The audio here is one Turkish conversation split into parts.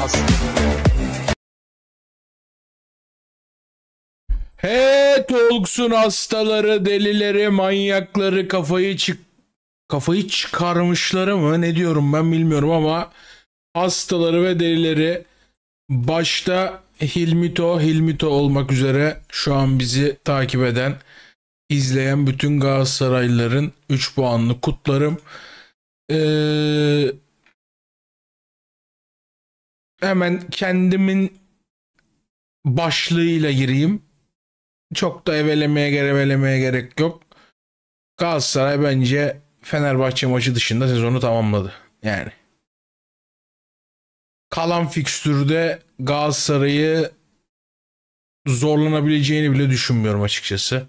olmaz. Het olsun hastaları, delileri, manyakları, kafayı çık kafayı çıkarmışları mı ne diyorum ben bilmiyorum ama hastaları ve delileri başta Hilmito, Hilmito olmak üzere şu an bizi takip eden, izleyen bütün Galatasaraylıların 3 puanlı kutlarım. Ee, hemen kendimin başlığıyla gireyim. Çok da evelemeye gerevelemeye gerek yok. Galatasaray bence Fenerbahçe maçı dışında sezonu tamamladı. Yani kalan fikstürde Galatasaray'ı zorlanabileceğini bile düşünmüyorum açıkçası.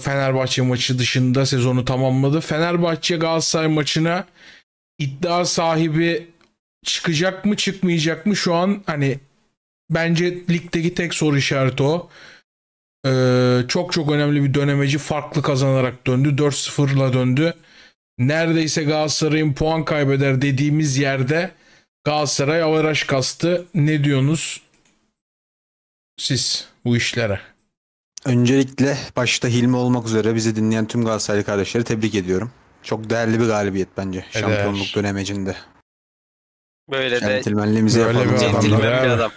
Fenerbahçe maçı dışında sezonu tamamladı. Fenerbahçe Galatasaray maçına iddia sahibi çıkacak mı çıkmayacak mı şu an hani bence ligdeki tek soru işareti o. Ee, çok çok önemli bir dönemeci farklı kazanarak döndü. 4-0'la döndü. Neredeyse Galatasaray'ın puan kaybeder dediğimiz yerde Galatasaray avaraj kastı. Ne diyorsunuz siz bu işlere? Öncelikle başta Hilmi olmak üzere bizi dinleyen tüm Galatasaraylı kardeşleri tebrik ediyorum. Çok değerli bir galibiyet bence Eder. şampiyonluk dönemecinde. Böyle de centilmenliğimizi Böyle yapalım. bir adam. centilmen bir adam.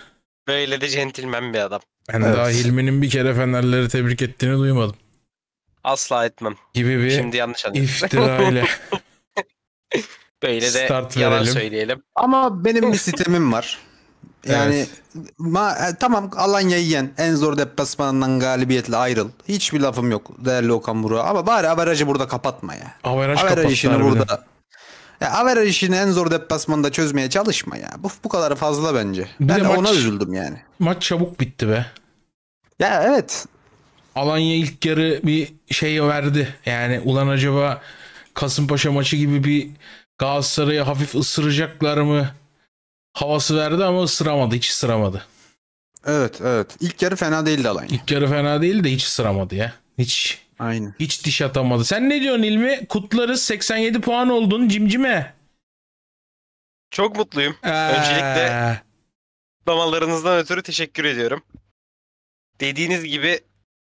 Böyle de centilmen bir adam. Ben Evet. daha Hilmi'nin bir kere Fenerleri tebrik ettiğini duymadım. Asla etmem. Gibi bir Şimdi yanlış anlıyorsun. iftira ile. Böyle de start yalan verelim. söyleyelim. Ama benim bir sistemim var. Yani ma- e, tamam Alanya'yı yen en zor deplasmanından galibiyetle ayrıl. Hiçbir lafım yok değerli Okan Buruk'a ama bari averajı burada kapatma ya. Averaj Averaj kapattı işini harbiden. burada ya Averaj'in en zor deplasmanda çözmeye çalışma ya. Bu, bu kadar fazla bence. Bir ben maç, ona üzüldüm yani. Maç çabuk bitti be. Ya evet. Alanya ilk yarı bir şey verdi. Yani ulan acaba Kasımpaşa maçı gibi bir Galatasaray'ı hafif ısıracaklar mı? Havası verdi ama ısıramadı. Hiç ısıramadı. Evet evet. İlk yarı fena değildi Alanya. İlk yarı fena değildi de hiç ısıramadı ya. Hiç Aynen. Hiç diş atamadı. Sen ne diyorsun İlmi? Kutlarız 87 puan oldun cimcime. Çok mutluyum. Ee... Öncelikle kutlamalarınızdan ötürü teşekkür ediyorum. Dediğiniz gibi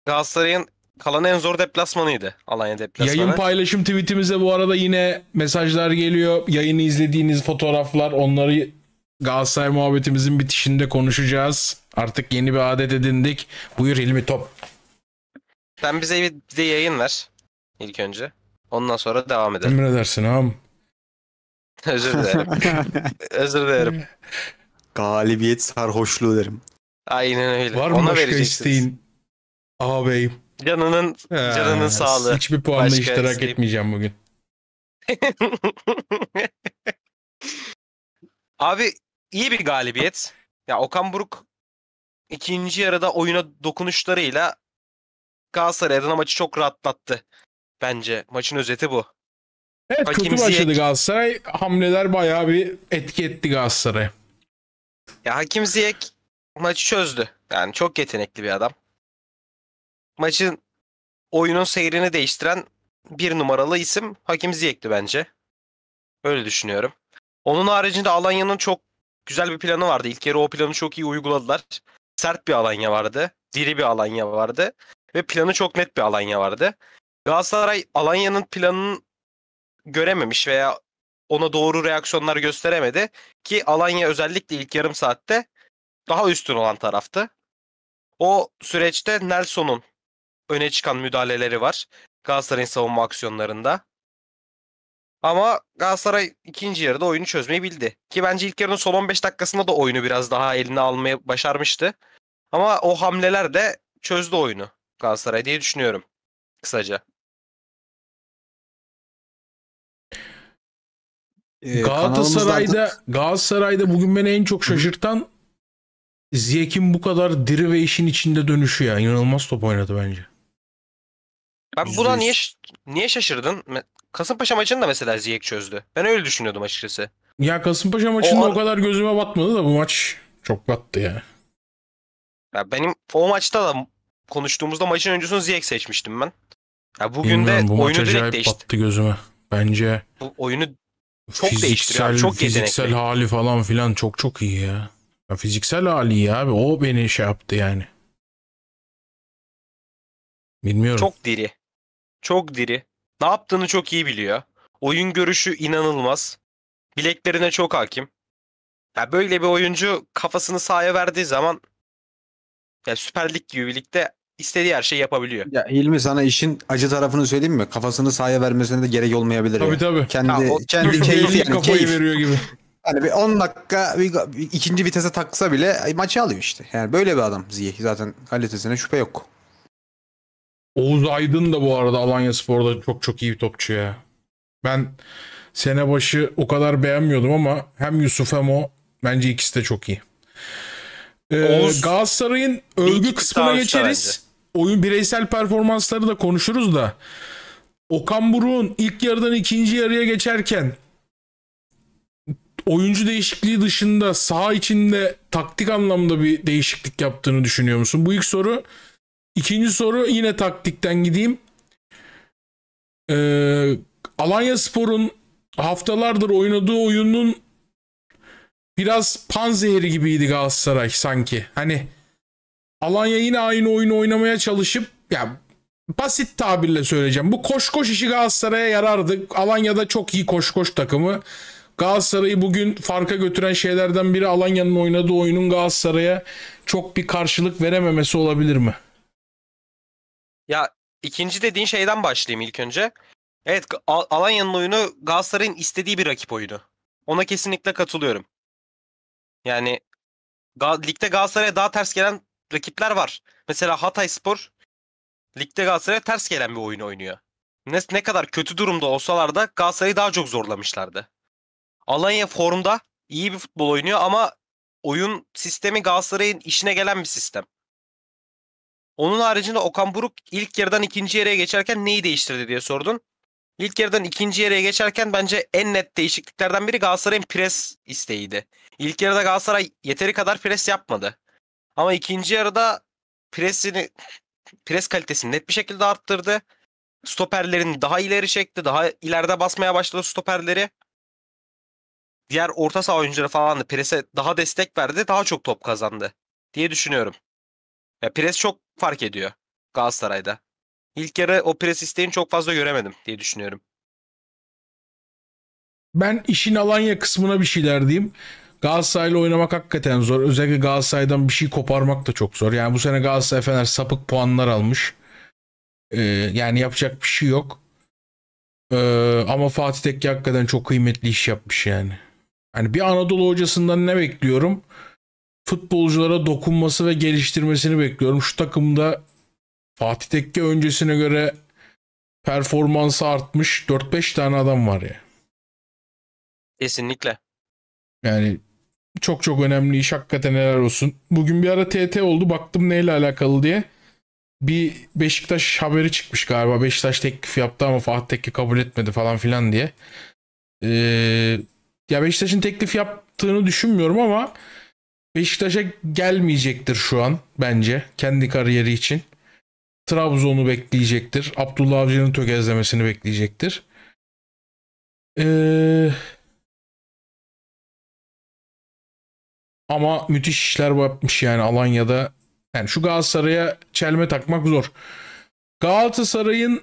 Galatasaray'ın kalan en zor deplasmanıydı. Alanya deplasmanı. Yayın paylaşım tweetimize bu arada yine mesajlar geliyor. Yayını izlediğiniz fotoğraflar onları Galatasaray muhabbetimizin bitişinde konuşacağız. Artık yeni bir adet edindik. Buyur Hilmi Top. Sen bize bir, bir de yayın ver ilk önce. Ondan sonra devam edelim. Emredersin ağam. Özür dilerim. Özür dilerim. Galibiyet sarhoşluğu derim. Aynen öyle. Var mı Ona başka isteğin? Ağabeyim. Canının, ee, canının sağlığı. Hiçbir puanla başka iştirak isteğim. etmeyeceğim bugün. Abi iyi bir galibiyet. Ya Okan Buruk ikinci yarıda oyuna dokunuşlarıyla Galatasaray adına maçı çok rahatlattı. Bence maçın özeti bu. Evet Hakim kötü başladı Ziyech... Galatasaray. Hamleler bayağı bir etki etti Galatasaray'a. Ya Hakim Ziyek maçı çözdü. Yani çok yetenekli bir adam. Maçın oyunun seyrini değiştiren bir numaralı isim Hakim Ziyek'ti bence. Öyle düşünüyorum. Onun haricinde Alanya'nın çok güzel bir planı vardı. İlk yarı o planı çok iyi uyguladılar. Sert bir Alanya vardı. Diri bir Alanya vardı ve planı çok net bir Alanya vardı. Galatasaray Alanya'nın planını görememiş veya ona doğru reaksiyonlar gösteremedi ki Alanya özellikle ilk yarım saatte daha üstün olan taraftı. O süreçte Nelson'un öne çıkan müdahaleleri var Galatasaray'ın savunma aksiyonlarında. Ama Galatasaray ikinci yarıda oyunu çözmeyi bildi. Ki bence ilk yarının son 15 dakikasında da oyunu biraz daha eline almaya başarmıştı. Ama o hamleler de çözdü oyunu. Galatasaray diye düşünüyorum. Kısaca. Ee, Galatasaray'da Galatasaray'da bugün beni en çok şaşırtan Ziyek'in bu kadar diri ve işin içinde dönüşü ya. İnanılmaz top oynadı bence. Ben %100. buna niye niye şaşırdın? Kasımpaşa maçını da mesela Ziyek çözdü. Ben öyle düşünüyordum açıkçası. Ya Kasımpaşa maçında o, o kadar gözüme batmadı da bu maç çok battı ya. ya benim o maçta da konuştuğumuzda maçın öncüsünü Ziyech seçmiştim ben. Ya bugün Bilmiyorum, de bu oyunu direkt değişti. battı gözüme. Bence bu oyunu çok fiziksel, Çok fiziksel hali falan filan çok çok iyi ya. ya. Fiziksel hali ya O beni şey yaptı yani. Bilmiyorum. Çok diri. Çok diri. Ne yaptığını çok iyi biliyor. Oyun görüşü inanılmaz. Bileklerine çok hakim. Ya böyle bir oyuncu kafasını sahaya verdiği zaman ya Süper Lig gibi birlikte istediği her şeyi yapabiliyor. Ya Hilmi sana işin acı tarafını söyleyeyim mi? Kafasını sahaya vermesine de gerek olmayabilir. Tabii yani. tabii. Kendi, ha, o, kendi keyfi yani. keyif. veriyor gibi. Hani bir 10 dakika bir, ikinci vitese taksa bile maçı alıyor işte. Yani böyle bir adam Ziyeh. Zaten kalitesine şüphe yok. Oğuz Aydın da bu arada Alanya Spor'da çok çok iyi bir topçu ya. Ben sene başı o kadar beğenmiyordum ama hem Yusuf hem o bence ikisi de çok iyi. Ee, Oğuz, Galatasaray'ın övgü kısmına geçeriz. Bence oyun bireysel performansları da konuşuruz da Okan Buruk'un ilk yarıdan ikinci yarıya geçerken oyuncu değişikliği dışında saha içinde taktik anlamda bir değişiklik yaptığını düşünüyor musun? Bu ilk soru. İkinci soru yine taktikten gideyim. Ee, Alanya Spor'un haftalardır oynadığı oyunun biraz panzehiri gibiydi Galatasaray sanki. Hani Alanya yine aynı oyunu oynamaya çalışıp ya basit tabirle söyleyeceğim. Bu koş koş işi Galatasaray'a yarardı. Alanya'da çok iyi koş koş takımı. Galatasaray'ı bugün farka götüren şeylerden biri Alanya'nın oynadığı oyunun Galatasaray'a çok bir karşılık verememesi olabilir mi? Ya ikinci dediğin şeyden başlayayım ilk önce. Evet Alanya'nın oyunu Galatasaray'ın istediği bir rakip oyunu. Ona kesinlikle katılıyorum. Yani Gal ligde Galatasaray'a daha ters gelen rakipler var. Mesela Hatay Spor ligde Galatasaray'a ters gelen bir oyun oynuyor. Ne, ne kadar kötü durumda olsalar da Galatasaray'ı daha çok zorlamışlardı. Alanya formda iyi bir futbol oynuyor ama oyun sistemi Galatasaray'ın işine gelen bir sistem. Onun haricinde Okan Buruk ilk yarıdan ikinci yere geçerken neyi değiştirdi diye sordun. İlk yarıdan ikinci yere geçerken bence en net değişikliklerden biri Galatasaray'ın pres isteğiydi. İlk yarıda Galatasaray yeteri kadar pres yapmadı. Ama ikinci yarıda presini pres kalitesini net bir şekilde arttırdı. Stoperlerini daha ileri çekti. Daha ileride basmaya başladı stoperleri. Diğer orta saha oyuncuları falan da prese daha destek verdi. Daha çok top kazandı diye düşünüyorum. Ya pres çok fark ediyor Galatasaray'da. İlk yarı o pres isteğini çok fazla göremedim diye düşünüyorum. Ben işin Alanya kısmına bir şeyler diyeyim. Galatasaray'la oynamak hakikaten zor. Özellikle Galatasaray'dan bir şey koparmak da çok zor. Yani bu sene Galatasaray Fener sapık puanlar almış. Ee, yani yapacak bir şey yok. Ee, ama Fatih Tekke hakikaten çok kıymetli iş yapmış yani. Yani bir Anadolu hocasından ne bekliyorum? Futbolculara dokunması ve geliştirmesini bekliyorum. Şu takımda Fatih Tekke öncesine göre performansı artmış 4-5 tane adam var ya. Kesinlikle. Yani çok çok önemli iş hakikaten helal olsun. Bugün bir ara TT oldu baktım neyle alakalı diye. Bir Beşiktaş haberi çıkmış galiba. Beşiktaş teklif yaptı ama Fatih Tekke kabul etmedi falan filan diye. Ee, ya Beşiktaş'ın teklif yaptığını düşünmüyorum ama Beşiktaş'a gelmeyecektir şu an bence kendi kariyeri için. Trabzon'u bekleyecektir. Abdullah Avcı'nın tökezlemesini bekleyecektir. Ee, Ama müthiş işler yapmış yani Alanya'da. Yani şu Galatasaray'a çelme takmak zor. Galatasaray'ın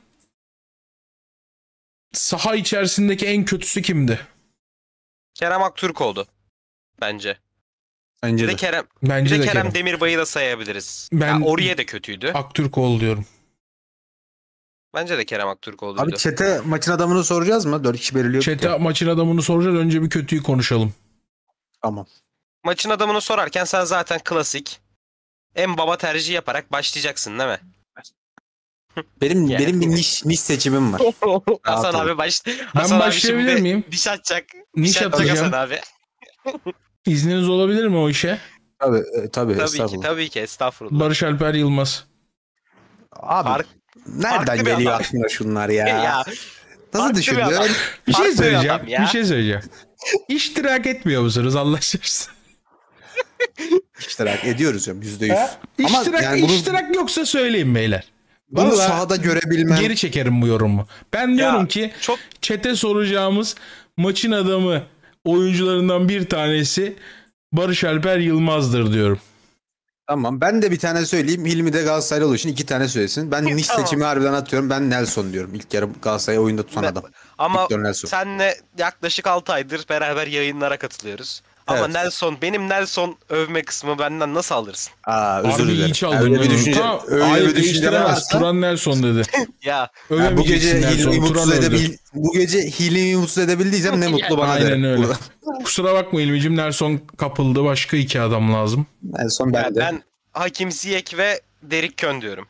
saha içerisindeki en kötüsü kimdi? Kerem Aktürk oldu bence. Bence bir de, de Kerem bence bir de, de Kerem, Kerem Demirbay'ı da sayabiliriz. Ben ya Oriye de kötüydü. Aktürk oldu diyorum. Bence de Kerem Aktürk oldu. Abi çete maçın adamını soracağız mı? 4 kişi belirliyor. Çete maçın adamını soracağız. Önce bir kötüyü konuşalım. Tamam. Maçın adamını sorarken sen zaten klasik en baba tercih yaparak başlayacaksın değil mi? Benim yani. benim bir niş, niş seçimim var. Hasan abi baş Hasan ben başlayabilir miyim? Niş atacak. Niş, niş atacak Hasan abi. İzniniz olabilir mi o işe? Tabii e, tabii tabii ki tabii ki estağfurullah. Barış Alper Yılmaz. Abi Fark, nereden geliyor aklına şunlar ya? ya Nasıl farklı düşünüyorsun? Bir, şey bir şey söyleyeceğim. Bir, bir şey söyleyeceğim. İştirak etmiyor musunuz Allah aşkına? İştirak ediyoruz canım yüzde yüz. İştirak, yani bunu... iştirak yoksa söyleyeyim beyler. Bunu Vallahi sahada görebilmem. Geri çekerim bu yorumu. Ben ya, diyorum ki çok... çete soracağımız maçın adamı oyuncularından bir tanesi Barış Alper Yılmaz'dır diyorum. Tamam ben de bir tane söyleyeyim. Hilmi de Galatasaraylı olduğu için iki tane söylesin. Ben niş tamam. seçimi harbiden atıyorum. Ben Nelson diyorum. İlk yarı Galatasaray oyunda tutan adam. Ama senle yaklaşık 6 aydır beraber yayınlara katılıyoruz. Ama evet. Nelson benim Nelson övme kısmı benden nasıl alırsın? Aa özür dilerim. çaldın. Öyle bir Nelson. düşünce, Ta, öyle bir düşünce varsa. Turan Nelson dedi. ya. Öyle yani bu gece hilimi mutsuz edebil bu gece Hilmi mutsuz edebildiysem ne mutlu bana Aynen derim. öyle. Kusura bakma ilmicim Nelson kapıldı. Başka iki adam lazım. Nelson ben yani de. Ben Hakim Ziyek ve Derik Kön diyorum.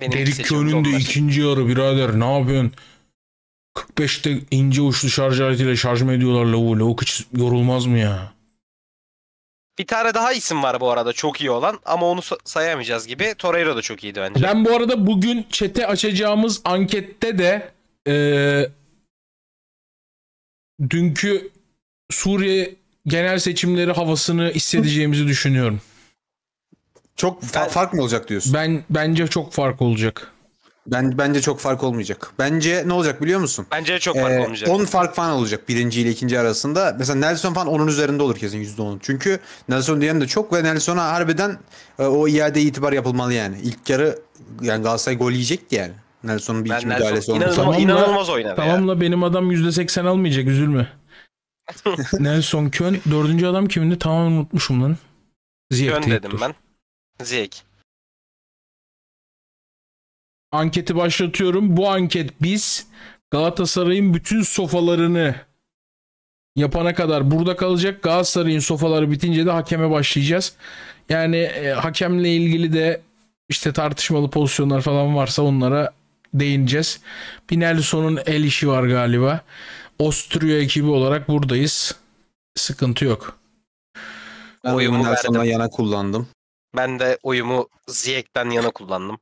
Benim Derik Kön'ün de ikinci yarı birader ne yapıyorsun? 45'te ince uçlu şarj aletiyle şarj mı ediyorlar lavuğu? Lavuk hiç yorulmaz mı ya? Bir tane daha isim var bu arada çok iyi olan ama onu sayamayacağız gibi. Torreira da çok iyiydi bence. Ben bu arada bugün çete açacağımız ankette de e, dünkü Suriye genel seçimleri havasını hissedeceğimizi düşünüyorum. Çok fa- Ben- fark mı olacak diyorsun? Ben bence çok fark olacak. Ben bence çok fark olmayacak. Bence ne olacak biliyor musun? Bence çok fark ee, olmayacak. 10 fark falan olacak birinci ile ikinci arasında. Mesela Nelson falan onun üzerinde olur kesin %10. Çünkü Nelson diyen de çok ve Nelson'a harbiden e, o iade itibar yapılmalı yani. İlk yarı yani Galatasaray gol yiyecek yani. Nelson'un bir ben iki Nelson, müdahalesi olmuş. İnanılma, tamamla, inanılmaz oynadı Tamamla ya. benim adam %80 almayacak üzülme. Nelson Kön. Dördüncü adam kimdi? Tamam unutmuşum lan. Ziyek Kön dedim ben. Ziyek. Anketi başlatıyorum. Bu anket biz Galatasaray'ın bütün sofalarını yapana kadar burada kalacak. Galatasaray'ın sofaları bitince de hakeme başlayacağız. Yani e, hakemle ilgili de işte tartışmalı pozisyonlar falan varsa onlara değineceğiz. Pinelso'nun el işi var galiba. Ostrya ekibi olarak buradayız. Sıkıntı yok. Ben oyumu Nelson'a yana kullandım. Ben de oyumu Ziyek'ten yana kullandım.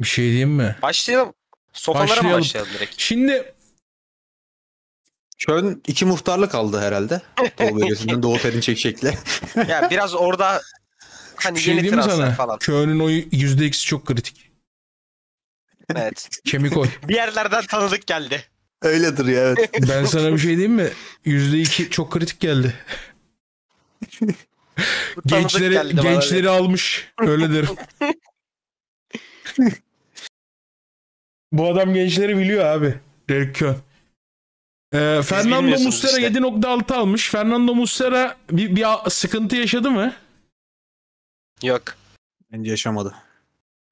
Bir şey diyeyim mi? Başlayalım. Sofalara başlayalım. mı başlayalım direkt? Şimdi Şöyle iki muhtarlık aldı herhalde. Doğu bölgesinden Doğu Perinçek şekli. ya biraz orada hani şey yeni sana? falan. Köln'ün yüzde %2'si çok kritik. Evet. Kemik oy. bir yerlerden tanıdık geldi. Öyledir ya evet. Ben sana bir şey diyeyim mi? Yüzde iki çok kritik geldi. gençleri geldi gençleri almış. Öyledir. Bu adam gençleri biliyor abi. Derek Kön. Ee, Fernando Muslera işte. 7.6 almış. Fernando Muslera bir, bir sıkıntı yaşadı mı? Yok. Bence yaşamadı.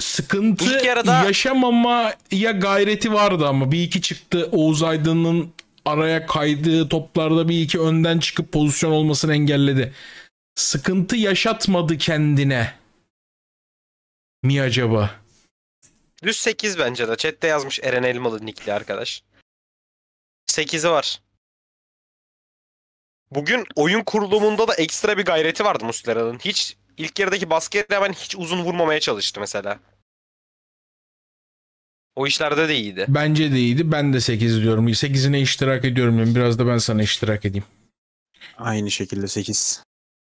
Sıkıntı İlk yarıda... yaşamamaya gayreti vardı ama. Bir iki çıktı Oğuz Aydın'ın araya kaydığı toplarda bir iki önden çıkıp pozisyon olmasını engelledi. Sıkıntı yaşatmadı kendine. Mi acaba? Düz 8 bence de. Chat'te yazmış Eren Elmalı nickli arkadaş. 8'i var. Bugün oyun kurulumunda da ekstra bir gayreti vardı Muslera'nın. Hiç ilk yarıdaki baskıya rağmen hiç uzun vurmamaya çalıştı mesela. O işlerde de iyiydi. Bence de iyiydi. Ben de 8 diyorum. 8'ine iştirak ediyorum. Yani biraz da ben sana iştirak edeyim. Aynı şekilde 8.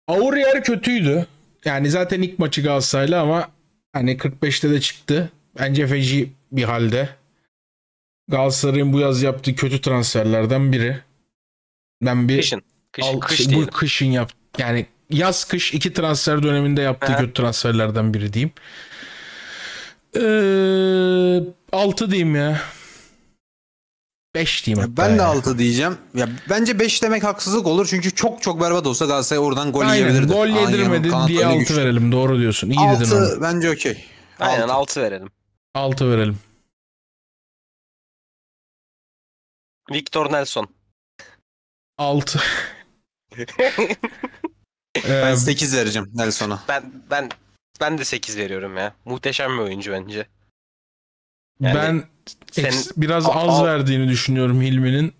Aurier kötüydü. Yani zaten ilk maçı Galatasaray'la ama hani 45'te de çıktı. Bence feci bir halde. Galatasaray'ın bu yaz yaptığı kötü transferlerden biri. Ben bir kışın, kışın, al, kış bu kışın yap yani yaz kış iki transfer döneminde yaptığı Aha. kötü transferlerden biri diyeyim. Ee, 6 diyeyim ya. 5 diyeyim hatta. Ben de yani. diyeceğim. Ya bence 5 demek haksızlık olur çünkü çok çok berbat olsa Galatasaray oradan gol Aynen, yiyebilirdi. Gol yedirmedi diye 6 verelim. Doğru diyorsun. İyi 6 dedin onu. bence okey. Aynen 6 verelim. 6 verelim. Victor Nelson. 6. ben 8 ee, vereceğim Nelson'a. Ben ben ben de 8 veriyorum ya. Muhteşem bir oyuncu bence. Yani ben senin... biraz az al, verdiğini düşünüyorum Hilmi'nin.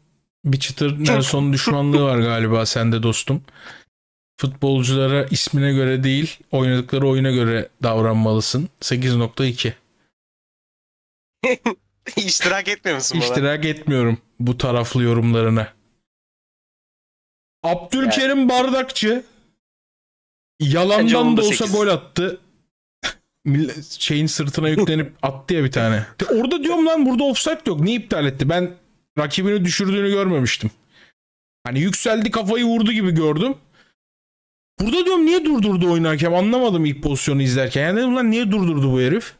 Bir çıtır Nelson düşmanlığı var galiba sende dostum. Futbolculara ismine göre değil, oynadıkları oyuna göre davranmalısın. 8.2 İştirak etmiyor musun bana? İştirak etmiyorum bu taraflı yorumlarına. Abdülkerim yani. Bardakçı yalandan da olsa 8. gol attı. Şeyin sırtına yüklenip attı ya bir tane. Orada diyorum lan burada offside yok. Niye iptal etti? Ben rakibini düşürdüğünü görmemiştim. Hani yükseldi kafayı vurdu gibi gördüm. Burada diyorum niye durdurdu oynarken anlamadım ilk pozisyonu izlerken. Yani dedim lan niye durdurdu bu herif?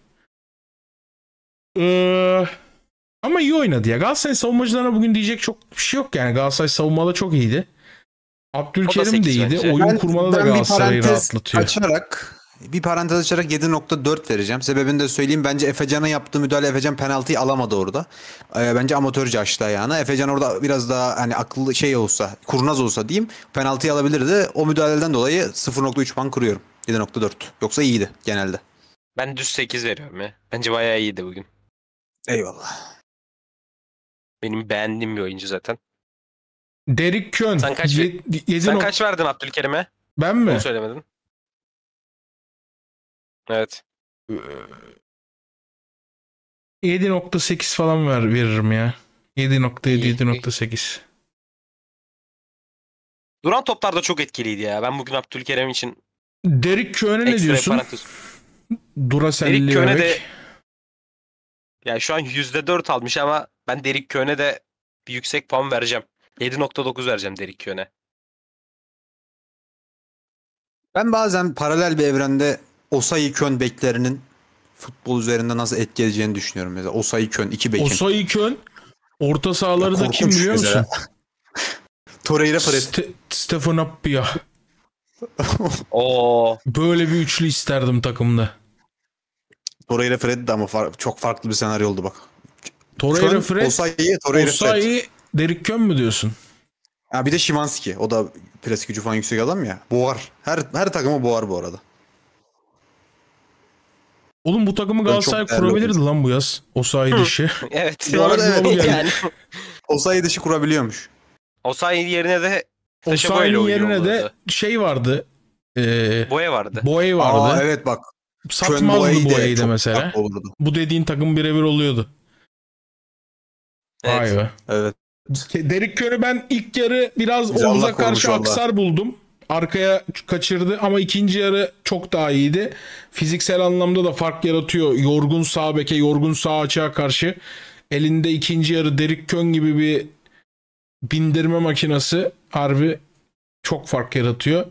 Ee, ama iyi oynadı ya. Galatasaray savunmacılarına bugün diyecek çok bir şey yok yani. Galatasaray savunmada çok iyiydi. Abdülkerim de iyiydi. Bence. Oyun kurmada da Galatasaray'ı rahatlatıyor. Açarak bir parantez açarak 7.4 vereceğim. Sebebini de söyleyeyim. Bence Efecan'a yaptığı müdahale Efecan penaltıyı alamadı orada. Ee, bence amatörce açtı ayağını. Efecan orada biraz daha hani akıllı şey olsa, kurnaz olsa diyeyim penaltıyı alabilirdi. O müdahaleden dolayı 0.3 puan kırıyorum. 7.4. Yoksa iyiydi genelde. Ben düz 8 veriyorum ya. Bence bayağı iyiydi bugün. Eyvallah. Benim beğendiğim bir oyuncu zaten. Derek Kön. Sen kaç, Ye- sen kaç verdin Abdülkerim'e? Ben mi? Onu söylemedin. Evet. 7.8 ee, falan ver, veririm ya. 7.7, İyi, iyi. 7.8. Duran toplar da çok etkiliydi ya. Ben bugün Abdülkerem için Derek Kön'e ne diyorsun? parantez. Duraselli Köhne de yani şu an %4 almış ama ben Derik Köne de bir yüksek puan vereceğim. 7.9 vereceğim Derik Köne. Ben bazen paralel bir evrende Osayi Kön beklerinin futbol üzerinde nasıl etki edeceğini düşünüyorum. Mesela Osayi Kön, iki bekin. Osayi Kön orta sahaları ya da kim biliyor mesela. musun? Torreira Fred. Ste- Stefan Appia. Oo. Böyle bir üçlü isterdim takımda. Torreira Fred de ama far- çok farklı bir senaryo oldu bak. Torreira Fred. Osayi, Torreira Osayi, Fred. Derek Kön mü diyorsun? Ha bir de Şimanski. O da pres gücü falan yüksek adam ya. Boğar. Her her takımı boğar bu arada. Oğlum bu takımı Galatasaray kurabilirdi oldum. lan bu yaz. Osayi dışı. evet. Bu arada evet. Yani. Osayi dişi kurabiliyormuş. Osayi yerine de Osayi'nin yerine de şey vardı. E, Boye vardı. Boye vardı. Aa, evet bak satmazdı bu de mesela. Bu dediğin takım birebir oluyordu. Evet. Vay be. Evet. Derek Kör'ü ben ilk yarı biraz Güzel Oğuz'a karşı aksar Allah. buldum. Arkaya kaçırdı ama ikinci yarı çok daha iyiydi. Fiziksel anlamda da fark yaratıyor. Yorgun sağ beke, yorgun sağ açığa karşı. Elinde ikinci yarı Derek Kön gibi bir bindirme makinesi harbi çok fark yaratıyor.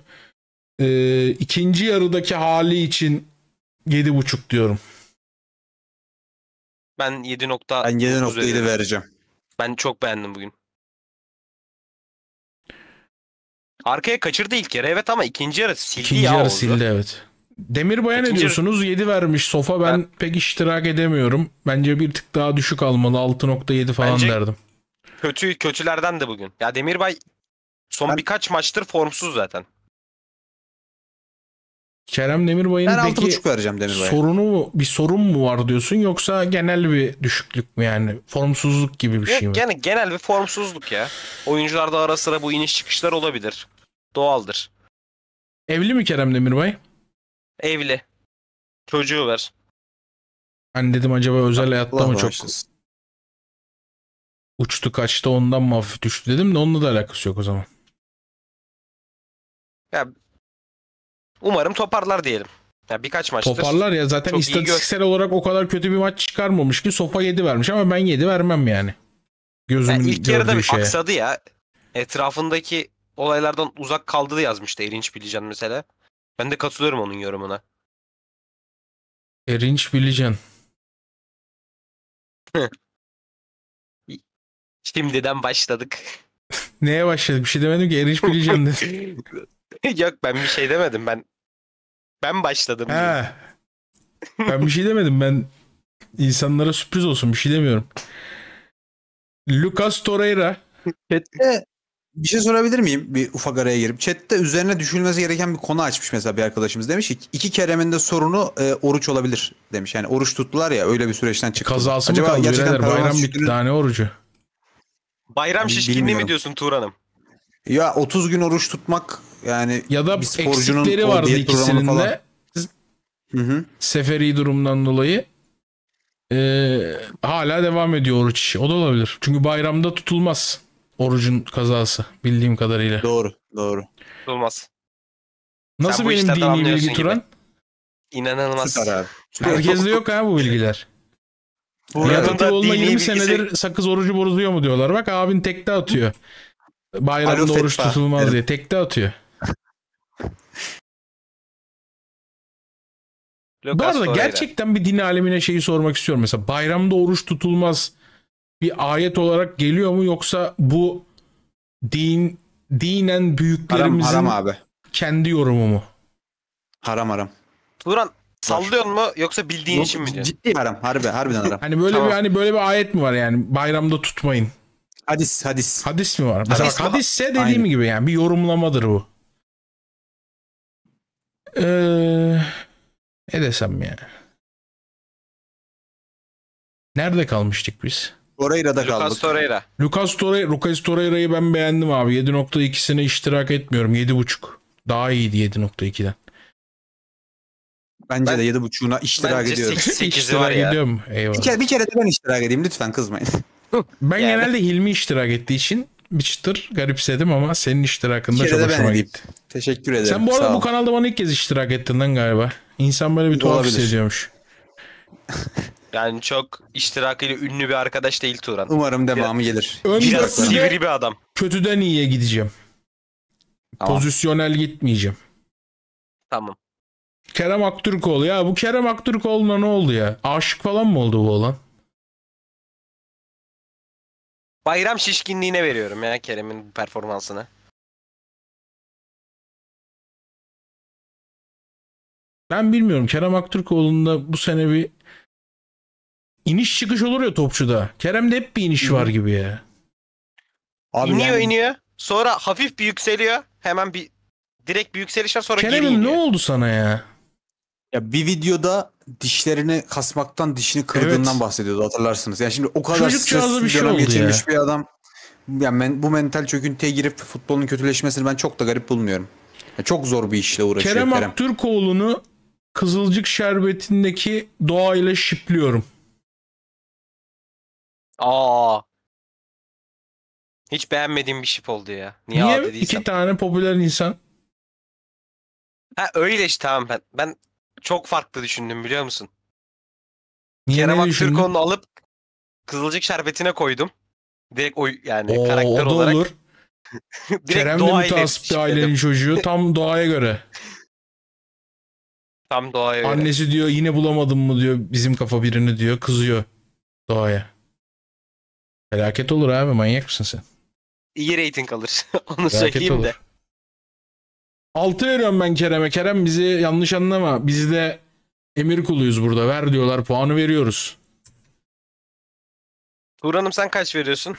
Ee, ikinci yarıdaki hali için buçuk diyorum. Ben 7 nokta Ben 7.7 veriyorum. vereceğim. Ben çok beğendim bugün. Arkaya kaçırdı ilk yarı evet ama ikinci yarı sildi İkinci ya yarı oldu. sildi evet. Demirbay'a ne diyorsunuz? 7 vermiş sofa. Ben Ben- pek iştirak edemiyorum. Bence bir tık daha düşük almalı. 6.7 falan Bence- derdim. Kötü kötülerden de bugün. Ya Demirbay son Ben- birkaç maçtır formsuz zaten. Kerem Demirbay'ın ben peki vereceğim Demirbay'a. Sorunu mu, bir sorun mu var diyorsun yoksa genel bir düşüklük mü yani formsuzluk gibi bir Yok, şey mi? Yani genel bir formsuzluk ya. Oyuncularda ara sıra bu iniş çıkışlar olabilir. Doğaldır. Evli mi Kerem Demirbay? Evli. Çocuğu var. Hani dedim acaba özel hayatta mı çok başlasın. uçtu kaçtı ondan mı hafif düştü dedim de onunla da alakası yok o zaman. Ya Umarım toparlar diyelim. Yani birkaç maçtır. Toparlar ya zaten çok istatistiksel olarak o kadar kötü bir maç çıkarmamış ki sopa 7 vermiş ama ben 7 vermem yani. Gözümün yani ilk yarıda bir şeye. aksadı ya. Etrafındaki olaylardan uzak kaldı da yazmıştı Erinç Bilicen mesela. Ben de katılıyorum onun yorumuna. Erinç Bilicen. Şimdiden başladık. Neye başladık? Bir şey demedim ki Erinç Bilicen dedim. Yok ben bir şey demedim. Ben ben başladım. He. ben bir şey demedim. Ben insanlara sürpriz olsun bir şey demiyorum. Lucas Torreira. Chat'te bir şey sorabilir miyim? Bir ufak araya girip. Chat'te üzerine düşünülmesi gereken bir konu açmış mesela bir arkadaşımız. Demiş ki iki Kerem'in sorunu e, oruç olabilir demiş. Yani oruç tuttular ya öyle bir süreçten çıktı. Kazası Acaba kaldı? Gerçekten bayram bir Daha orucu? Bayram şişkinliği mi diyorsun Turan'ım? Ya 30 gün oruç tutmak yani ya da bir sporcunun eksikleri vardı ikisinin de. Hı hı. Seferi durumdan dolayı e, hala devam ediyor oruç işi. O da olabilir. Çünkü bayramda tutulmaz orucun kazası bildiğim kadarıyla. Doğru, doğru. Tutulmaz. Nasıl Sen benim dini bilgi Turan? İnanılmaz. Süper abi. Herkeste yok ha bu bilgiler. Bu Nihat Atıoğlu'na 20 bilgisi... senedir sakız orucu bozuyor mu diyorlar. Bak abin tekte atıyor. Bayramda Alo, oruç fetva. tutulmaz evet. diye. Tekte atıyor. Bu arada gerçekten bir din alemine şeyi sormak istiyorum. Mesela bayramda oruç tutulmaz bir ayet olarak geliyor mu yoksa bu din dinen büyüklerimizin haram, haram abi. kendi yorumu mu? Haram haram. Duran sallıyorsun mu yoksa bildiğin Yok, için mi diyorsun? Ciddi haram harbi harbiden haram. hani böyle tamam. bir hani böyle bir ayet mi var yani bayramda tutmayın Hadis, hadis. Hadis mi var? Mesela hadis hadisse dediğim Aynen. gibi yani bir yorumlamadır bu. Ee, ne desem yani. Nerede kalmıştık biz? Torreira'da Lucas kaldık. Torreira. Lucas Torreira. Lucas Torreira'yı ben beğendim abi. 7.2'sine iştirak etmiyorum. 7.5. Daha iyiydi 7.2'den. Bence ben, de 7.5'una iştirak bence ediyorum. 8, 8'i var ya. Ediyorum. Eyvallah. Bir, kere, bir kere de ben iştirak edeyim lütfen kızmayın. ben yani... genelde Hilmi iştirak ettiği için bir çıtır garipsedim ama senin iştirakında çok hoşuma gitti. Teşekkür ederim. Sen bu arada bu kanalda bana ilk kez iştirak ettin lan galiba. İnsan böyle bir tuhaf Olabilir. hissediyormuş. Yani çok iştirakıyla ünlü bir arkadaş değil Turan. Umarım devamı biraz, gelir. Ön biraz sivri bir adam. Kötüden iyiye gideceğim. Tamam. Pozisyonel gitmeyeceğim. Tamam. Kerem Aktürkoğlu ya bu Kerem Aktürkoğlu'na ne oldu ya? Aşık falan mı oldu bu olan? Bayram şişkinliğine veriyorum ya Kerem'in performansını. Ben bilmiyorum. Kerem Aktürkoğlu'nda bu sene bir iniş çıkış olur ya topçuda. Kerem'de hep bir iniş var gibi ya. Abi iniyor yani... iniyor. Sonra hafif bir yükseliyor. Hemen bir direkt bir yükseliş var sonra Kerem geri iniyor. ne oldu sana ya? Ya bir videoda dişlerini kasmaktan dişini kırdığından Evet. bahsediyordu hatırlarsınız. Yani şimdi o kadar Çocukcağıza stresli bir bir şey geçirmiş ya. bir adam. Yani men- bu mental çöküntüye girip futbolun kötüleşmesini ben çok da garip bulmuyorum. Ya çok zor bir işle uğraşıyor Kerem Kerem. Aktürkoğlu'nu Kızılcık Şerbeti'ndeki doğayla şipliyorum. Aa. Hiç beğenmediğim bir şip oldu ya. Niye, Niye? adı İki tane popüler insan. Ha öyle işte tamam ben. Ben çok farklı düşündüm biliyor musun? Niye Kerem Aktürkoğlu'nu alıp Kızılcık şerbetine koydum. Direkt o yani Oo, karakter o da olarak. Olur. Direkt Kerem de mütasip bir ailenin çocuğu. Tam doğaya göre. Tam doğaya göre. Annesi diyor yine bulamadım mı diyor bizim kafa birini diyor kızıyor doğaya. Felaket olur abi manyak mısın sen? İyi rating alır. Onu Felaket söyleyeyim olur. de. 6 veriyorum ben Kerem'e. Kerem bizi yanlış anlama. Biz de emir kuluyuz burada. Ver diyorlar puanı veriyoruz. Turan'ım sen kaç veriyorsun?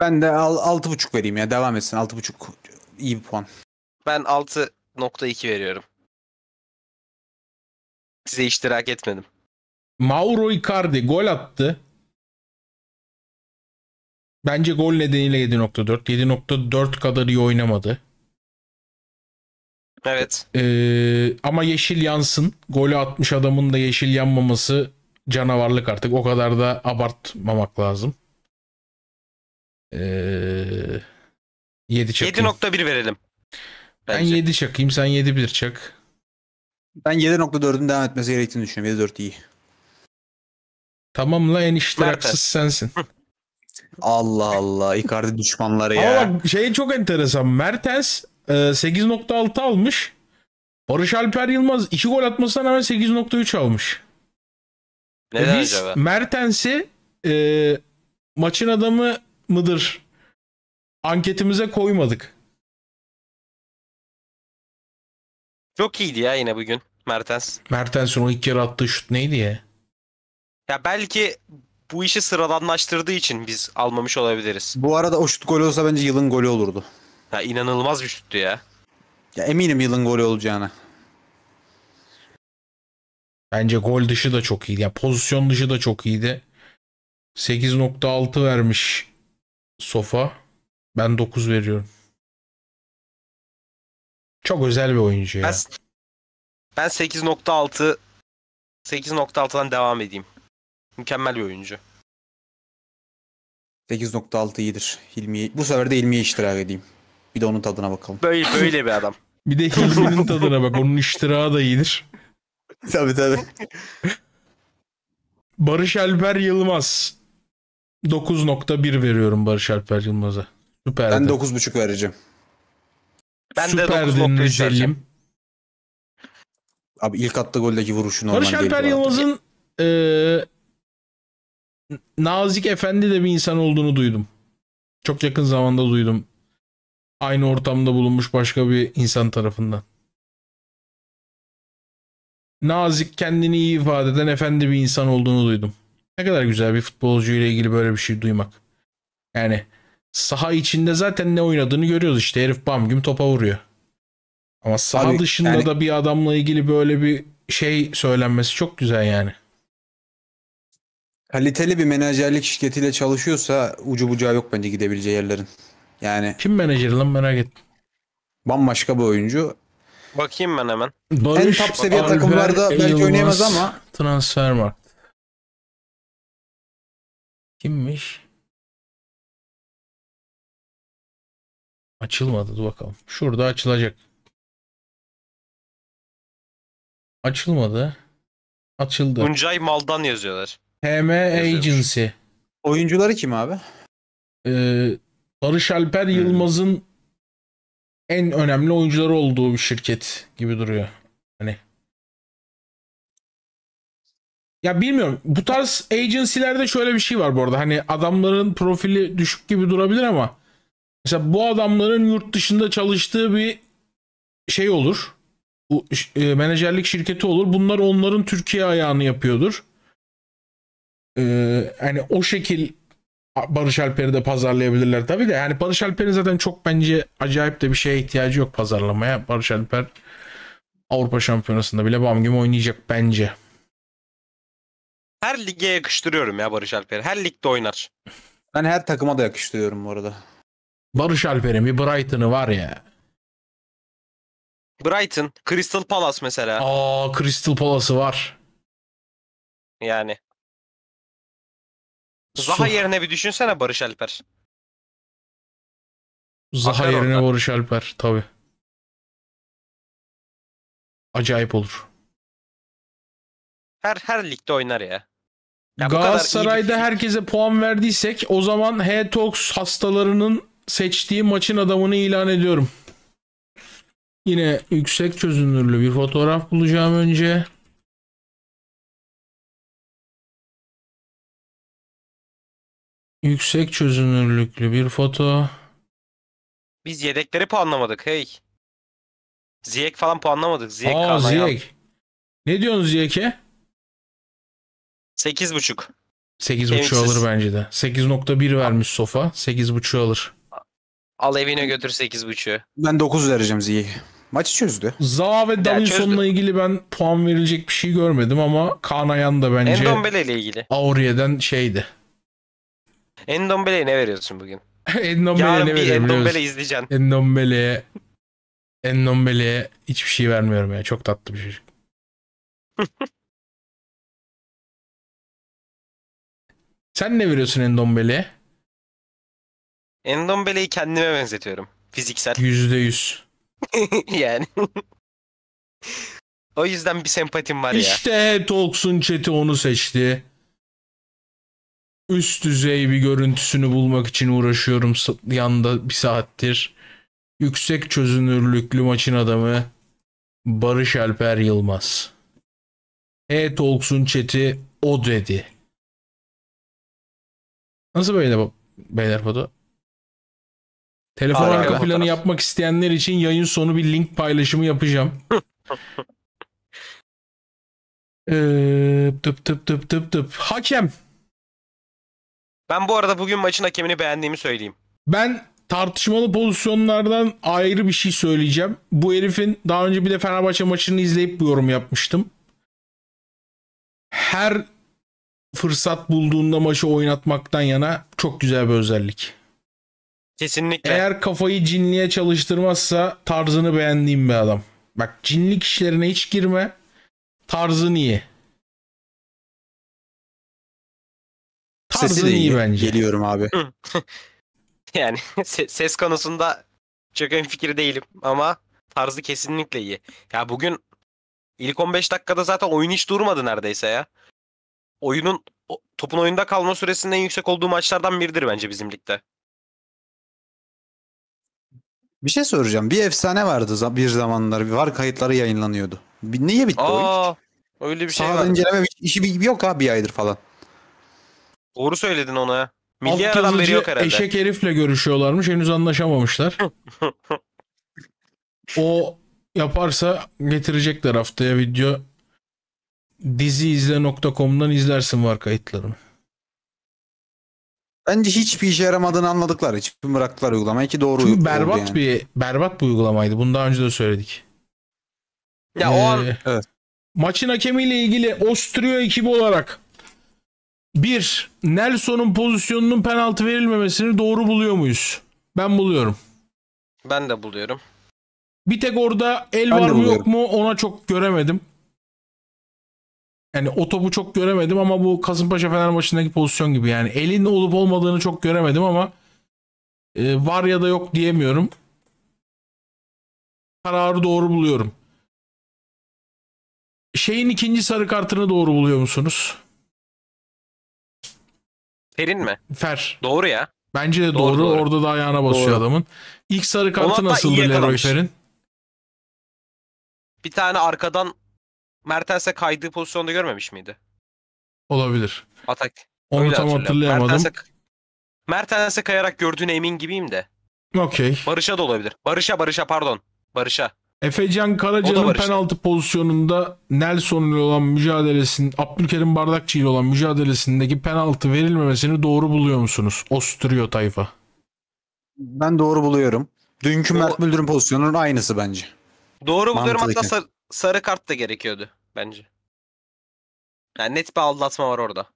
Ben de al- altı buçuk vereyim ya. Devam etsin. Altı buçuk iyi bir puan. Ben 6.2 veriyorum. Size iştirak etmedim. Mauro Icardi gol attı. Bence gol nedeniyle 7.4. 7.4 kadar iyi oynamadı. Evet. Ee, ama yeşil yansın. Golü atmış adamın da yeşil yanmaması canavarlık artık. O kadar da abartmamak lazım. Ee, 7 çakayım. 7.1 verelim. Bence. Ben 7 çakayım. Sen 7.1 çak. Ben 7.4'ün devam etmesi gerektiğini düşünüyorum. 7.4 iyi. Tamamla en iştiraksız sensin. Allah Allah. Icardi düşmanları ya. Ama bak şey çok enteresan. Mertens 8.6 ee, almış. Barış Alper Yılmaz 2 gol atmasına rağmen 8.3 almış. E, Neden biz acaba? Mertens'i e, maçın adamı mıdır anketimize koymadık. Çok iyiydi ya yine bugün Mertens. Mertens'in o ilk yarı attığı şut neydi ya? Ya belki bu işi sıradanlaştırdığı için biz almamış olabiliriz. Bu arada o şut golü olsa bence yılın golü olurdu. Ya inanılmaz bir şuttu ya. Ya eminim yılın golü olacağına. Bence gol dışı da çok iyiydi. Ya pozisyon dışı da çok iyiydi. 8.6 vermiş Sofa. Ben 9 veriyorum. Çok özel bir oyuncu ya. Ben, ben 8.6 8.6'dan devam edeyim. Mükemmel bir oyuncu. 8.6 iyidir. Hilmi, bu sefer de Hilmi'ye iştirak edeyim. Bir de onun tadına bakalım. Böyle böyle bir adam. Bir de Hilmi'nin tadına bak. Onun iştirağı da iyidir. tabii tabii. Barış Alper Yılmaz. 9.1 veriyorum Barış Alper Yılmaz'a. Süper. Ben 9.5 vereceğim. Ben Süper de 9.5 vereceğim. Abi ilk attığı goldeki vuruşu normal Barış değil. Barış Alper Yılmaz'ın e, nazik efendi de bir insan olduğunu duydum. Çok yakın zamanda duydum aynı ortamda bulunmuş başka bir insan tarafından. Nazik kendini iyi ifade eden efendi bir insan olduğunu duydum. Ne kadar güzel bir futbolcu ile ilgili böyle bir şey duymak. Yani saha içinde zaten ne oynadığını görüyoruz işte. Herif bam güm topa vuruyor. Ama saha Abi, dışında yani... da bir adamla ilgili böyle bir şey söylenmesi çok güzel yani. Kaliteli bir menajerlik şirketiyle çalışıyorsa ucu bucağı yok bence gidebileceği yerlerin. Yani kim menajeri lan merak ettim. Bambaşka bir oyuncu. Bakayım ben hemen. Barış, en top seviye Alper, takımlarda belki oynayamaz ama. Transfermarkt. Kimmiş? Açılmadı dur bakalım. Şurada açılacak. Açılmadı. Açıldı. Tuncay Mal'dan yazıyorlar. HM Yazıyormuş. Agency. Oyuncuları kim abi? Ee, Barış Alper hmm. Yılmaz'ın en önemli oyuncuları olduğu bir şirket gibi duruyor. Hani ya bilmiyorum. Bu tarz agency'lerde şöyle bir şey var bu arada. Hani adamların profili düşük gibi durabilir ama mesela bu adamların yurt dışında çalıştığı bir şey olur. Bu e, menajerlik şirketi olur. Bunlar onların Türkiye ayağını yapıyordur. Ee, hani o şekil Barış Alper'i de pazarlayabilirler tabii de. Yani Barış Alper'in zaten çok bence acayip de bir şeye ihtiyacı yok pazarlamaya. Barış Alper Avrupa Şampiyonası'nda bile bam gibi oynayacak bence. Her lige yakıştırıyorum ya Barış Alper. Her ligde oynar. Ben her takıma da yakıştırıyorum bu arada. Barış Alper'in bir Brighton'ı var ya. Brighton, Crystal Palace mesela. Aa Crystal Palace'ı var. Yani Zaha yerine bir düşünsene Barış Alper. Zaha Akar yerine orada. Barış Alper tabi. Acayip olur. Her her ligde oynar ya. ya Galatasaray'da herkese puan verdiysek o zaman H-Tox hastalarının seçtiği maçın adamını ilan ediyorum. Yine yüksek çözünürlü bir fotoğraf bulacağım önce. Yüksek çözünürlüklü bir foto. Biz yedekleri puanlamadık hey. Ziyek falan puanlamadık. Ziyek Aa Kaan Ziyek. Ne diyorsun Ziyek'e? 8.5. 8.5 Kemiksiz. alır bence de. 8.1 vermiş sofa. 8.5 alır. Al evine götür 8.5'ü. Ben 9 vereceğim Z'yi. Maçı çözdü. Za ve Davinson'la ilgili ben puan verilecek bir şey görmedim ama Kanayan da bence Endombele ile ilgili. Aurier'den şeydi. Endombele'ye ne veriyorsun bugün? Endombele'ye ne veriyorum Endombele izleyeceksin. Endombele'ye Endombele'ye hiçbir şey vermiyorum ya. Çok tatlı bir çocuk. Sen ne veriyorsun Endombele'ye? Endombele'yi kendime benzetiyorum. Fiziksel. Yüzde yüz. yani. o yüzden bir sempatim var işte ya. İşte Talks'un chat'i onu seçti üst düzey bir görüntüsünü bulmak için uğraşıyorum yanda bir saattir. Yüksek çözünürlüklü maçın adamı Barış Alper Yılmaz. E-Talks'un chat'i o dedi. Nasıl böyle beyler foto? Telefon arka fotoğraf. planı yapmak isteyenler için yayın sonu bir link paylaşımı yapacağım. ee, tıp tıp tıp tıp tıp. Hakem. Ben bu arada bugün maçın hakemini beğendiğimi söyleyeyim. Ben tartışmalı pozisyonlardan ayrı bir şey söyleyeceğim. Bu herifin daha önce bir de Fenerbahçe maçını izleyip bir yorum yapmıştım. Her fırsat bulduğunda maçı oynatmaktan yana çok güzel bir özellik. Kesinlikle. Eğer kafayı cinliğe çalıştırmazsa tarzını beğendiğim bir adam. Bak cinlik işlerine hiç girme. Tarzın iyi. Tarzın Sesi de iyi, iyi bence. Geliyorum abi. yani ses konusunda çok ön fikir değilim ama tarzı kesinlikle iyi. Ya bugün ilk 15 dakikada zaten oyun hiç durmadı neredeyse ya. Oyunun topun oyunda kalma süresinin en yüksek olduğu maçlardan biridir bence bizim ligde. Bir şey soracağım. Bir efsane vardı bir zamanlar. Var kayıtları yayınlanıyordu. Niye bitti Aa, oyun? Öyle bir şey Sağdan var. inceleme işi yok abi bir aydır falan. Doğru söyledin ona ya. Milli Alt aradan beri herhalde. eşek herifle görüşüyorlarmış. Henüz anlaşamamışlar. o yaparsa getirecekler haftaya video. Diziizle.com'dan izlersin var kayıtlarını. Bence hiçbir işe yaramadığını anladıkları için bıraktılar uygulamayı ki doğru Çünkü berbat yani. bir berbat bir uygulamaydı. Bunu daha önce de söyledik. Ya ee, o an ee, evet. maçın hakemiyle ilgili Ostryo ekibi olarak bir Nelson'un pozisyonunun penaltı verilmemesini doğru buluyor muyuz? Ben buluyorum. Ben de buluyorum. Bir tek orada el ben var mı yok mu ona çok göremedim. Yani o topu çok göremedim ama bu Kasımpaşa Fener maçındaki pozisyon gibi yani elin olup olmadığını çok göremedim ama e, var ya da yok diyemiyorum. Kararı doğru buluyorum. Şeyin ikinci sarı kartını doğru buluyor musunuz? Ferin mi? Fer. Doğru ya. Bence de doğru. doğru. doğru. Orada da ayağına basıyor doğru. adamın. İlk sarı kartı Onu nasıldı Leroy Fer'in? Bir tane arkadan Mertens'e kaydığı pozisyonda görmemiş miydi? Olabilir. Atak. Onu Öyle tam hatırlayamadım. Mertens'e Mertens'e kayarak gördüğüne emin gibiyim de. Okey. Barış'a da olabilir. Barış'a Barış'a pardon. Barış'a. Efecan Karaca'nın penaltı işte. pozisyonunda Nelson ile olan mücadelesinin, Abdülkerim Bardakçı ile olan mücadelesindeki penaltı verilmemesini doğru buluyor musunuz? Osturuyor tayfa. Ben doğru buluyorum. Dünkü o... Mert Müldür'ün pozisyonunun aynısı bence. Doğru buluyorum hatta sar, sarı kart da gerekiyordu bence. Yani net bir aldatma var orada.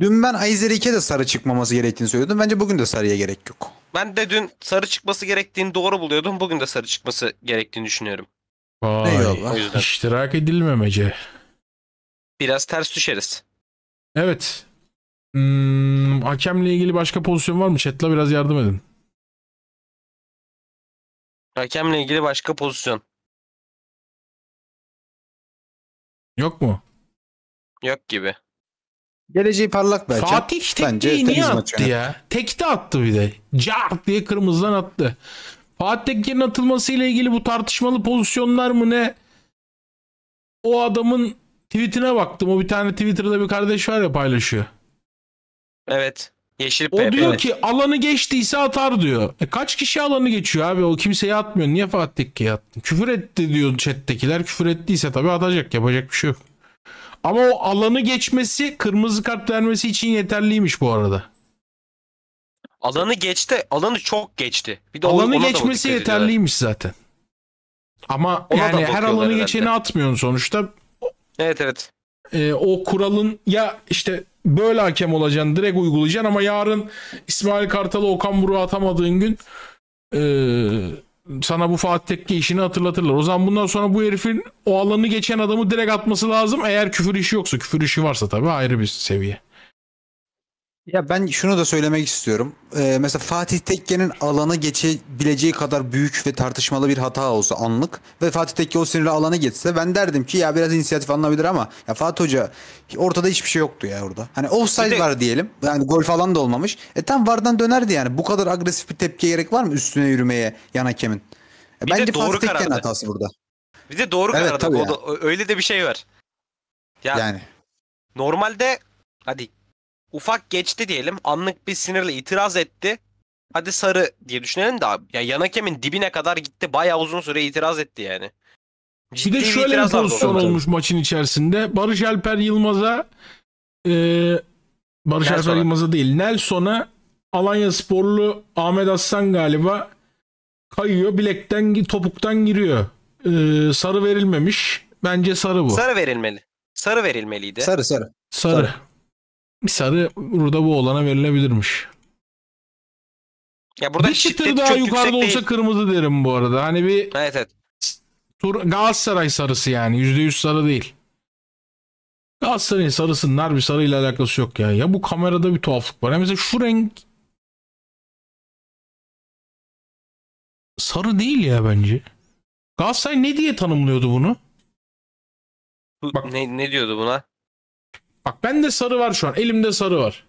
Dün ben Ayzerik'e de sarı çıkmaması gerektiğini söylüyordum. Bence bugün de sarıya gerek yok. Ben de dün sarı çıkması gerektiğini doğru buluyordum. Bugün de sarı çıkması gerektiğini düşünüyorum. Vay, Eyvallah. iştirak edilmemece. Biraz ters düşeriz. Evet. Hmm, hakemle ilgili başka pozisyon var mı? Chat'la biraz yardım edin. Hakemle ilgili başka pozisyon. Yok mu? Yok gibi. Geleceği parlak bence. Fatih tekniği niye attı yönetim. ya? Tekte attı bir de. Cart diye kırmızıdan attı. Fatih Tekke'nin atılmasıyla ilgili bu tartışmalı pozisyonlar mı ne? O adamın tweetine baktım. O bir tane Twitter'da bir kardeş var ya paylaşıyor. Evet. Yeşil O diyor ki alanı geçtiyse atar diyor. E kaç kişi alanı geçiyor abi? O kimseye atmıyor. Niye Fatih Tekke'ye attın? Küfür etti diyor chat'tekiler. Küfür ettiyse tabii atacak. Yapacak bir şey yok. Ama o alanı geçmesi kırmızı kart vermesi için yeterliymiş bu arada. Alanı geçti. Alanı çok geçti. Bir de alanı ona geçmesi da yeterliymiş zaten. Ama ona yani her alanı herhalde. geçeni atmıyorsun sonuçta. Evet evet. Ee, o kuralın ya işte böyle hakem olacaksın direkt uygulayacaksın ama yarın İsmail Kartal'ı Okan Buruk'u atamadığın gün ee, sana bu Fatih Tekke işini hatırlatırlar. O zaman bundan sonra bu herifin o alanı geçen adamı direkt atması lazım. Eğer küfür işi yoksa, küfür işi varsa tabii ayrı bir seviye. Ya ben şunu da söylemek istiyorum. Ee, mesela Fatih Tekke'nin alana geçebileceği kadar büyük ve tartışmalı bir hata olsa anlık ve Fatih Tekke o sinirle alana geçse ben derdim ki ya biraz inisiyatif alınabilir ama ya Fatih Hoca ortada hiçbir şey yoktu ya orada. Hani offside var diyelim. Yani gol falan da olmamış. E tam vardan dönerdi yani. Bu kadar agresif bir tepkiye gerek var mı üstüne yürümeye yan hakemin? E, bir bence de doğru Fatih Tekke'nin hatası burada. Bir de doğru evet, karardı. O yani. öyle de bir şey var. Ya, yani normalde hadi ufak geçti diyelim. Anlık bir sinirle itiraz etti. Hadi sarı diye düşünelim de abi. Ya yan hakemin dibine kadar gitti. Bayağı uzun süre itiraz etti yani. Ciddi bir de şöyle bir pozisyon olmuş maçın içerisinde. Barış Alper Yılmaz'a e, Barış Nelson'a. Alper Yılmaz'a değil Nelson'a Alanya sporlu Ahmet Aslan galiba kayıyor. Bilekten topuktan giriyor. E, sarı verilmemiş. Bence sarı bu. Sarı verilmeli. Sarı verilmeliydi. Sarı sarı. Sarı. sarı. Misali burada bu olana verilebilirmiş. Ya burada bir çıtır daha yukarıda olsa değil. kırmızı derim bu arada. Hani bir evet, evet. Tur Galatasaray sarısı yani. yüzde yüz sarı değil. Galatasaray'ın sarısının bir sarıyla alakası yok ya. Ya bu kamerada bir tuhaflık var. Ya mesela şu renk sarı değil ya bence. Galatasaray ne diye tanımlıyordu bunu? Bu, Bak, ne, ne diyordu buna? Bak bende sarı var şu an. Elimde sarı var.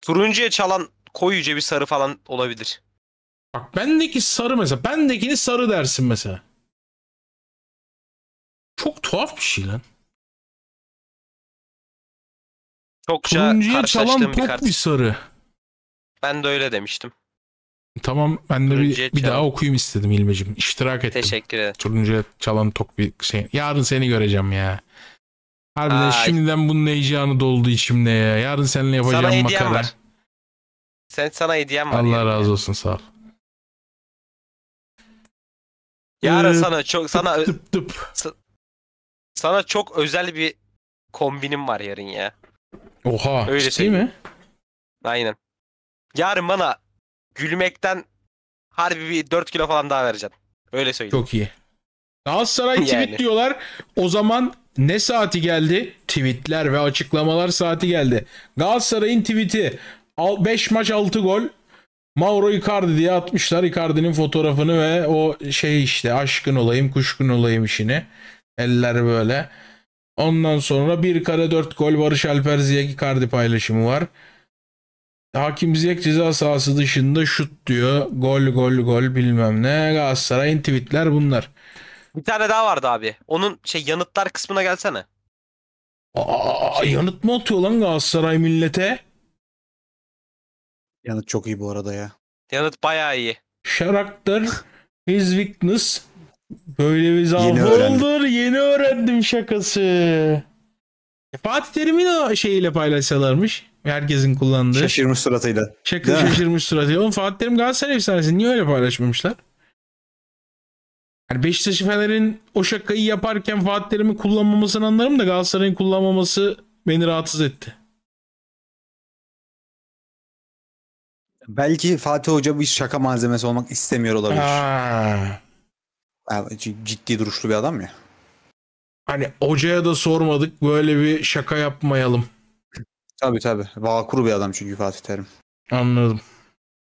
Turuncuya çalan koyu bir sarı falan olabilir. Bak bendeki sarı mesela. Bendekini sarı dersin mesela. Çok tuhaf bir şey lan. Çokça Turuncuya çalan pop bir, bir sarı. Ben de öyle demiştim. Tamam ben de bir, bir daha okuyayım istedim İlmeciğim. İştirak ettim. Teşekkür ederim. Turuncuya çalan tok bir şey. Yarın seni göreceğim ya. Harbiden Ay. şimdiden bunun heyecanı doldu içimde ya. Yarın seninle yapacağım sana makara. Var. Sen sana hediyem var. Allah yani. razı olsun sağ ol. Yarın ee, sana çok sana tıp, tıp, tıp. Sa- sana çok özel bir kombinim var yarın ya. Oha. Öyle ciddi mi? Aynen. Yarın bana gülmekten harbi bir 4 kilo falan daha vereceksin. Öyle söyleyeyim. Çok iyi. Galatasaray yani. tweet diyorlar. O zaman ne saati geldi? Tweetler ve açıklamalar saati geldi. Galatasaray'ın tweeti 5 maç 6 gol. Mauro Icardi diye atmışlar Icardi'nin fotoğrafını ve o şey işte aşkın olayım kuşkun olayım işini. Eller böyle. Ondan sonra bir kare 4 gol Barış Alper Ziyek Icardi paylaşımı var. Hakim Ziyek ceza sahası dışında şut diyor. Gol gol gol bilmem ne. Galatasaray'ın tweetler bunlar. Bir tane daha vardı abi. Onun şey yanıtlar kısmına gelsene. Aa, yanıt mı atıyor lan Galatasaray millete? Yanıt çok iyi bu arada ya. Yanıt bayağı iyi. Şaraktır, his weakness. Böyle bir zavallıdır. Yeni, yeni öğrendim şakası. E, Fatih Terim'in o şeyiyle paylaşsalarmış. Herkesin kullandığı. Şaşırmış suratıyla. Şaka. şaşırmış suratıyla. Oğlum Fatih Terim Galatasaray efsanesi. Niye öyle paylaşmamışlar? Yani Beşiktaş'ı Fener'in o şakayı yaparken Fatih Terim'i kullanmamasını anlarım da Galatasaray'ın kullanmaması beni rahatsız etti. Belki Fatih Hoca bir şaka malzemesi olmak istemiyor olabilir. Ha. ciddi duruşlu bir adam ya. Hani hocaya da sormadık böyle bir şaka yapmayalım. Tabii tabii. Vakuru bir adam çünkü Fatih Terim. Anladım.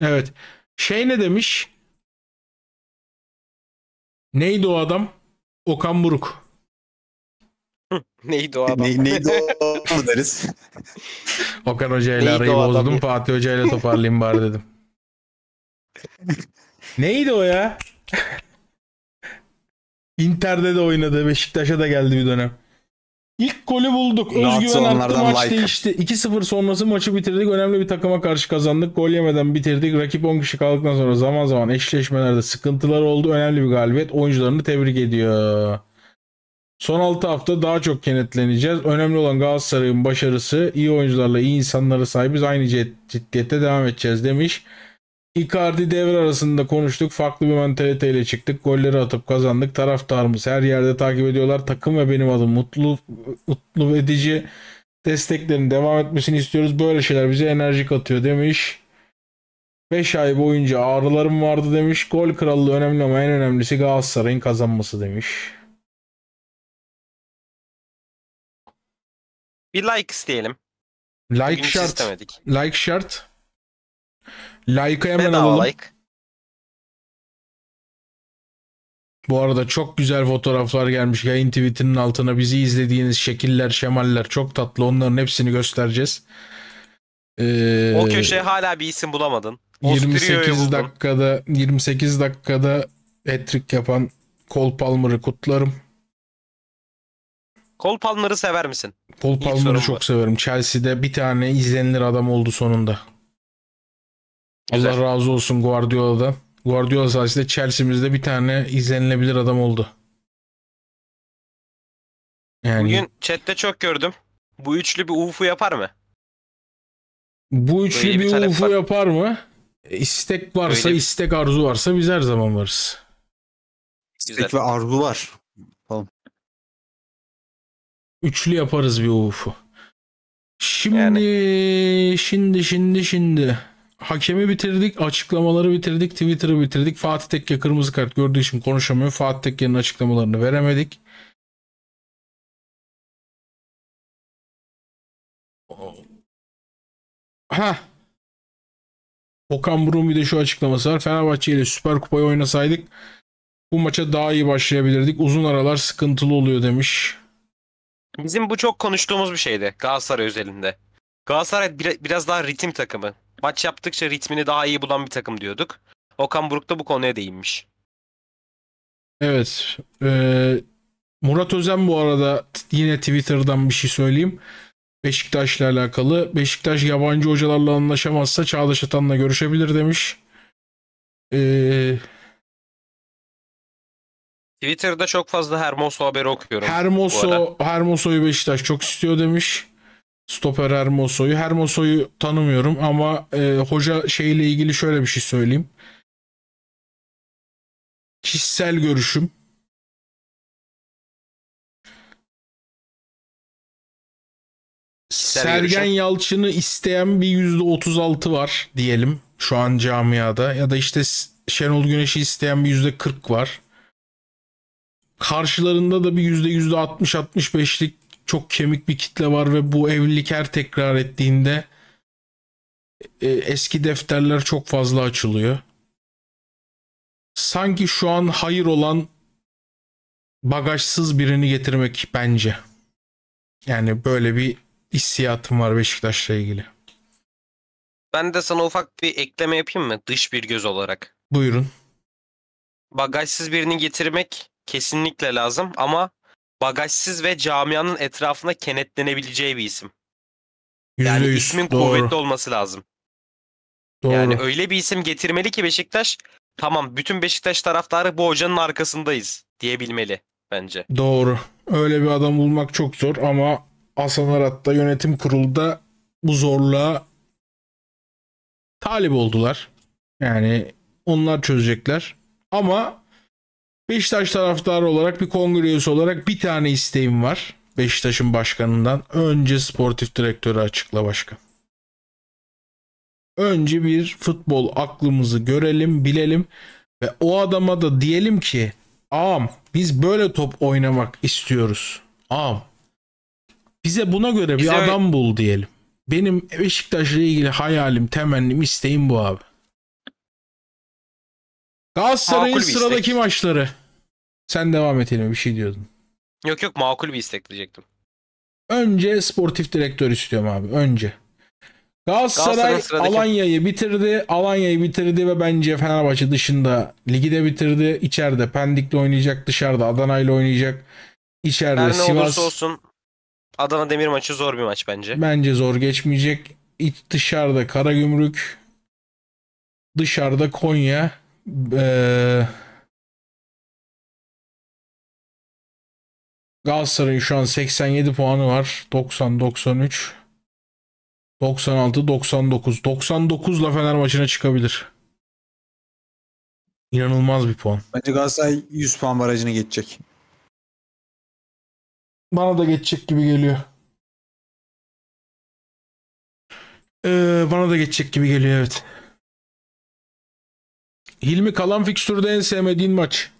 Evet. Şey ne demiş? Neydi o adam? Okan Buruk. Neydi o adam? Ne, neydi o adam deriz. Okan Hoca ile arayı bozdum. Fatih Hoca ile toparlayayım bari dedim. neydi o ya? Inter'de de oynadı. Beşiktaş'a da geldi bir dönem. İlk golü bulduk. Özgüven arttı maç like. değişti. 2-0 sonrası maçı bitirdik. Önemli bir takıma karşı kazandık. Gol yemeden bitirdik. Rakip 10 kişi kaldıktan sonra zaman zaman eşleşmelerde sıkıntılar oldu. Önemli bir galibiyet. Oyuncularını tebrik ediyor. Son 6 hafta daha çok kenetleneceğiz. Önemli olan Galatasaray'ın başarısı. iyi oyuncularla iyi insanlara sahibiz. Aynı ciddiyette devam edeceğiz demiş. Icardi devre arasında konuştuk. Farklı bir mentalite ile çıktık. Golleri atıp kazandık. Taraftarımız her yerde takip ediyorlar. Takım ve benim adım mutlu, mutlu edici. Desteklerin devam etmesini istiyoruz. Böyle şeyler bize enerji katıyor demiş. 5 ay boyunca ağrılarım vardı demiş. Gol krallığı önemli ama en önemlisi Galatasaray'ın kazanması demiş. Bir like isteyelim. Like Bugün şart. Like şart. Like'ı hemen Bedava alalım. Like. Bu arada çok güzel fotoğraflar gelmiş. Yayın tweetinin altına bizi izlediğiniz şekiller, şemaller çok tatlı. Onların hepsini göstereceğiz. Ee, o köşe hala bir isim bulamadın. 28 dakikada 28 dakikada hat yapan kol Palmer'ı kutlarım. Kol Palmer'ı sever misin? Kol Palmer'ı çok severim. Chelsea'de bir tane izlenilir adam oldu sonunda. Güzel. Allah razı olsun Guardiola'da. Guardiola sayesinde Chelsea'mizde bir tane izlenilebilir adam oldu. Yani... Bugün chatte çok gördüm. Bu üçlü bir UFU yapar mı? Bu üçlü Böyle bir, bir UFU yapar mı? İstek varsa, Öyle. istek arzu varsa biz her zaman varız. İstek ve arzu var. Tamam. Üçlü yaparız bir UFU. Şimdi, yani... şimdi, şimdi, şimdi hakemi bitirdik, açıklamaları bitirdik, Twitter'ı bitirdik. Fatih Tekke kırmızı kart gördüğü için konuşamıyor. Fatih Tekke'nin açıklamalarını veremedik. Ha. Oh. Okan Burun bir de şu açıklaması var. Fenerbahçe ile Süper Kupa'yı oynasaydık bu maça daha iyi başlayabilirdik. Uzun aralar sıkıntılı oluyor demiş. Bizim bu çok konuştuğumuz bir şeydi Galatasaray özelinde. Galatasaray biraz daha ritim takımı maç yaptıkça ritmini daha iyi bulan bir takım diyorduk. Okan Buruk da bu konuya değinmiş. Evet. Ee, Murat Özen bu arada yine Twitter'dan bir şey söyleyeyim. Beşiktaş'la alakalı. Beşiktaş yabancı hocalarla anlaşamazsa Çağdaş Atan'la görüşebilir demiş. Ee, Twitter'da çok fazla Hermoso haberi okuyorum. Hermoso, Hermoso'yu Beşiktaş çok istiyor demiş. Stoper Hermoso'yu. Hermoso'yu tanımıyorum ama e, hoca şeyle ilgili şöyle bir şey söyleyeyim. Kişisel görüşüm. Kişisel Sergen görüşüm. Yalçın'ı isteyen bir %36 var diyelim şu an camiada. Ya da işte Şenol Güneş'i isteyen bir %40 var. Karşılarında da bir %60-65'lik çok kemik bir kitle var ve bu evlilik her tekrar ettiğinde e, eski defterler çok fazla açılıyor. Sanki şu an hayır olan bagajsız birini getirmek bence. Yani böyle bir hissiyatım var Beşiktaş'la ilgili. Ben de sana ufak bir ekleme yapayım mı? Dış bir göz olarak. Buyurun. Bagajsız birini getirmek kesinlikle lazım ama bagajsız ve camianın etrafına kenetlenebileceği bir isim. Yani %100, ismin doğru. kuvvetli olması lazım. Doğru. Yani öyle bir isim getirmeli ki Beşiktaş tamam bütün Beşiktaş taraftarı bu hocanın arkasındayız diyebilmeli bence. Doğru. Öyle bir adam bulmak çok zor ama Hasan Arat'ta yönetim kurulda bu zorluğa talip oldular. Yani onlar çözecekler. Ama Beşiktaş taraftarı olarak bir kongre üyesi olarak bir tane isteğim var. Beşiktaş'ın başkanından. Önce sportif direktörü açıkla başkan. Önce bir futbol aklımızı görelim, bilelim ve o adama da diyelim ki ağam biz böyle top oynamak istiyoruz. Ağam bize buna göre bir bize... adam bul diyelim. Benim Beşiktaş'la ilgili hayalim, temennim, isteğim bu abi. Galatasaray'ın sıradaki istek. maçları. Sen devam et elime bir şey diyordun. Yok yok makul bir istek diyecektim. Önce sportif direktör istiyorum abi. Önce. Galatasaray sıradaki... Alanya'yı bitirdi. Alanya'yı bitirdi ve bence Fenerbahçe dışında ligi de bitirdi. İçeride Pendik'le oynayacak, dışarıda Adana'yla oynayacak. İçeride Her ne Sivas... olursa olsun Adana Demir maçı zor bir maç bence. Bence zor geçmeyecek. İç dışarıda Karagümrük, dışarıda Konya, ee, Galatasaray'ın şu an 87 puanı var. 90 93 96 99 99 ile Fener maçına çıkabilir. İnanılmaz bir puan. Bence Galatasaray 100 puan barajını geçecek. Bana da geçecek gibi geliyor. Ee, bana da geçecek gibi geliyor evet. Hilmi kalan fikstürde en sevmediğin maç.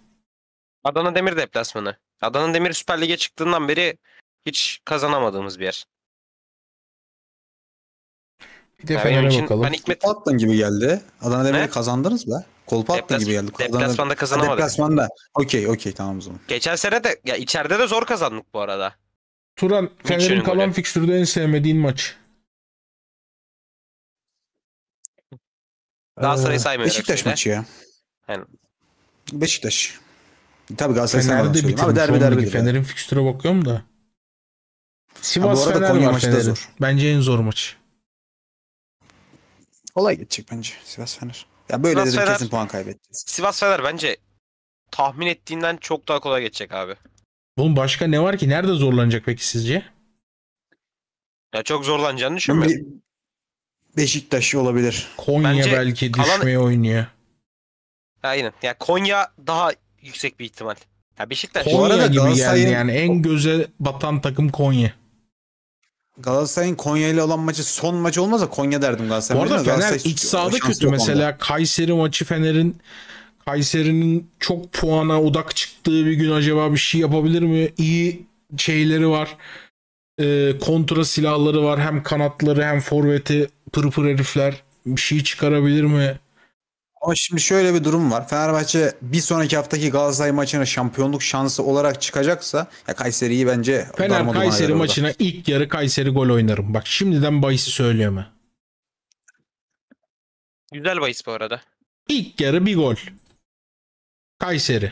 Adana Demir deplasmanı. Adana Demir Süper Lig'e çıktığından beri hiç kazanamadığımız bir yer. Bir de Fener'e için, bakalım. Ben Hikmet... Kolpa gibi geldi. Adana Demir'i kazandınız mı? Kolpa Deplas... gibi geldi. Deplasmanda kazanamadık. Deplasmanda. Okey okey tamam o zaman. Geçen sene de ya içeride de zor kazandık bu arada. Turan Fener'in kalan fikstürde en sevmediğin maç. Galatasaray'ı ee, saymıyorum. Beşiktaş maçı ya. Yani. Beşiktaş. Tabii Galatasaray'dan Fener'de bitirmiş. Ama derbi derbi. Fener'in fikstüre bakıyorum da. Sivas Fener Konya var Zor. Bence en zor maç. Kolay geçecek bence Sivas Fener. Ya böyle Sivas Fener, kesin puan kaybedeceğiz. Sivas Fener bence tahmin ettiğinden çok daha kolay geçecek abi. Bunun başka ne var ki? Nerede zorlanacak peki sizce? Ya çok zorlanacağını düşünmüyorum. Beşiktaş olabilir. Kalan- Konya belki düşmeye oynuyor. Aynen. Ya Konya daha yüksek bir ihtimal. Ya Beşiktaş. Konya arada gibi Galatasaray'ın- yani. En göze batan takım Konya. Galatasaray'ın Konya ile olan maçı son maçı olmazsa Konya derdim Bu Galatasaray'ın. arada Fener iç sahada kötü mesela. Kayseri maçı Fener'in Kayseri'nin çok puana odak çıktığı bir gün acaba bir şey yapabilir mi? İyi şeyleri var. Ee, kontra silahları var. Hem kanatları hem forveti pırpır herifler. Bir şey çıkarabilir mi? Ama şimdi şöyle bir durum var. Fenerbahçe bir sonraki haftaki Galatasaray maçına şampiyonluk şansı olarak çıkacaksa ya Kayseri'yi bence Fener Kayseri maçına orada. ilk yarı Kayseri gol oynarım. Bak şimdiden bahisi söylüyorum. Güzel bahis bu arada. İlk yarı bir gol. Kayseri.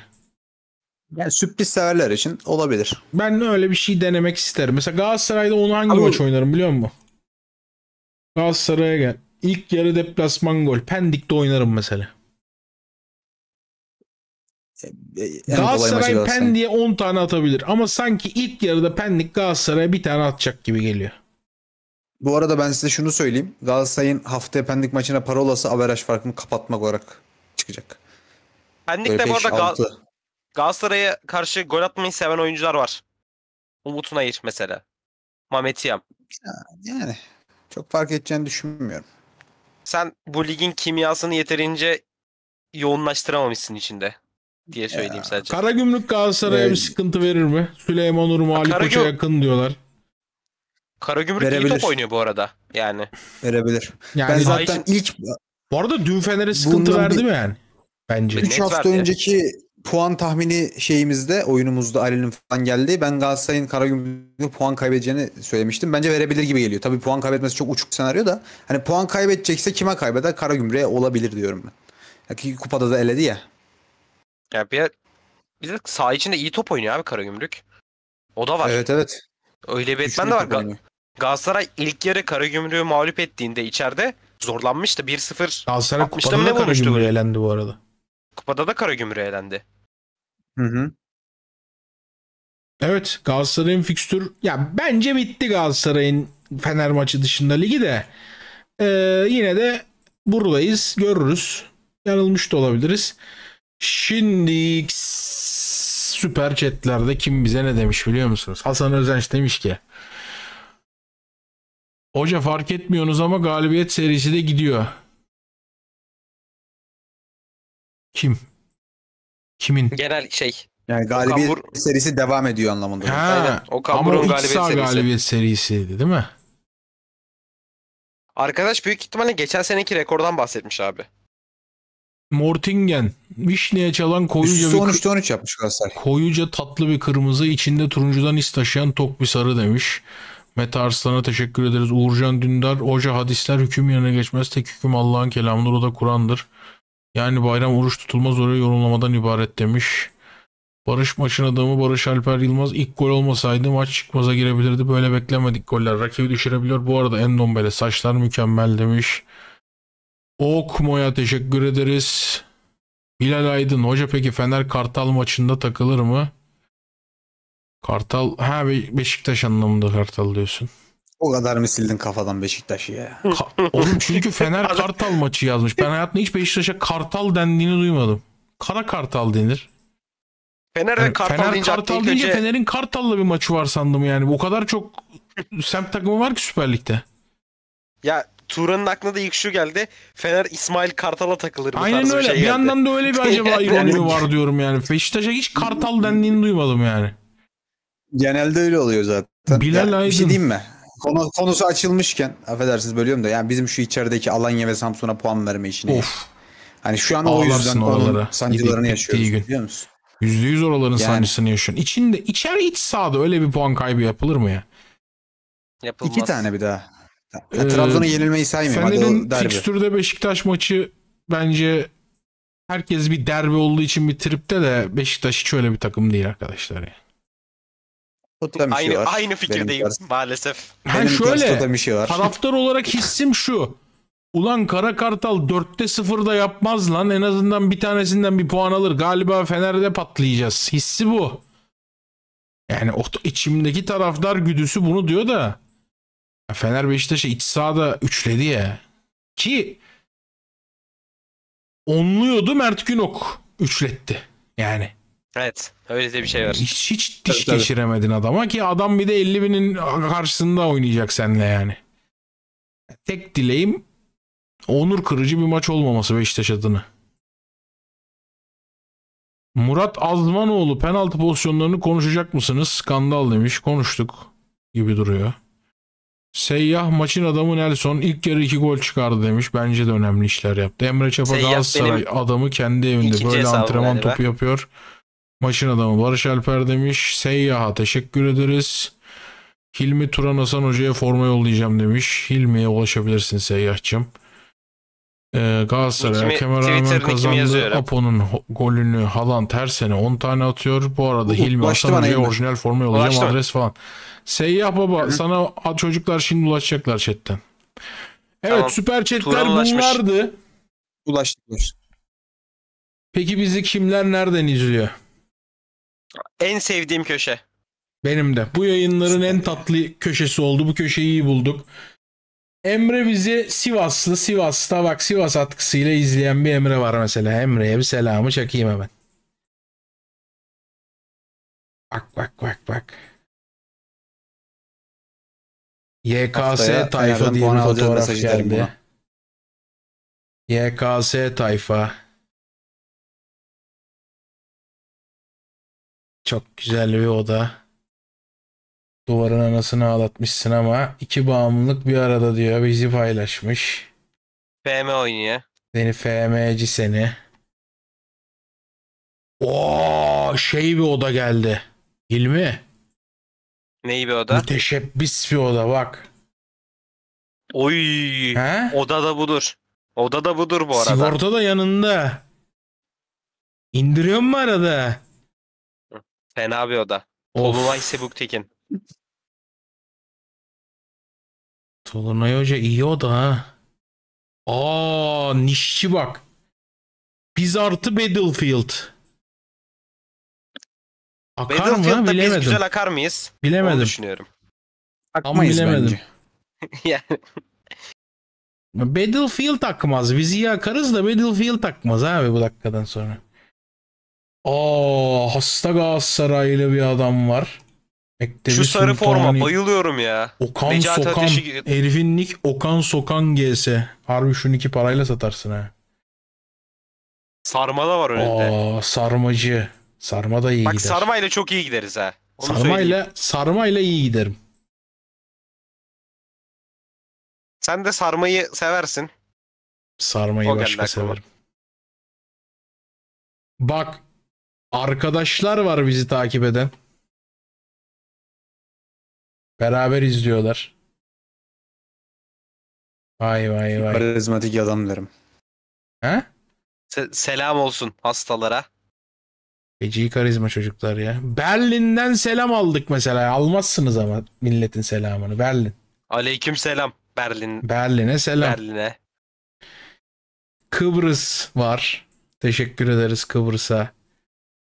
Yani sürpriz severler için olabilir. Ben öyle bir şey denemek isterim. Mesela Galatasaray'da onu hangi Abi, maç oynarım biliyor musun? Galatasaray'a gel. İlk yarı deplasman gol. Pendik'te oynarım mesela. E, e, en Galatasaray Pendik'e 10 tane atabilir. Ama sanki ilk yarıda Pendik Galatasaray'a bir tane atacak gibi geliyor. Bu arada ben size şunu söyleyeyim. Galatasaray'ın haftaya Pendik maçına para olası averaj farkını kapatmak olarak çıkacak. Pendik'te bu arada Gal Galatasaray'a karşı gol atmayı seven oyuncular var. Umut Nayır mesela. Mamet Yani çok fark edeceğini düşünmüyorum sen bu ligin kimyasını yeterince yoğunlaştıramamışsın içinde diye söyleyeyim ya, sadece. Karagümrük Galatasaray'a bir ee, sıkıntı verir mi? Süleyman Urmu, Ali Karagüm... Koç'a yakın diyorlar. Karagümrük Verebilir. iyi top oynuyor bu arada. Yani. Verebilir. Yani ben zaten Ayşe... ilk... Bu arada dün Fener'e sıkıntı Bundan verdi bir... mi yani? Bence. 3 hafta verdi. önceki puan tahmini şeyimizde oyunumuzda Ali'nin falan geldi. Ben Galatasaray'ın Karagümrük'e puan kaybedeceğini söylemiştim. Bence verebilir gibi geliyor. Tabii puan kaybetmesi çok uçuk senaryo da. Hani puan kaybedecekse kime kaybeder? Karagümrük'e olabilir diyorum ben. Ya kupada da eledi ya. Ya bir, bir de saha içinde iyi top oynuyor abi Karagümrük. O da var. Evet evet. Öyle bir etmen de var. Ga- Galatasaray ilk yarı Karagümrük'ü mağlup ettiğinde içeride zorlanmıştı. 1-0 Galatasaray kupada da Karagümrük'e elendi bu arada. Kupada da Karagümrük'e elendi. Hı hı. Evet Galatasaray'ın fikstür ya bence bitti Galatasaray'ın Fener maçı dışında ligi de ee, yine de buradayız görürüz yanılmış da olabiliriz. Şimdi süper chatlerde kim bize ne demiş biliyor musunuz? Hasan Özenç demiş ki Hoca fark etmiyorsunuz ama galibiyet serisi de gidiyor. Kim? Kimin? Genel şey. Yani galibiyet Okan Bur- serisi devam ediyor anlamında. Ha, Aynen. Okan ama Buruk'un galibiyet serisi. galibiyet serisiydi değil mi? Arkadaş büyük ihtimalle geçen seneki rekordan bahsetmiş abi. Mortingen. Vişneye çalan koyuca Üstü bir 13'te 13 yapmış Galatasaray. Koyuca tatlı bir kırmızı içinde turuncudan is taşıyan tok bir sarı demiş. Mete Arslan'a teşekkür ederiz. Uğurcan Dündar, Hoca hadisler hüküm yerine geçmez. Tek hüküm Allah'ın kelamıdır. O da Kur'an'dır. Yani bayram oruç tutulmaz oraya yorumlamadan ibaret demiş. Barış maçın adamı Barış Alper Yılmaz ilk gol olmasaydı maç çıkmaza girebilirdi. Böyle beklemedik goller. Rakibi düşürebiliyor. Bu arada Endombele saçlar mükemmel demiş. Okmo'ya teşekkür ederiz. Bilal Aydın. Hoca peki Fener Kartal maçında takılır mı? Kartal. Ha Be Beşiktaş anlamında Kartal diyorsun. O kadar mı sildin kafadan Beşiktaş'ı ya? Ka- Oğlum çünkü Fener Kartal maçı yazmış. Ben hayatımda hiç Beşiktaş'a Kartal dendiğini duymadım. Kara Kartal denir. Fener ve Kartal Fener deyince, Kartal deyince önce... Fener'in Kartal'la bir maçı var sandım yani. O kadar çok semt takımı var ki Süper Lig'de. Ya Turan'ın aklına da ilk şu geldi. Fener İsmail Kartal'a takılır. Aynen öyle. Bir, şey bir yandan da öyle bir acaba ironi mi var diyorum yani. Beşiktaş'a hiç Kartal dendiğini duymadım yani. Genelde öyle oluyor zaten. Bilal ya, Aydın. Bir şey diyeyim mi? Konu, konusu açılmışken affedersiniz bölüyorum da yani bizim şu içerideki Alanya ve Samsun'a puan verme işine. Of. Hani şu an Ağlarsın o yüzden oralara. onun sancılarını Gidip, yaşıyoruz gün. biliyor musun? Yüzde yüz oraların yani. sancısını yaşıyorsun. İçinde içer iç sahada öyle bir puan kaybı yapılır mı ya? Yapılmaz. İki tane bir daha. Ya, ee, Trabzon'a yenilmeyi saymıyorum. Fener'in fikstürde Beşiktaş maçı bence herkes bir derbi olduğu için bir tripte de Beşiktaş hiç öyle bir takım değil arkadaşlar yani. Şey aynı, işi var. Aynı fikirdeyim benim, maalesef. Ha benim şöyle totem şey var. taraftar olarak hissim şu. Ulan Kara Kartal 4'te 0'da yapmaz lan. En azından bir tanesinden bir puan alır. Galiba Fener'de patlayacağız. Hissi bu. Yani o, içimdeki taraftar güdüsü bunu diyor da. Fener Beşiktaş'a iç sahada üçledi ya. Ki onluyordu Mert Günok üçletti. Yani Evet öyle de bir şey var. Hiç, hiç diş tabii, geçiremedin tabii. adama ki adam bir de 50 binin karşısında oynayacak seninle yani. Tek dileğim onur kırıcı bir maç olmaması Beşiktaş adına. Murat Azmanoğlu penaltı pozisyonlarını konuşacak mısınız? Skandal demiş. Konuştuk gibi duruyor. Seyyah maçın adamı Nelson ilk yarı iki gol çıkardı demiş. Bence de önemli işler yaptı. Emre Çapa Seyyah Galatasaray adamı kendi evinde böyle antrenman galiba. topu yapıyor. Maçın adamı Barış Alper demiş. Seyyah'a teşekkür ederiz. Hilmi Turan Hasan Hoca'ya forma yollayacağım demiş. Hilmi'ye ulaşabilirsin Seyyah'cığım. Ee, Galatasaray hakeme rağmen kazandı. Apo'nun golünü Halan her sene 10 tane atıyor. Bu arada Hilmi Hasan Hoca'ya orijinal forma yollayacağım ulaştı adres falan. Seyyah baba Hı. sana çocuklar şimdi ulaşacaklar chatten. Evet tamam. süper chatler bunlardı. Ulaştık. Peki bizi kimler nereden izliyor? En sevdiğim köşe. Benim de. Bu yayınların en tatlı köşesi oldu. Bu köşeyi iyi bulduk. Emre bizi Sivaslı, Sivas'ta bak Sivas atkısıyla izleyen bir Emre var mesela. Emre'ye bir selamı çakayım hemen. Bak bak bak bak. YKS Haftaya tayfa diye bir fotoğraf geldi. YKS tayfa. Çok güzel bir oda. Duvarın anasını ağlatmışsın ama iki bağımlılık bir arada diyor. Bizi paylaşmış. FM oynuyor. Seni FM'ci seni. Oo, şey bir oda geldi. Hilmi. Neyi bir oda? Müteşebbis bir oda bak. Oy. He? Oda da budur. Oda da budur bu arada. Sigorta da yanında. İndiriyor mu arada? Fena bir oda. Tolunay Sebuktekin. Tolunay Hoca iyi oda ha. Aa nişçi bak. Biz artı Battlefield. Akar mı? Bilemedim. Biz güzel akar mıyız? Bilemedim. Onu düşünüyorum. Akmayız bilemedim. bence. Battlefield takmaz. Biz iyi akarız da Battlefield takmaz abi bu dakikadan sonra. Aa hasta Galatasaraylı bir adam var. Mektebi Şu sarı Sultani. forma bayılıyorum ya. Okan Necati Sokan. Ateşi... Herifin nick Okan Sokan GS. Harbi şunu iki parayla satarsın ha. Sarma da var önünde. Aa sarmacı. Sarma da iyi Bak, gider. Bak sarmayla çok iyi gideriz ha. Onu sarmayla, söyleyeyim. sarmayla iyi giderim. Sen de sarmayı seversin. Sarmayı o başka severim. Bak Arkadaşlar var bizi takip eden. Beraber izliyorlar. Vay vay vay. Karizmatik adamlarım. He? Se selam olsun hastalara. Feci karizma çocuklar ya. Berlin'den selam aldık mesela. Almazsınız ama milletin selamını. Berlin. Aleyküm selam Berlin. Berlin'e selam. Berlin'e. Kıbrıs var. Teşekkür ederiz Kıbrıs'a.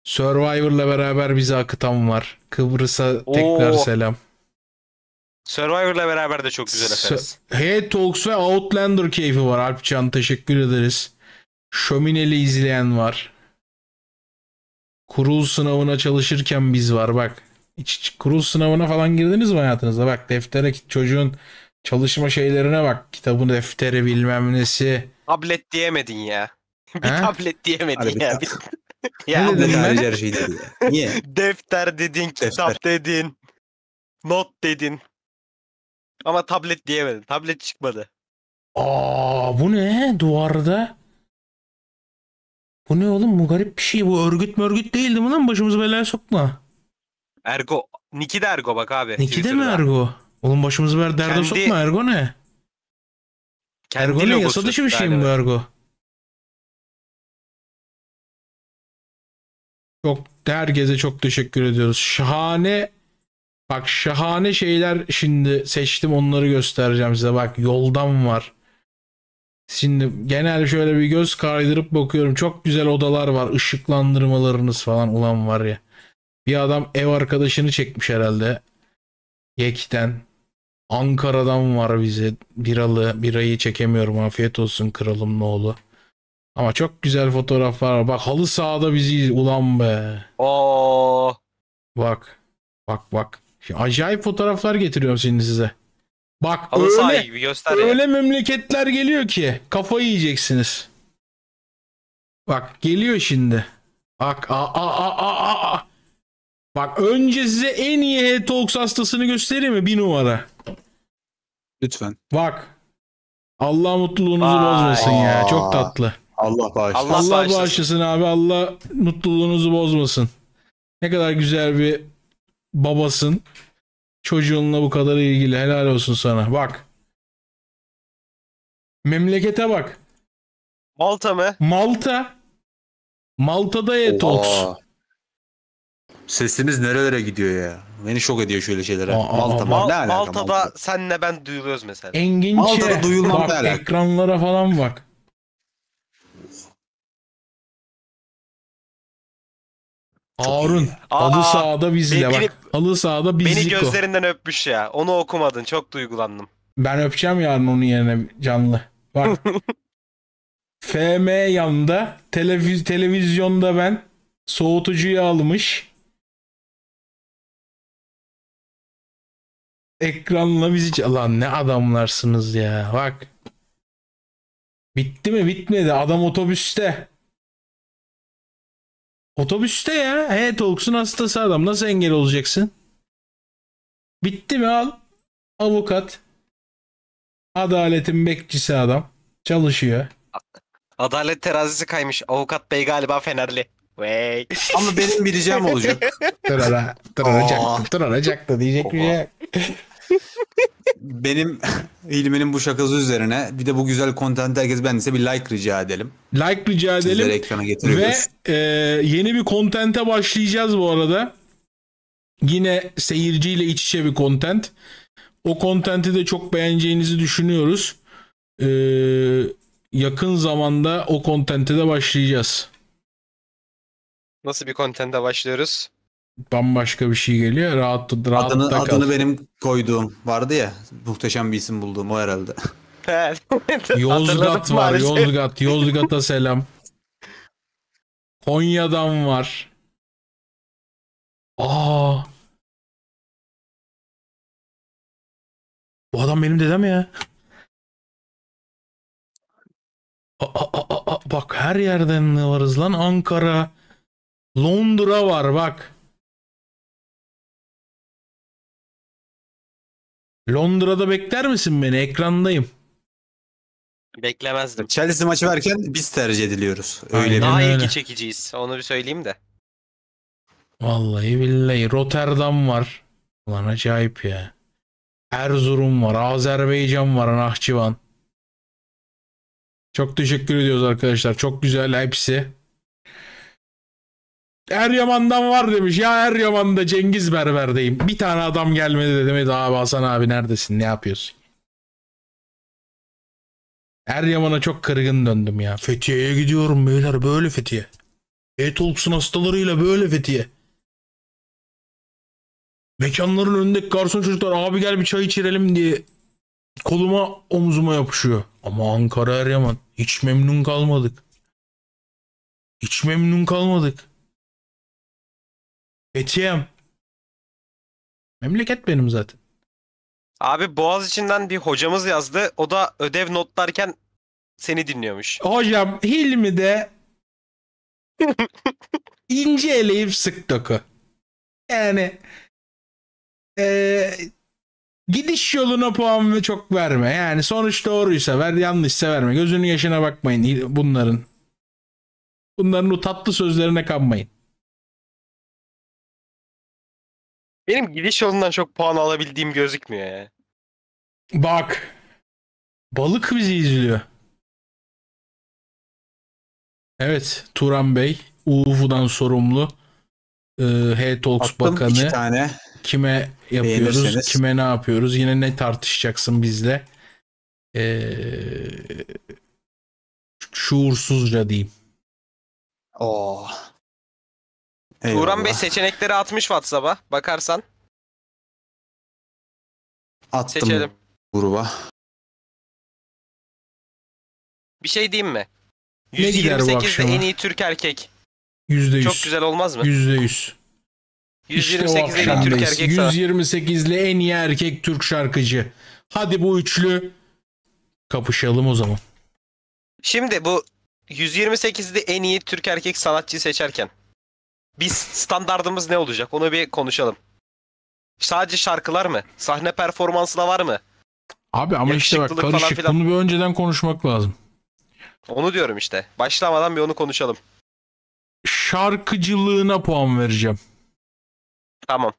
Survivor'la beraber bizi akıtan var. Kıbrıs'a tekrar Oo. selam. Survivor'la beraber de çok güzel efendim. Hey Talks ve Outlander keyfi var. Alpcan teşekkür ederiz. Şömineli izleyen var. Kurul sınavına çalışırken biz var bak. Hiç, hiç kurul sınavına falan girdiniz mi hayatınızda? Bak deftere çocuğun çalışma şeylerine bak. Kitabın defteri bilmem nesi. Tablet diyemedin ya. bir He? tablet diyemedin Abi, ya. Ya ne dedin harici her şey dedi. Niye? Defter dedin, kitap dedin, not dedin. Ama tablet diyemedin. Tablet çıkmadı. Aa bu ne duvarda? Bu ne oğlum bu garip bir şey. Bu örgüt mörgüt değildi mi lan başımızı belaya sokma. Ergo. Niki de Ergo bak abi. Niki de mi Ergo? Oğlum başımızı ber derde kendi, sokma Ergo ne? Kendi Ergo ne yasa dışı bir şey mi bu Ergo? Çok herkese çok teşekkür ediyoruz. Şahane bak şahane şeyler şimdi seçtim onları göstereceğim size. Bak yoldan var. Şimdi genel şöyle bir göz kaydırıp bakıyorum. Çok güzel odalar var. Işıklandırmalarınız falan ulan var ya. Bir adam ev arkadaşını çekmiş herhalde. Yek'ten. Ankara'dan var bize. Biralı. Birayı çekemiyorum. Afiyet olsun kralım oğlu. Ama çok güzel fotoğraflar var. Bak halı sahada bizi ulan be. Aa. Bak. Bak bak. Şimdi acayip fotoğraflar getiriyorum şimdi size. Bak halı öyle, göster öyle memleketler geliyor ki kafayı yiyeceksiniz. Bak geliyor şimdi. Bak a a a a a. Bak önce size en iyi H-Talks hastasını göstereyim mi? Bir numara. Lütfen. Bak. Allah mutluluğunuzu Vay. bozmasın ya. Çok tatlı. Allah bağışlasın. Allah, Allah bağışlasın. abi. Allah mutluluğunuzu bozmasın. Ne kadar güzel bir babasın. Çocuğunla bu kadar ilgili. Helal olsun sana. Bak. Memlekete bak. Malta mı? Malta. Malta'da Etox. Sesimiz nerelere gidiyor ya? Beni şok ediyor şöyle şeyler. Aa, Malta, Mal- ne alaka Malta'da Malta? senle ben duyuluyoruz mesela. Enginçe. Malta'da duyulmakla bak, Ekranlara falan bak. Arun. Aa, halı sahada bizle bak. Benim- Halı sahada Beni bizlik o. gözlerinden öpmüş ya. Onu okumadın. Çok duygulandım. Ben öpeceğim yarın onun yerine canlı. Bak. FM yanında televiz televizyonda ben soğutucuyu almış. Ekranla bizi ç- lan ne adamlarsınız ya. Bak. Bitti mi? Bitmedi. Adam otobüste. Otobüste ya. Hey Talks'un hastası adam. Nasıl engel olacaksın? Bitti mi al. Avukat. Adaletin bekçisi adam. Çalışıyor. Adalet terazisi kaymış. Avukat bey galiba Fenerli. Vey. Ama benim bir ricam olacak. Tırara, tıraracaktı, tıraracaktı diyecek bir şey. Benim Hilmi'nin bu şakası üzerine bir de bu güzel kontent herkes bendeyse bir like rica edelim. Like rica edelim. Sizleri ekrana getiriyoruz. Ve e, yeni bir kontente başlayacağız bu arada. Yine seyirciyle iç içe bir kontent. O kontenti de çok beğeneceğinizi düşünüyoruz. Ee, yakın zamanda o kontente de başlayacağız. Nasıl bir kontente başlıyoruz? bambaşka bir şey geliyor. Rahat, rahat adını, kal. adını benim koyduğum vardı ya. Muhteşem bir isim bulduğum o herhalde. Yozgat var. Yozgat. Yozgat'a selam. Konya'dan var. Aa. Bu adam benim dedem ya. Aa, aa, aa, bak her yerden varız lan Ankara. Londra var bak. Londra'da bekler misin beni? Ekrandayım. Beklemezdim. Chelsea maçı varken biz tercih ediliyoruz. Öyle Aynen Daha öyle. ilgi çekiciyiz. Onu bir söyleyeyim de. Vallahi billahi. Rotterdam var. Lan acayip ya. Erzurum var. Azerbaycan var. Nahçıvan. Çok teşekkür ediyoruz arkadaşlar. Çok güzel hepsi. Eryaman'dan var demiş. Ya Eryaman'da Cengiz Berber'deyim. Bir tane adam gelmedi de abi Hasan abi neredesin ne yapıyorsun? Eryaman'a çok kırgın döndüm ya. Fethiye'ye gidiyorum beyler böyle Fethiye. E-Talks'un hastalarıyla böyle Fethiye. Mekanların önündeki garson çocuklar abi gel bir çay içirelim diye koluma omzuma yapışıyor. Ama Ankara Eryaman hiç memnun kalmadık. Hiç memnun kalmadık. Etiyem, Memleket benim zaten. Abi Boğaz içinden bir hocamız yazdı. O da ödev notlarken seni dinliyormuş. Hocam Hilmi de ince eleyip sık doku. Yani e, gidiş yoluna puan çok verme. Yani sonuç doğruysa ver, yanlışsa verme. Gözünün yaşına bakmayın bunların. Bunların o tatlı sözlerine kanmayın. Benim gidiş yolundan çok puan alabildiğim gözükmüyor ya. Bak. Balık bizi izliyor. Evet Turan Bey UFO'dan sorumlu e, Hey Talks Bakanı. iki tane. Kime yapıyoruz? Kime ne yapıyoruz? Yine ne tartışacaksın bizle? E, şuursuzca diyeyim. Oh. Eyvallah. Turan Bey seçenekleri atmış WhatsApp'a. Bakarsan. Attım Seçelim. gruba. Bir şey diyeyim mi? Ne 128'de en iyi Türk erkek. Yüzde Çok güzel olmaz mı? Yüzde yüz. en iyi erkek 128 ile en iyi erkek Türk şarkıcı. Hadi bu üçlü kapışalım o zaman. Şimdi bu 128'de en iyi Türk erkek sanatçı seçerken biz standardımız ne olacak? Onu bir konuşalım. Sadece şarkılar mı? Sahne performansı da var mı? Abi ama işte bak karışık. Falan Bunu bir önceden konuşmak lazım. Onu diyorum işte. Başlamadan bir onu konuşalım. Şarkıcılığına puan vereceğim. Tamam.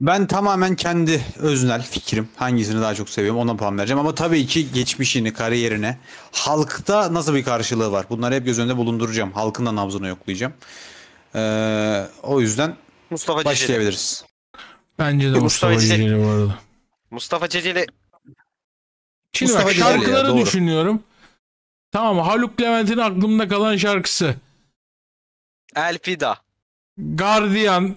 Ben tamamen kendi öznel fikrim. Hangisini daha çok seviyorum ona puan vereceğim. Ama tabii ki geçmişini, kariyerine, halkta nasıl bir karşılığı var? Bunları hep göz önünde bulunduracağım. Halkın da nabzını yoklayacağım. Ee, o yüzden Mustafa Ceceli. başlayabiliriz. Bence de E, Mustafa Ceceli. bu arada. Mustafa Ceceli Şimdi Mustafa bak Ceceli ya, şarkıları düşünüyorum. Tamam Haluk Levent'in aklımda kalan şarkısı. Elfida. Guardian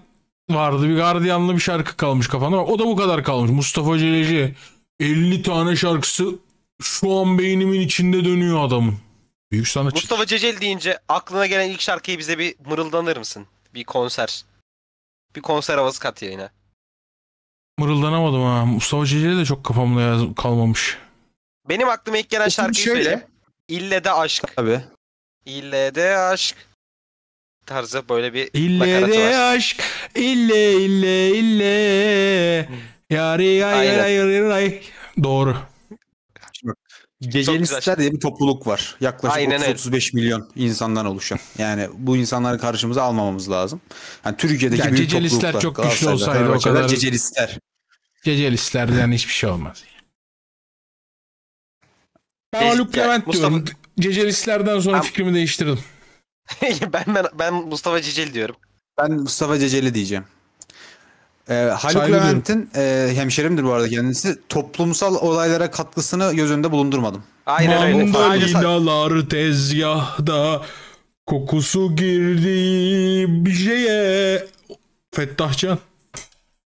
vardı. Bir Guardian'lı bir şarkı kalmış kafamda. O da bu kadar kalmış. Mustafa Ceceli 50 tane şarkısı şu an beynimin içinde dönüyor adamın. Büyük sanatçı. Mustafa Cecel deyince aklına gelen ilk şarkıyı bize bir mırıldanır mısın? Bir konser. Bir konser havası kat yayına. Mırıldanamadım ha. Mustafa Cecel de çok kafamda yaz- kalmamış. Benim aklıma ilk gelen Oğlum şarkıyı şöyle. söyle. İlle de aşk. Tabii. İlle de aşk. Tarzı böyle bir İlle nakaratı de var. aşk. İlle ille ille. Yari yari Aynen. yari yari. Doğru. Gecenisler diye bir topluluk var. Yaklaşık 30-35 milyon insandan oluşan. Yani bu insanları karşımıza almamamız lazım. Yani Türkiye'deki yani büyük topluluklar çok güçlü olsaydı o kadar. Cecelistler. Cecelistlerden hiçbir şey olmaz. Ben Haluk Levent Mustafa... Cecelistlerden sonra ben... fikrimi değiştirdim. ben, ben ben Mustafa Ceceli diyorum. Ben Mustafa Ceceli diyeceğim. E, Haluk Levent'in e, hemşerimdir bu arada kendisi. Toplumsal olaylara katkısını göz önünde bulundurmadım. Aynen öyle. Mandalinalar tezgahda kokusu girdi bir şeye. Fettahcan.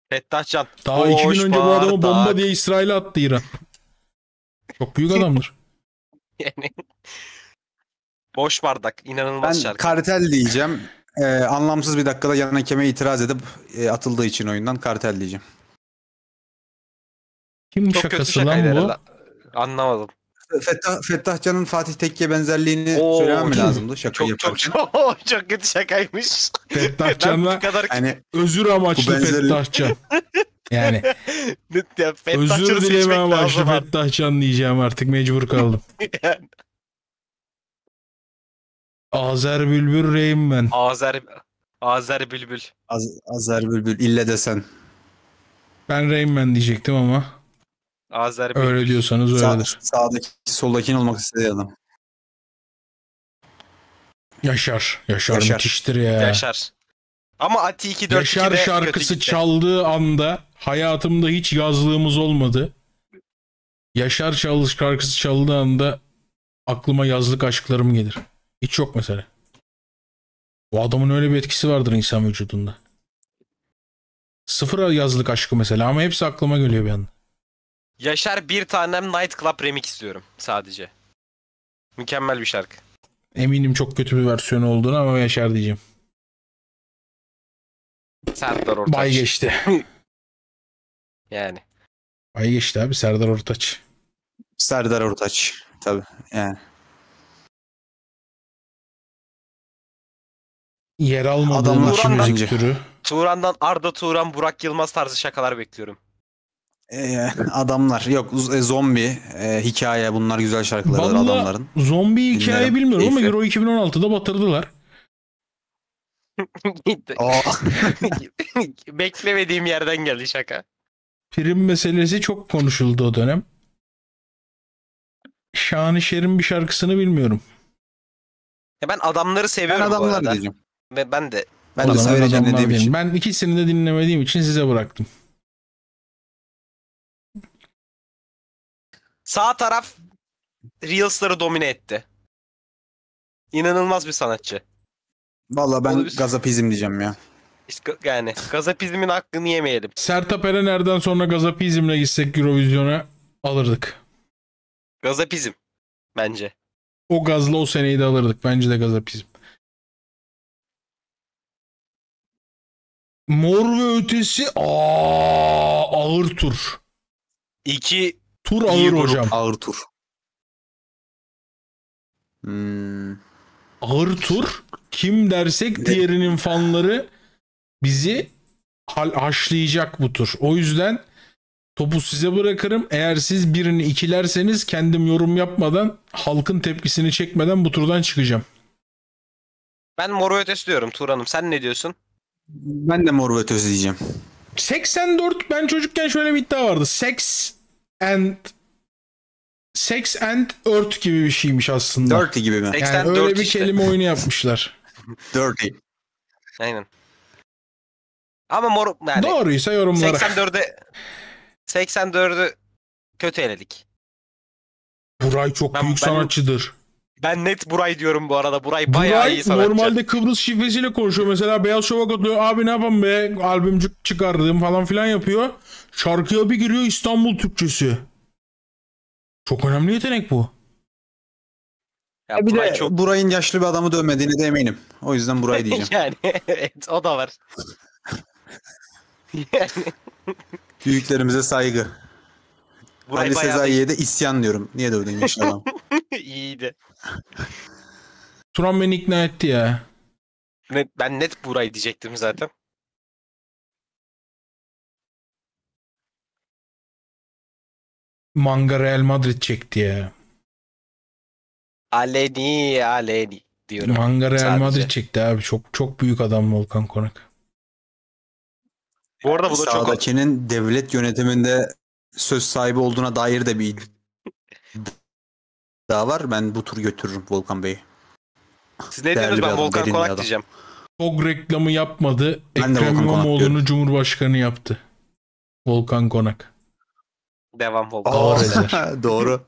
Fettahcan. Daha Boş iki gün önce bu adamı bomba diye İsrail'e attı İran. Çok büyük adamdır. yani... Boş bardak. inanılmaz ben şarkı. Ben kartel diyeceğim e, anlamsız bir dakikada yan hakeme itiraz edip e, atıldığı için oyundan kartel diyeceğim. Kim Çok şakası kötü şakaydı lan bu? herhalde. Anlamadım. Fettah, Fettahcan'ın Fatih Tekke benzerliğini Oo, söylemem mi çok- lazımdı şaka Çok yaparken? çok çok, çok kötü şakaymış. Ben Fettahcan'la kadar Yani özür Bu amaçlı benzeri- Fettahcan. Yani ya, özür dilemem amaçlı Fettahcan diyeceğim artık mecbur kaldım. Azer Bülbül Reyim ben. Azer Azer Bülbül. Az, Azer Bülbül ille desen. Ben reyim ben diyecektim ama. Azer Bülbül. Öyle diyorsanız öyledir. Sağ, sağdaki soldakini olmak istediği adam. Yaşar. Yaşar, Yaşar. müthiştir ya. Yaşar. Ama Ati 2 4 Yaşar şarkısı çaldığı anda hayatımda hiç yazlığımız olmadı. Yaşar şarkısı çaldığı anda aklıma yazlık aşklarım gelir. Hiç yok mesela. O adamın öyle bir etkisi vardır insan vücudunda. Sıfır yazlık aşkı mesela ama hepsi aklıma geliyor bir anda. Yaşar bir tanem Night Club remix istiyorum sadece. Mükemmel bir şarkı. Eminim çok kötü bir versiyonu olduğunu ama Yaşar diyeceğim. Serdar Ortaç. Bay geçti. yani. Bay geçti abi Serdar Ortaç. Serdar Ortaç. Tabii yani. yer almadığım için Turan'dan- müzik türü. Turan'dan Arda Turan, Burak Yılmaz tarzı şakalar bekliyorum. Ee, adamlar yok e, zombi e, hikaye bunlar güzel şarkılarıdır Vallahi- adamların. Zombi hikaye Dinlerim, bilmiyorum ama Euro 2016'da batırdılar. Beklemediğim yerden geldi şaka. Prim meselesi çok konuşuldu o dönem. Şanışer'in bir şarkısını bilmiyorum. Ya ben adamları ben seviyorum bu arada. diyeceğim. Ve ben de ben de söyleyeceğim dediğim için. Ben ikisini de dinlemediğim için size bıraktım. Sağ taraf Reels'ları domine etti. İnanılmaz bir sanatçı. Vallahi ben bir... gazapizm diyeceğim ya. yani gazapizmin hakkını yemeyelim. Sertap Erener'den sonra gazapizmle gitsek Eurovision'a alırdık. Gazapizm bence. O gazla o seneyi de alırdık. Bence de gazapizm. Mor ve ötesi aa ağır tur. İki tur ağır iyi hocam. Ağır tur. Hmm. Ağır tur kim dersek ne? diğerinin fanları bizi hal haşlayacak bu tur. O yüzden topu size bırakırım. Eğer siz birini ikilerseniz kendim yorum yapmadan halkın tepkisini çekmeden bu turdan çıkacağım. Ben mor ve ötesi diyorum Turan'ım. Sen ne diyorsun? Ben de mor ve ötesi diyeceğim. 84 ben çocukken şöyle bir iddia vardı. Sex and Sex and Earth gibi bir şeymiş aslında. Dirty gibi mi? yani öyle bir işte. kelime oyunu yapmışlar. Dirty. Aynen. Ama mor yani Doğruysa yorumlara. 84'e 84'ü kötü eledik. Buray çok ben, büyük ben, sanatçıdır. Ben net Buray diyorum bu arada. Buray bayağı Buray, iyi sanatçı. normalde Kıbrıs şifresiyle konuşuyor. Mesela Beyaz şovak katılıyor. Abi ne yapalım be albümcük çıkardım falan filan yapıyor. Şarkıya bir giriyor İstanbul Türkçesi. Çok önemli yetenek bu. Ya, e bir Buray de çok... Buray'ın yaşlı bir adamı dövmediğine de eminim. O yüzden Buray diyeceğim. yani evet o da var. yani. Büyüklerimize saygı. Buray Ali Sezai'ye de isyan diyorum. Niye dövdün yaşlı adam? İyiydi. Turan beni ikna etti ya. Ne, ben net burayı diyecektim zaten. Manga Real Madrid çekti ya. Aleni, Aleni diyorum. Manga Real sadece. Madrid çekti abi. Çok çok büyük adam Volkan Konak. Bu arada bu da çok Sağdakinin devlet yönetiminde söz sahibi olduğuna dair de bir daha var. Ben bu tur götürürüm Volkan Bey'i. Siz ne Değerli diyorsunuz ben bir adam, Volkan Konak diyeceğim. Kog reklamı yapmadı. Ben de Ekrem Volkan Konak diyorum. İmamoğlu'nu Cumhurbaşkanı yaptı. Volkan Konak. Devam Volkan. Aa. Doğru Doğru.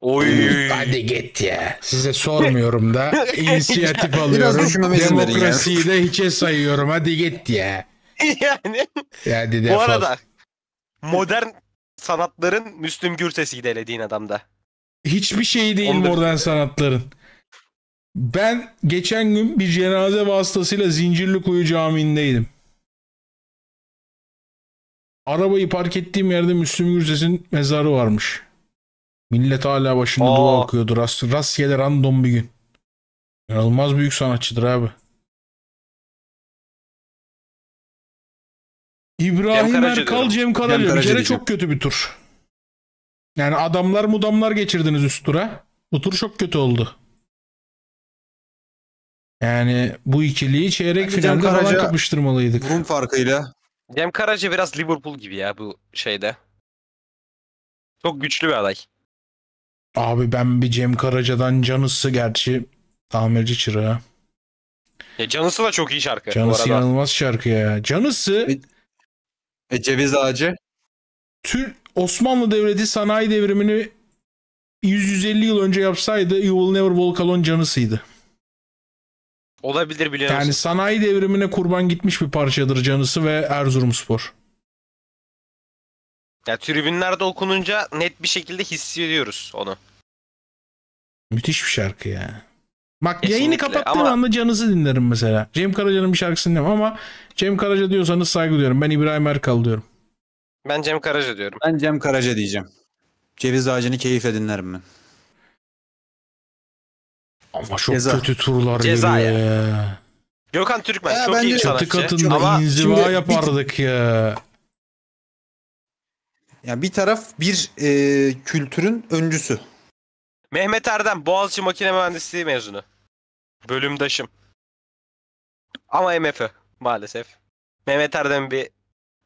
Oy. Hadi git ya. Size sormuyorum da inisiyatif alıyorum. düşünmeme Demokrasiyi de hiçe sayıyorum. Hadi git ya. yani Ya hadi bu arada şey- modern sanatların Müslüm Gürses'i delediğin adamda. Hiçbir şey değil Ondan... modern sanatların. Ben geçen gün bir cenaze vasıtasıyla zincirli kuyu Camii'ndeydim. Arabayı park ettiğim yerde Müslüm Gürses'in mezarı varmış. Millet hala başında Aa. dua okuyordu. Rast, rastgele random bir gün. İnanılmaz büyük sanatçıdır abi. İbrahim Cem Erkal, diyorum. Cem Karaca. Cem bir kere çok kötü bir tur. Yani adamlar mudamlar geçirdiniz üst tura. Bu tur çok kötü oldu. Yani bu ikiliyi çeyrek yani finalde Karaca, falan kapıştırmalıydık. Burun farkıyla. Cem Karaca biraz Liverpool gibi ya bu şeyde. Çok güçlü bir aday. Abi ben bir Cem Karaca'dan Canısı gerçi tamirci çırağı. Ya Canısı da çok iyi şarkı. Canısı inanılmaz şarkı ya. Canısı e, ceviz ağacı. Tür Osmanlı Devleti sanayi devrimini 150 yıl önce yapsaydı You Will Never Walk Alone canısıydı. Olabilir biliyorsun. Yani sanayi devrimine kurban gitmiş bir parçadır canısı ve Erzurum Spor. Ya tribünlerde okununca net bir şekilde hissediyoruz onu. Müthiş bir şarkı ya. Bak Kesinlikle. yayını kapattığım ama... anda canınızı dinlerim mesela. Cem Karaca'nın bir şarkısını dinlerim ama Cem Karaca diyorsanız saygı duyuyorum. Ben İbrahim Erkal diyorum. Ben Cem Karaca diyorum. Ben Cem Karaca diyeceğim. Ceviz ağacını keyifle dinlerim ben. Ama çok Ceza. kötü turlar Ceza ya. ya. Gökhan Türkmen ya, çok iyi sanatçı. Çatı katında ama inziva şimdi yapardık ya. Yani bir taraf bir e, kültürün öncüsü. Mehmet Erdem Boğaziçi Makine Mühendisliği mezunu. Bölümdaşım. Ama MFÖ maalesef. Mehmet Erdem'i bir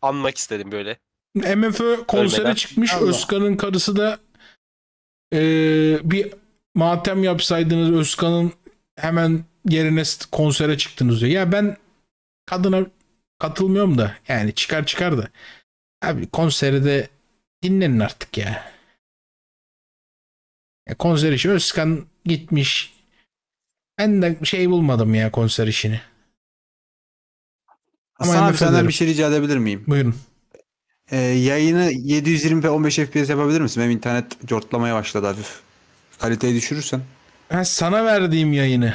anmak istedim böyle. MFÖ konsere Ölmeden. çıkmış. Allah. Özkan'ın karısı da e, bir matem yapsaydınız Özkan'ın hemen yerine konsere çıktınız diyor. Ya ben kadına katılmıyorum da yani çıkar çıkar da. Abi konseri de dinlenin artık ya. ya konser işi Özkan gitmiş ben de şey bulmadım ya konser işini. Ama Hasan senden bir şey rica edebilir miyim? Buyurun. Ee, yayını 720p 15 fps yapabilir misin? Benim internet cortlamaya başladı hafif. Kaliteyi düşürürsen. Ha, sana verdiğim yayını.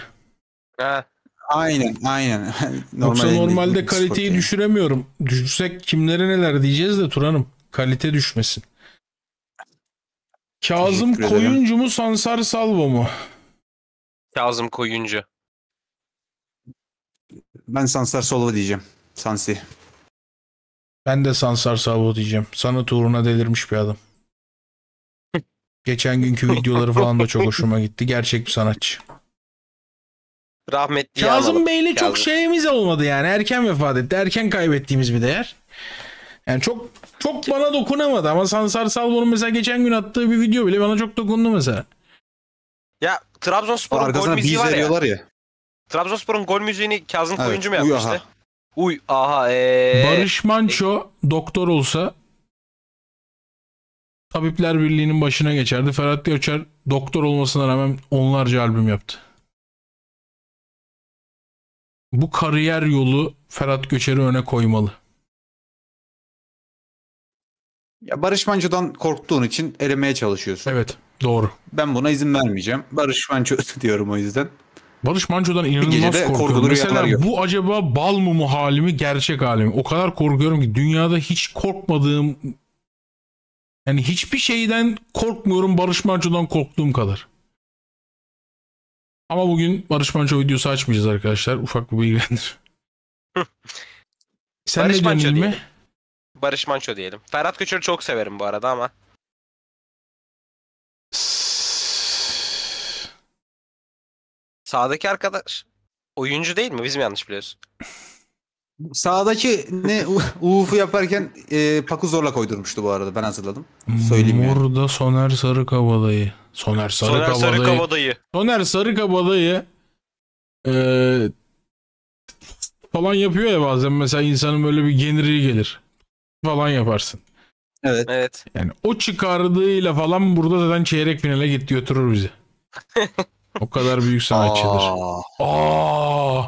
Ha. Aynen aynen. Normal Yoksa normalde değil, kaliteyi yani. düşüremiyorum. Düşürsek kimlere neler diyeceğiz de Turan'ım. Kalite düşmesin. Kazım Koyuncu mu Sansar Salvo mu? Kazım Koyuncu. Ben Sansar Solva diyeceğim. Sansi. Ben de Sansar Salvo diyeceğim. Sanat uğruna delirmiş bir adam. Geçen günkü videoları falan da çok hoşuma gitti. Gerçek bir sanatçı. Rahmetli Kazım Bey'le çok şeyimiz olmadı yani. Erken vefat etti. Erken kaybettiğimiz bir değer. Yani çok çok bana dokunamadı ama Sansar Salvo'nun mesela geçen gün attığı bir video bile bana çok dokundu mesela. Ya Trabzonspor'un gol müziği var ya. ya. Trabzonspor'un gol müziğini Kazım evet, Koyuncu mu yapmıştı? Uy aha. Uy, aha ee. Barış Manço e... doktor olsa Tabipler Birliği'nin başına geçerdi. Ferhat Göçer doktor olmasına rağmen onlarca albüm yaptı. Bu kariyer yolu Ferhat Göçer'i öne koymalı. Ya Barış Manço'dan korktuğun için elemeye çalışıyorsun. Evet. Doğru. Ben buna izin vermeyeceğim. Barış Manço diyorum o yüzden. Barış Manço'dan inanılmaz korkuyorum. Mesela bu acaba bal mumu halimi gerçek halimi. O kadar korkuyorum ki dünyada hiç korkmadığım yani hiçbir şeyden korkmuyorum Barış Manço'dan korktuğum kadar. Ama bugün Barış Manço videosu açmayacağız arkadaşlar. Ufak bir bilgilendir. Sen Barış ne diyorsun Manço Barış Manço diyelim. Ferhat Köçer'i çok severim bu arada ama. Sağdaki arkadaş oyuncu değil mi? bizim yanlış biliyoruz? Sağdaki ne Uf'u yaparken e, Pak'ı zorla koydurmuştu bu arada. Ben hazırladım. Söyleyeyim yani. Burada Soner Sarıkabalayı. Soner Sarıkabalayı. Soner Sarıkabalayı. Soner Sarıkabalayı e, falan yapıyor ya bazen. Mesela insanın böyle bir geniri gelir. Falan yaparsın. Evet. Evet. Yani o çıkardığıyla falan burada zaten çeyrek finale git götürür bizi. o kadar büyük sanatçıdır. Aa. Aa.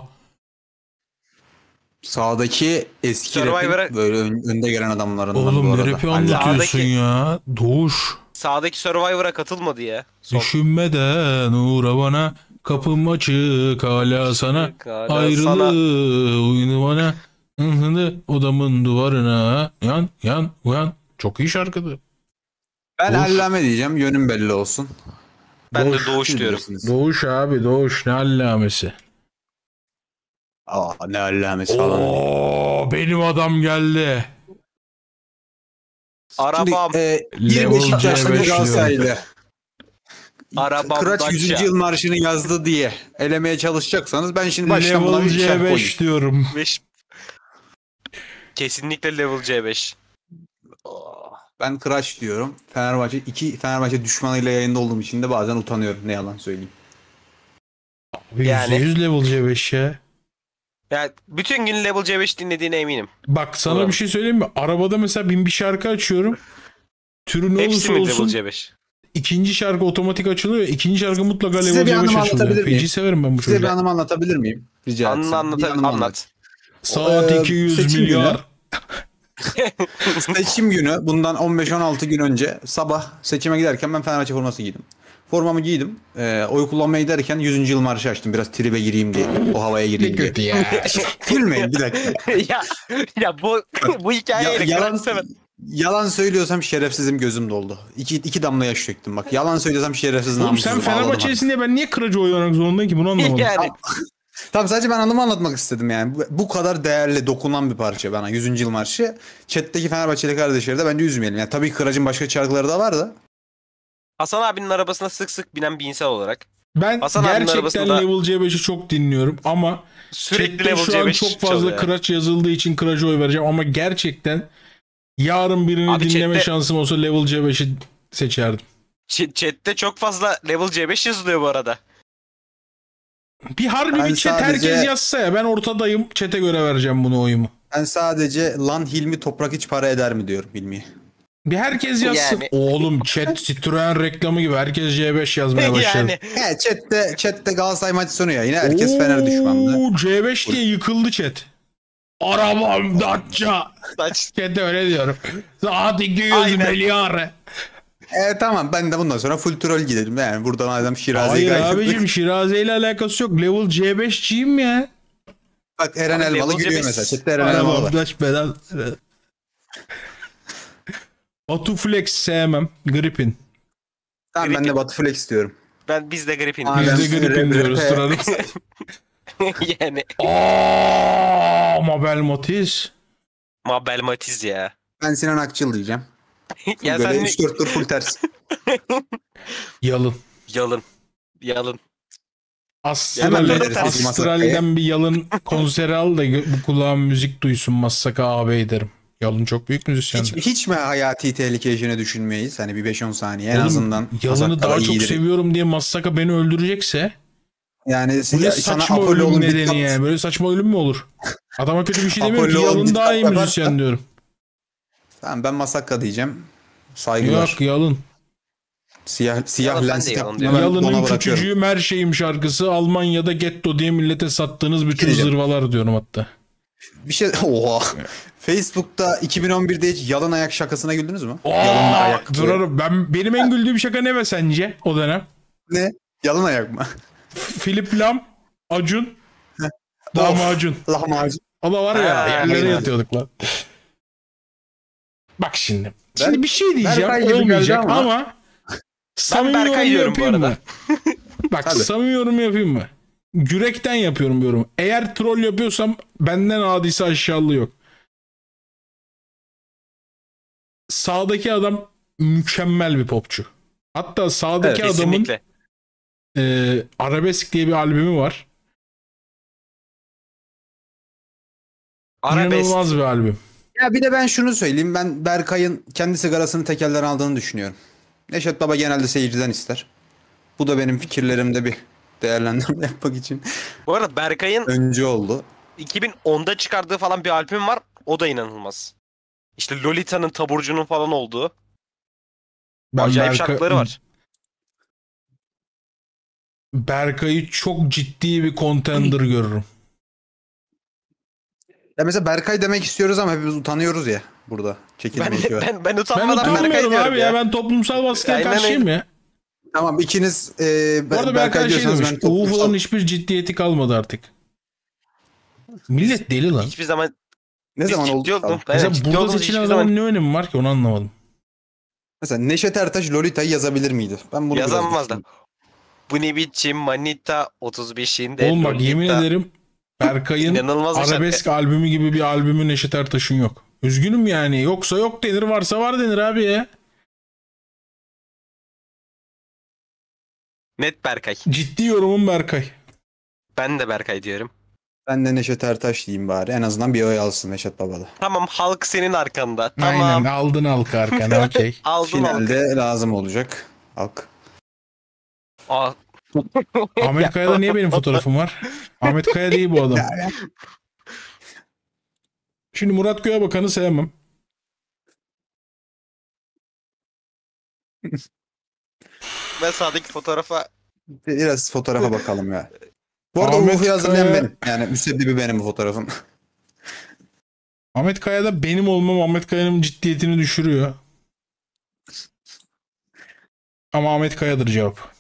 Sağdaki eski Survivor'a- rapin böyle ön- önde gelen adamların. Oğlum ne arada. rapi Hani- Sağdaki- ya? Doğuş. Sağdaki Survivor'a katılmadı ya. Son- Düşünmeden uğra bana. Kapım açık hala sana. Hala sana- Ayrılığı oyunu bana. odamın duvarına. Yan yan uyan çok iyi şarkıdı. Ben Doğuş. allame diyeceğim. Yönüm belli olsun. Ben doğuş, de doğuş diyorum. Doğuş abi doğuş ne allamesi. Aa, ne allamesi Oo, falan. benim adam geldi. Araba e, 25 yaşında Galatasaraylı. Araba Kıraç Dacia. 100. yıl marşını yazdı diye elemeye çalışacaksanız ben şimdi baştan buna bir şarkı koyayım. diyorum. 5. Kesinlikle level C5. Ben crash diyorum. Fenerbahçe iki Fenerbahçe düşmanıyla yayında olduğum için de bazen utanıyorum ne yalan söyleyeyim. Abi yani, %100 level C5 ya. Ya bütün gün level C5 dinlediğine eminim. Bak sana Doğru. bir şey söyleyeyim mi? Arabada mesela bin bir şarkı açıyorum. Türü ne Hepsi olursa olsun. Level C5? İkinci şarkı otomatik açılıyor. İkinci şarkı mutlaka Size level C5 açılıyor. Size bir anım anlatabilir miyim? Feci severim ben bu çocuğu. Size bir anım anlatabilir miyim? Rica etsem. Anlat, anlat, anlat. Saat 200 ee, milyar. Günü. Seçim günü bundan 15-16 gün önce sabah seçime giderken ben Fenerbahçe forması giydim. Formamı giydim. E, oy kullanmaya giderken 100. yıl marşı açtım. Biraz tribe gireyim diye. O havaya gireyim diye. Kötü ya. Gülmeyin bir dakika. ya, ya bu, bu hikayeyi ya, yalan, Yalan söylüyorsam şerefsizim gözüm doldu. İki, iki damla yaş döktüm bak. Yalan söylüyorsam şerefsiz Oğlum namussuzum. sen Fenerbahçe'lisin diye ben niye kırıcı oy vermek zorundayım ki bunu anlamadım. yani. Tamam sadece ben anımı anlatmak istedim yani. Bu, kadar değerli dokunan bir parça bana 100. yıl marşı. Chat'teki Fenerbahçeli kardeşleri de bence üzmeyelim. Yani tabii Kırac'ın başka şarkıları da var da. Hasan abinin arabasına sık sık binen bir insan olarak. Ben Hasan gerçekten da... Level C5'i çok dinliyorum ama sürekli Level şu an C5 çok fazla Kıraç yazıldığı için Kıraç'a oy vereceğim ama gerçekten yarın birini Abi dinleme chatte... şansım olsa Level C5'i seçerdim. Ch- chat'te çok fazla Level C5 yazılıyor bu arada. Bir harbi ben bir chat sadece, herkes yazsa ya ben ortadayım çete göre vereceğim bunu oyumu. Ben sadece lan Hilmi toprak hiç para eder mi diyorum Hilmi'ye. Bir herkes yazsın. Yani. Oğlum chat Citroen reklamı gibi herkes C5 yazmaya başladı. Yani. He, chatte, chatte Galatasaray maçı sonu ya. Yine herkes Oo, Fener düşmanlığı. C5 diye yıkıldı chat. Arabam Datça. Chat'te öyle diyorum. Saat 200 milyar. E, tamam ben de bundan sonra full troll gidelim. Yani burada madem Şiraze'yi Hayır kaybettik. abicim Şiraze ile alakası yok. Level C5'ciyim ya. Bak Eren Abi, Elmalı gülüyor mesela. Çette Eren Elmalı. abdaş Batu Flex sevmem. Gripin. Tamam ben de Batuflex istiyorum. Ben biz de gripin. Abi, Biz de gripin diyoruz Re- yani Aaa Mabel Matiz. Mabel Matiz ya. Ben Sinan Akçıl diyeceğim. ya Böyle sen 3 4 tur full ters. Yalın. Yalın. Yalın. Astral'e, Hemen veririz. Astral'den bir yalın konseri al da bu kulağın müzik duysun Massaka ağabey derim. Yalın çok büyük müzisyen. Hiç, hiç mi hayati tehlike tehlikeye düşünmeyiz? Hani bir 5-10 saniye en azından. Yalını daha çok iyidir. seviyorum diye Massaka beni öldürecekse Yani bu ne saçma ölüm nedeni yani. Böyle saçma ölüm mü olur? Adama kötü bir şey demiyorum ki Yalın daha iyi kat- müzisyen diyorum. Tamam ben Masaka diyeceğim. Saygılar. Yok yalın. Siyah, siyah Yalan lens Yalın'ın küçücüğüm her şeyim şarkısı Almanya'da getto diye millete sattığınız bütün Gideceğim. zırvalar diyorum hatta. Bir şey... Oha. Facebook'ta 2011'de hiç yalan ayak şakasına güldünüz mü? Aa, yalan ayak. Durarım. Ben, benim en güldüğüm şaka ne be sence o dönem? Ne? Yalan ayak mı? Philip Lam, Acun, Damacun. Lahmacun. Ama var ya, yerlere yatıyorduk lan. Bak şimdi. Ben, şimdi bir şey diyeceğim Berkay olmayacak ama, ama samimi yorum yapayım mı? Bak Hadi. samimi yorum yapayım mı? Gürekten yapıyorum bu Eğer troll yapıyorsam benden adisi aşağılığı yok. Sağdaki adam mükemmel bir popçu. Hatta sağdaki evet, adamın e, Arabesk diye bir albümü var. Arabesk. İnanılmaz bir albüm. Ya bir de ben şunu söyleyeyim. Ben Berkay'ın kendi sigarasını tekelden aldığını düşünüyorum. Neşet Baba genelde seyirciden ister. Bu da benim fikirlerimde bir değerlendirme yapmak için Bu arada Berkay'ın önce oldu. 2010'da çıkardığı falan bir albüm var. O da inanılmaz. İşte Lolita'nın taburcunun falan olduğu. Ben Acayip Berkay- şarkıları var. Berkay'ı çok ciddi bir contender görürüm. Ya mesela Berkay demek istiyoruz ama hepimiz utanıyoruz ya burada çekilmeye. Ben, ben, ben, ben utanmadan ben Berkay diyorum abi ya. ya. Ben toplumsal baskıya Aynen karşıyım ya. Tamam ikiniz e, Bu Berkay, Berkay şey demiş. Ben toplumsal... UFO'ların hiçbir ciddiyeti kalmadı artık. Millet deli lan. Hiçbir zaman ne Biz zaman oldu? Oldum. Mesela evet, burada seçilen zaman ne önemi var ki onu anlamadım. Mesela Neşet Ertaş Lolita'yı yazabilir miydi? Ben bunu Yazamazdı. Bu ne biçim manita 35'inde Oğlum bak yemin ederim Berkay'ın arabesk şarkı. albümü gibi bir albümü Neşet Ertaş'ın yok. Üzgünüm yani. Yoksa yok denir varsa var denir abi ya. Net Berkay. Ciddi yorumum Berkay. Ben de Berkay diyorum. Ben de Neşet Ertaş diyeyim bari. En azından bir oy alsın Neşet Baba'da. Tamam halk senin arkanda. Tamam. Aynen aldın halk arkana okey. aldın Finalde halkı. lazım olacak halk. Aa, Ahmet Kaya'da niye benim fotoğrafım var? Ahmet Kaya değil bu adam. Şimdi Murat bakanı sevmem. Ben sağdaki fotoğrafa Biraz fotoğrafa bakalım ya. Bu arada Ahmet Ahmet hazırlayan Kaya- benim. Yani müsebbibi benim bu fotoğrafın. Ahmet Kaya'da benim olmam Ahmet Kaya'nın ciddiyetini düşürüyor. Ama Ahmet Kaya'dır cevap.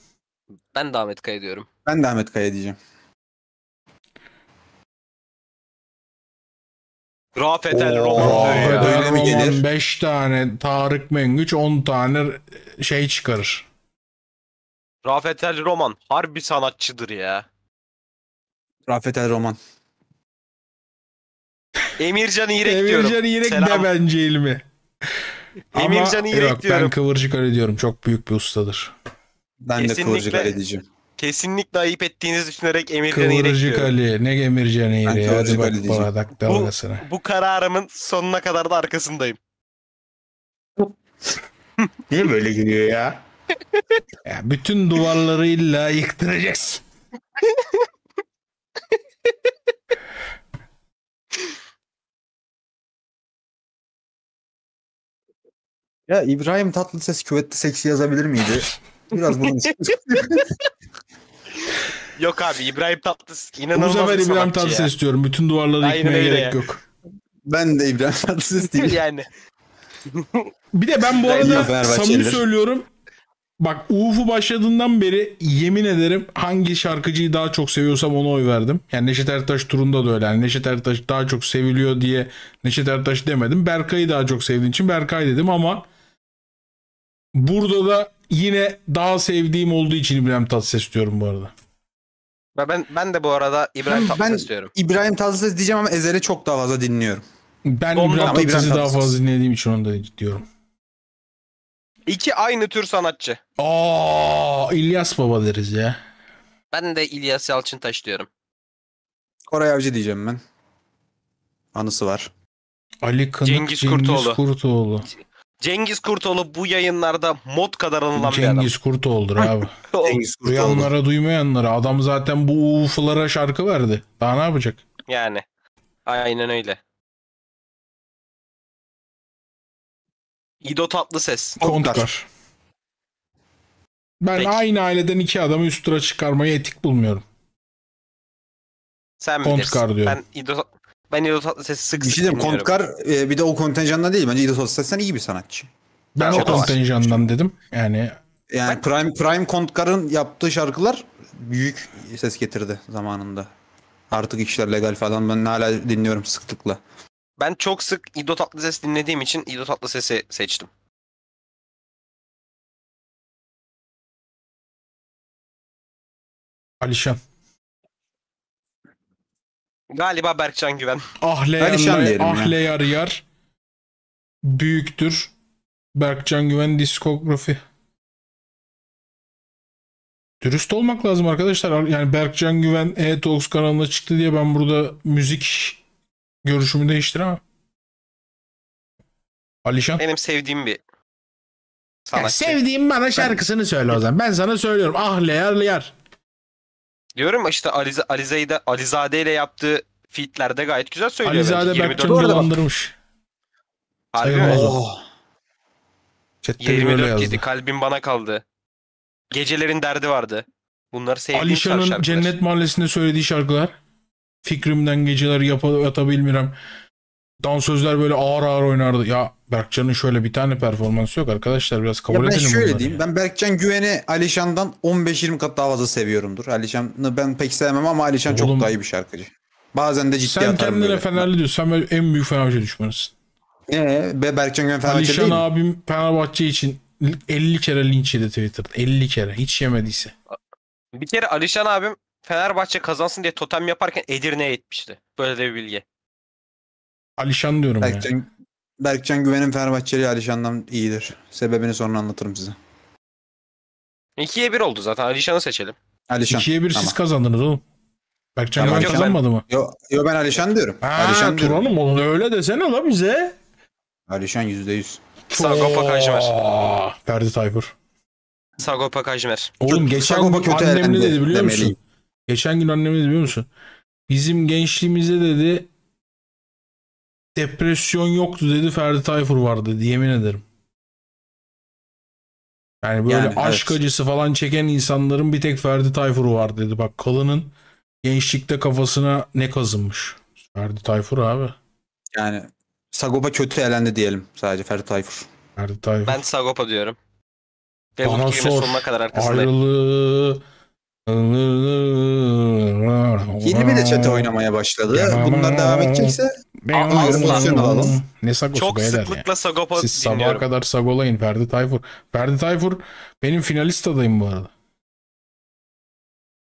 Ben de Ahmet Kaya diyorum. Ben de Ahmet Kaya diyeceğim. Rafet El Roman diyor Öyle mi gelir? 5 tane Tarık Mengüç 10 tane şey çıkarır. Rafet Roman harbi sanatçıdır ya. Rafet Roman. Emircan İrek diyorum. Emircan İrek Selam. de bence ilmi. Emircan Ama İrek yok, diyorum. Ben Kıvırcık öyle diyorum. Çok büyük bir ustadır. Ben de Kıvırcık Ali Kesinlikle ayıp ettiğinizi düşünerek Emircan Kıvırcık İrek Ali. Ne Emircan İrek? Ben Hadi Kıvırcık bak bu adak Bu, dalgasına. bu kararımın sonuna kadar da arkasındayım. Niye böyle gidiyor ya? Ya bütün duvarları illa yıktıracaksın. Ya İbrahim Tatlıses küvette seksi yazabilir miydi? Biraz bunun yok abi İbrahim Tatlıses inanılmaz Bu sefer İbrahim tatlıs ya. istiyorum. Bütün duvarları Aynen yıkmaya gerek ya. yok. Ben de İbrahim tatlıs istiyorum. yani. bir de ben bu arada samimi söylüyorum. Bak Uf'u başladığından beri yemin ederim hangi şarkıcıyı daha çok seviyorsam ona oy verdim. Yani Neşet Ertaş turunda da öyle. Yani Neşet Ertaş daha çok seviliyor diye Neşet Ertaş demedim. Berkay'ı daha çok sevdiğim için Berkay dedim ama burada da yine daha sevdiğim olduğu için İbrahim Tatlıses diyorum bu arada. Ben ben de bu arada İbrahim Tatlıses ben İbrahim Tatlıses diyeceğim ama Ezer'i çok daha fazla dinliyorum. Ben Ondan İbrahim Tatlıses'i daha fazla dinlediğim için onu da diyorum. İki aynı tür sanatçı. Aa İlyas Baba deriz ya. Ben de İlyas Yalçıntaş diyorum. Koray Avcı diyeceğim ben. Anısı var. Ali Kınık, Cengiz, Cengiz Kurtoğlu. Kurtoğlu. Cengiz Kurtoğlu bu yayınlarda mod kadar anılan bir adam. Cengiz Kurtoğlu'dur abi. Cengiz Kurtoğlu. Duyanlara duymayanlara adam zaten bu ufulara şarkı verdi. Daha ne yapacak? Yani. Aynen öyle. İdo tatlı ses. Kontkar. Ben Peki. aynı aileden iki adamı üst tura çıkarmayı etik bulmuyorum. Sen Kontkar diyor. Ben İdo, ben İdo Tatlıses'i sık Bir şey sık şey Kontkar e, bir de o kontenjandan değil. Bence İdo Tatlıses'ten iyi bir sanatçı. Ben o Çok kontenjandan dedim. Yani Yani Ben- Prime Prime Kontkar'ın yaptığı şarkılar büyük ses getirdi zamanında. Artık işler legal falan ben hala dinliyorum sıklıkla. Ben çok sık İdo Tatlıses dinlediğim için İdo Tatlıses'i seçtim. Alişan. Galiba Berkcan Güven. Ahle yar, ahle yar yar. Büyüktür. Berkcan Güven diskografi. Dürüst olmak lazım arkadaşlar. Yani Berkcan Güven E-Talks kanalına çıktı diye ben burada müzik görüşümü değiştiremem. Alişan. Benim sevdiğim bir sanatçı. Ya sevdiğim bana şarkısını söyle o zaman. Ben sana söylüyorum. Ah yar leyar. Diyorum işte Alize, Alize'yi de Alizade ile yaptığı fitlerde gayet güzel söylüyor. Alizade Berkcan'ı dolandırmış. Harbi mi? Oh. 24 yedi kalbim bana kaldı. Gecelerin derdi vardı. Bunları sevdiğim şarkılar. Alişan'ın Cennet Mahallesi'nde söylediği şarkılar. Fikrimden geceler yatabilmirem dansözler böyle ağır ağır oynardı. Ya Berkcan'ın şöyle bir tane performansı yok arkadaşlar biraz kabul ya ben edelim. şöyle diyeyim. Ya. Ben Berkcan Güven'i Alişan'dan 15-20 kat daha fazla seviyorumdur. Alişan'ı ben pek sevmem ama Alişan Oğlum, çok daha iyi bir şarkıcı. Bazen de ciddi sen atarım. Sen kendine böyle. Fenerli diyorsun. Sen en büyük Fenerbahçe düşmanısın. Ee, be Berkcan Güven Fenerbahçe Alişan değil abim mi? Fenerbahçe için 50 kere linç yedi Twitter'da. 50 kere. Hiç yemediyse. Bir kere Alişan abim Fenerbahçe kazansın diye totem yaparken Edirne'ye etmişti. Böyle de bir bilgi. Alişan diyorum Berkcan, ya. Berkcan Güven'in Fenerbahçeli Alişan'dan iyidir. Sebebini sonra anlatırım size. 2'ye 1 oldu zaten. Alişan'ı seçelim. Alişan. 2'ye 1 siz kazandınız oğlum. Berkcan tamam, Güven kazanmadı ben, mı? Yok yo ben Alişan diyorum. Ha, Alişan Turan'ım onu öyle desene la bize. Alişan %100. Sagopa Kajmer. Ferdi Tayfur. Sagopa Kajmer. Oğlum geçen Sagopa kötü ne dedi biliyor demeliyim. musun? Geçen gün annem dedi biliyor musun? Bizim gençliğimizde dedi depresyon yoktu dedi Ferdi Tayfur vardı dedi yemin ederim. Yani böyle yani, aşk evet. acısı falan çeken insanların bir tek Ferdi Tayfur var dedi. Bak kalının gençlikte kafasına ne kazınmış. Ferdi Tayfur abi. Yani Sagopa kötü elendi diyelim sadece Ferdi Tayfur. Ferdi Tayfur. Ben Sagopa diyorum. Ve Bana sor. Sonuna kadar arkasındayım. Ayrılığı Yeni bir de çete oynamaya başladı. Bunlar devam edecekse az pozisyon alalım. Ne sagosu Çok beyler sıklıkla ya. Sagopa Siz sabaha kadar sagolayın Ferdi Tayfur. Ferdi Tayfur benim finalist adayım bu arada.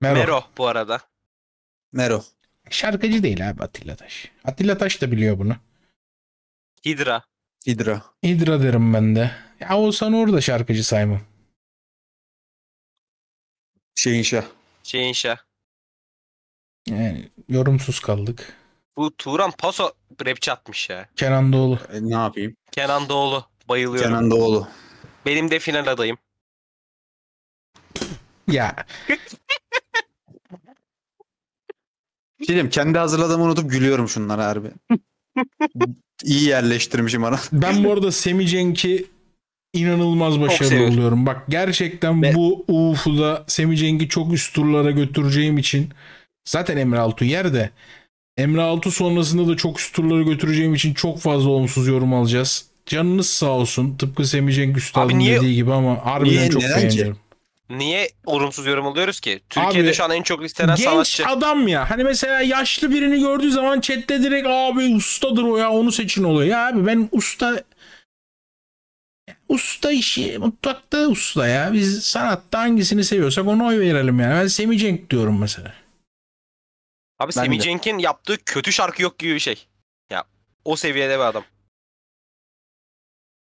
Mero. Mero bu arada. Mero. Şarkıcı değil abi Atilla Taş. Atilla Taş da biliyor bunu. Hidra. Hidra. Hidra derim ben de. Ya Oğuzhan Uğur da şarkıcı saymam. Şehinşah. Şehinşah. Yani yorumsuz kaldık. Bu Turan Paso rapçi atmış ya. Kenan Doğulu. E, ne yapayım? Kenan Doğulu. Bayılıyorum. Kenan Doğulu. Benim de final adayım. Ya. Şeyim, şey kendi hazırladığımı unutup gülüyorum şunlara harbi. İyi yerleştirmişim ara. Ben bu arada Semi Cenk'i inanılmaz başarılı oluyorum. Bak gerçekten Ve... bu da Semih Ceng'i çok üst turlara götüreceğim için zaten Emre Altun yerde. Emre Altun sonrasında da çok üst turlara götüreceğim için çok fazla olumsuz yorum alacağız. Canınız sağ olsun. Tıpkı Semih Cenk Üstad'ın niye... dediği gibi ama harbiden niye, çok beğeniyorum. Ki? Niye olumsuz yorum alıyoruz ki? Türkiye'de abi, şu an en çok istenen genç sanatçı. Genç adam ya. Hani mesela yaşlı birini gördüğü zaman chatte direkt abi ustadır o ya onu seçin oluyor. Ya abi ben usta Usta işi mutfakta usta ya. Biz sanatta hangisini seviyorsak ona oy verelim yani. Ben Semih Cenk diyorum mesela. Abi ben Semih Cenk'in yaptığı kötü şarkı yok gibi bir şey. Ya o seviyede bir adam.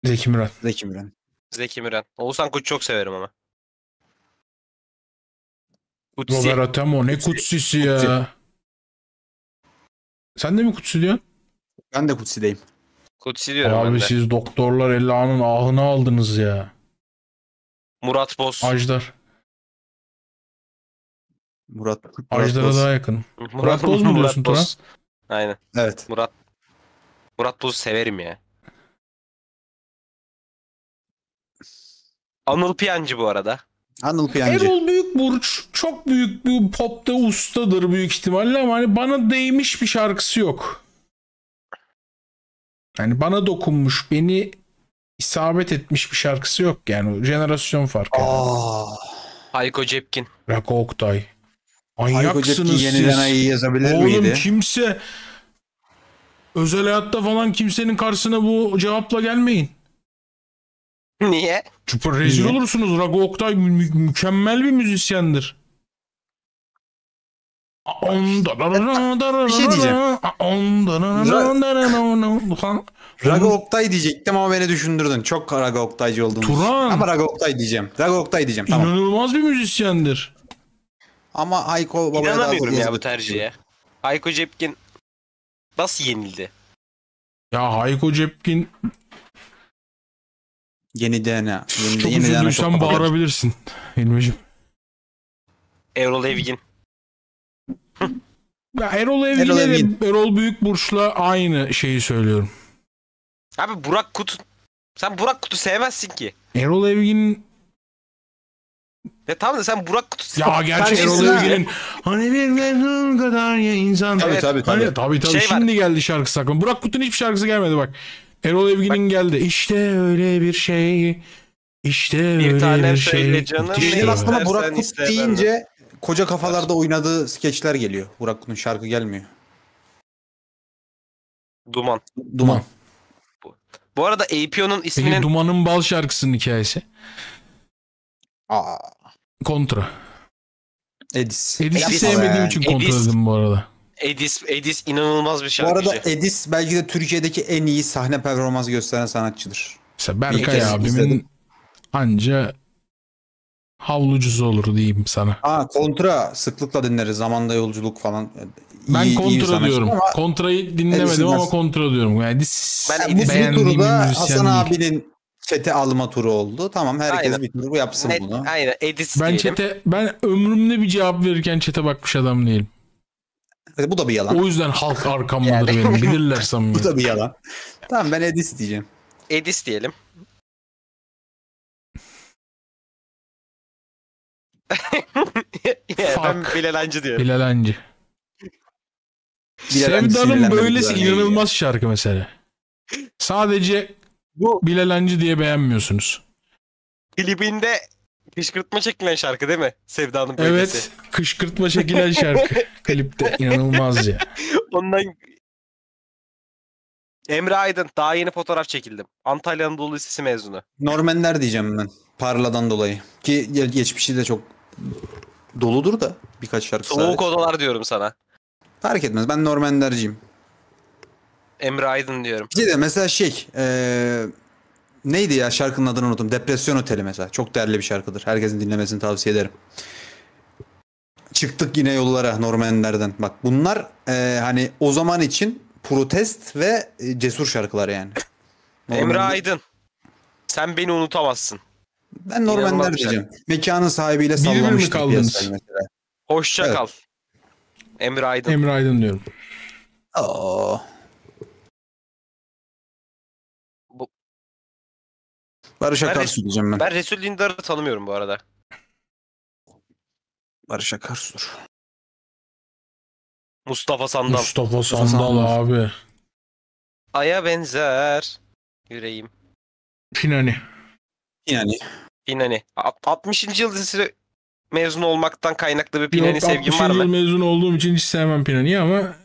Zeki Müren. Zeki Müren. Zeki Müren. Oğuzhan Koç çok severim ama. Kutsi. Robert Atamo ne kutsisi ya. Kutsi. Sen de mi kutsi diyorsun? Ben de kutsideyim. Kutsi diyorum Abi ben de. siz doktorlar Ella'nın ahını aldınız ya. Murat Boz. Ajdar. Murat, Murat Ajdar'a daha yakın. Murat, Murat Boz mu diyorsun Turan? Aynen. Evet. Murat Murat Boz'u severim ya. Anıl Piyancı bu arada. Anıl Piyancı. Erol burç, çok büyük bir popta ustadır büyük ihtimalle ama hani bana değmiş bir şarkısı yok. Yani bana dokunmuş, beni isabet etmiş bir şarkısı yok yani. Jenerasyon farkı. Aa. Ah. Hayko Cepkin. Rako Oktay. Manyaksınız siz. Yeniden ayı yazabilir Oğlum, miydi? Oğlum kimse özel hayatta falan kimsenin karşısına bu cevapla gelmeyin. Niye? Çupur rezil Niye? olursunuz. Rago Oktay mü- mükemmel bir müzisyendir. Bir şey diyeceğim. Raga Oktay diyecektim ama beni düşündürdün. Çok Raga Oktaycı olduğunu. Turan. Ama Raga Oktay diyeceğim. Raga Oktay diyeceğim. Tamam. İnanılmaz bir müzisyendir. Ama Ayko babaya İnanamıyorum ya bu tercihe. Hayko Cepkin nasıl yenildi? Ya Hayko Cepkin Yeni DNA. Yeni, çok yeni üzüldüysen bağırabilirsin. Hilmi'cim. Erol Evgin. Erol Evgin'e Erol, Evgin. de Erol Büyükburç'la aynı şeyi söylüyorum. Abi Burak Kut sen Burak Kut'u sevmezsin ki. Erol Evgin Ne tamam da sen Burak Kutu Ya gerçek Erol Evgin'in hani bir mezun kadar ya insan. Tabii evet. tabii tabii. Hani, tabii, tabii. Şey şimdi var. geldi şarkı sakın. Burak Kut'un hiçbir şarkısı gelmedi bak. Erol Evgin'in bak. geldi. İşte öyle bir şey. İşte bir öyle tane bir şey. Canım işte şey. aslında Burak Kut deyince koca kafalarda oynadığı skeçler geliyor. Burak Kut'un şarkı gelmiyor. Duman. Duman. Bu arada APO'nun Peki isminin Duman'ın Bal şarkısının hikayesi. Aa, Kontra. Edis. Edis'i Edis. sevmediğim için kontra dedim bu arada. Edis Edis inanılmaz bir şarkıcı. Bu arada Edis belki de Türkiye'deki en iyi sahne performansı gösteren sanatçıdır. Mesela Berkay abimin anca havlucusu olur diyeyim sana. Aa kontra sıklıkla dinleriz. Zamanda yolculuk falan. İyi, ben kontra diyorum. Ama Kontrayı dinlemedim ama kontra diyorum. Yani ben ben bu turda Hasan abinin çete alma turu oldu. Tamam herkes bir tur yapsın Net, bunu. Aynen. Edis ben diyelim. çete ben ömrümde bir cevap verirken çete bakmış adam değilim. E, bu da bir yalan. O yüzden halk arkamdadır yani. benim. Bilirler samimi. bu da bir yalan. Tamam ben Edis diyeceğim. Edis diyelim. yeah, Fuck. ben Bilalancı diyorum. Bilalancı. Sevda'nın böylesi inanılmaz yani. şarkı mesela. Sadece bu Bilalancı diye beğenmiyorsunuz. Klibinde kışkırtma çekilen şarkı değil mi? Sevda'nın böylesi. Evet. Kışkırtma çekilen şarkı. Klipte inanılmaz ya. Ondan Emre Aydın daha yeni fotoğraf çekildim. Antalya'nın Anadolu Lisesi mezunu. Normanler diyeceğim ben. Parladan dolayı. Ki geçmişi de çok doludur da birkaç şarkı. Soğuk hariç. odalar diyorum sana. Fark etmez. Ben Norman Derciyim. Emre Aydın diyorum. Bir de mesela şey e, neydi ya şarkının adını unuttum. Depresyon Oteli mesela. Çok değerli bir şarkıdır. Herkesin dinlemesini tavsiye ederim. Çıktık yine yollara Normanlerden. Bak bunlar e, hani o zaman için protest ve e, cesur şarkılar yani. Normanler... Emre Aydın. Sen beni unutamazsın. Ben Norman der diyeceğim. Mekanın sahibiyle sallanmış. Bir kaldınız? Hoşça evet. kal. Emre Aydın. Emre Aydın diyorum. Oo. Bu... Barış Akarsu ben diyeceğim ben. Ben Resul Dindar'ı tanımıyorum bu arada. Barış Akarsu'dur. Mustafa Sandal. Mustafa Sandal, Sandal abi. Aya benzer. Yüreğim. Pinani. Yani. Pinani. 60. yıl lisesi mezun olmaktan kaynaklı bir Pinani Yok, sevgin var mı? 60. yıl mezun olduğum için hiç sevmem Pinani'yi ama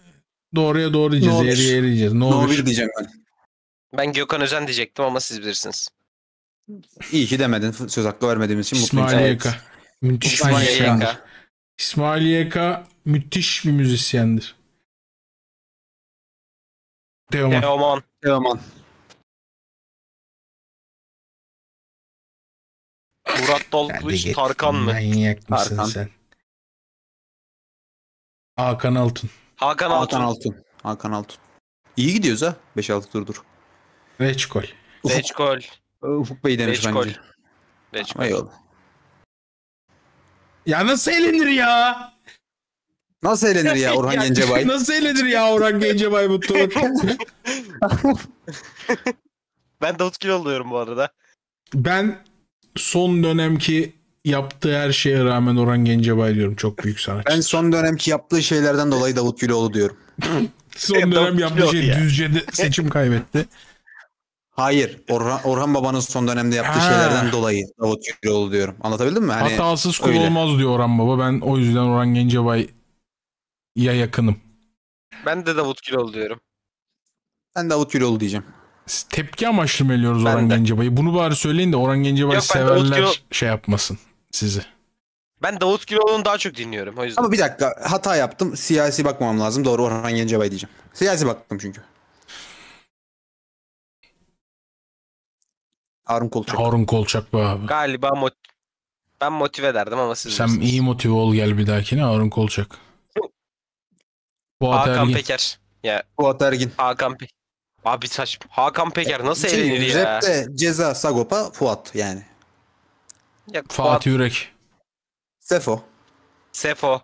doğruya doğru diyeceğiz. yeri yeri diyeceğiz. No, no bir. diyeceğim ben. Ben Gökhan Özen diyecektim ama siz bilirsiniz. İyi ki demedin. Söz hakkı vermediğimiz için mutluyum. İsmail Yeka. Müthiş İsmail Yeka. İsmail Yeka müthiş bir müzisyendir. Teoman. Teoman. Teoman. Murat Dalkılıç Tarkan mı? Manyak mısın Tarkan. sen? Hakan Altun. Hakan Altun. Hakan Altun. Hakan Altun. İyi gidiyoruz ha 5-6 turdur. Reçkol. Reçkol. Ufuk Bey demiş Reçkol. bence. Reçkol. Eyvallah. Ya nasıl eğlenir ya? Nasıl eğlenir ya Orhan Gencebay? Nasıl eğlenir ya Orhan Gencebay bu tur? ben Davut Gil oluyorum bu arada. Ben son dönemki yaptığı her şeye rağmen Orhan Gencebay diyorum çok büyük sanatçı. Ben son dönemki yaptığı şeylerden dolayı Davut Güloğlu diyorum. son e, dönem yaptığı şey ya. Düzce'de seçim kaybetti. Hayır. Orhan, Orhan Baba'nın son dönemde yaptığı ha. şeylerden dolayı Davut Güloğlu diyorum. Anlatabildim mi? Hani Hatasız kul olmaz diyor Orhan Baba. Ben o yüzden Orhan Gencebay ya yakınım. Ben de Davut Güloğlu diyorum. Ben Davut Güloğlu diyeceğim. Tepki amaçlı mı eliyoruz ben Orhan de. Gencebay'ı? Bunu bari söyleyin de Orhan Gencebay'ı Yok, severler şey yapmasın sizi. Ben Davut Güloğlu'nu daha çok dinliyorum o yüzden. Ama bir dakika hata yaptım. Siyasi bakmam lazım. Doğru Orhan Gencebay diyeceğim. Siyasi baktım çünkü. Harun Kolçak. Harun Kolçak be abi. Galiba mot ben motive derdim ama siz Sen iyi motive ol gel bir dahakine Harun Kolçak. Fuat Hakan Ergin. Peker. Ya, Fuat Ergin. Hakan Peker. Abi saç Hakan Peker nasıl şey, elenir ya? Rapte Ceza, Sagopa, Fuat yani. Ya, Fuat. Fatih Yürek. Sefo. Sefo.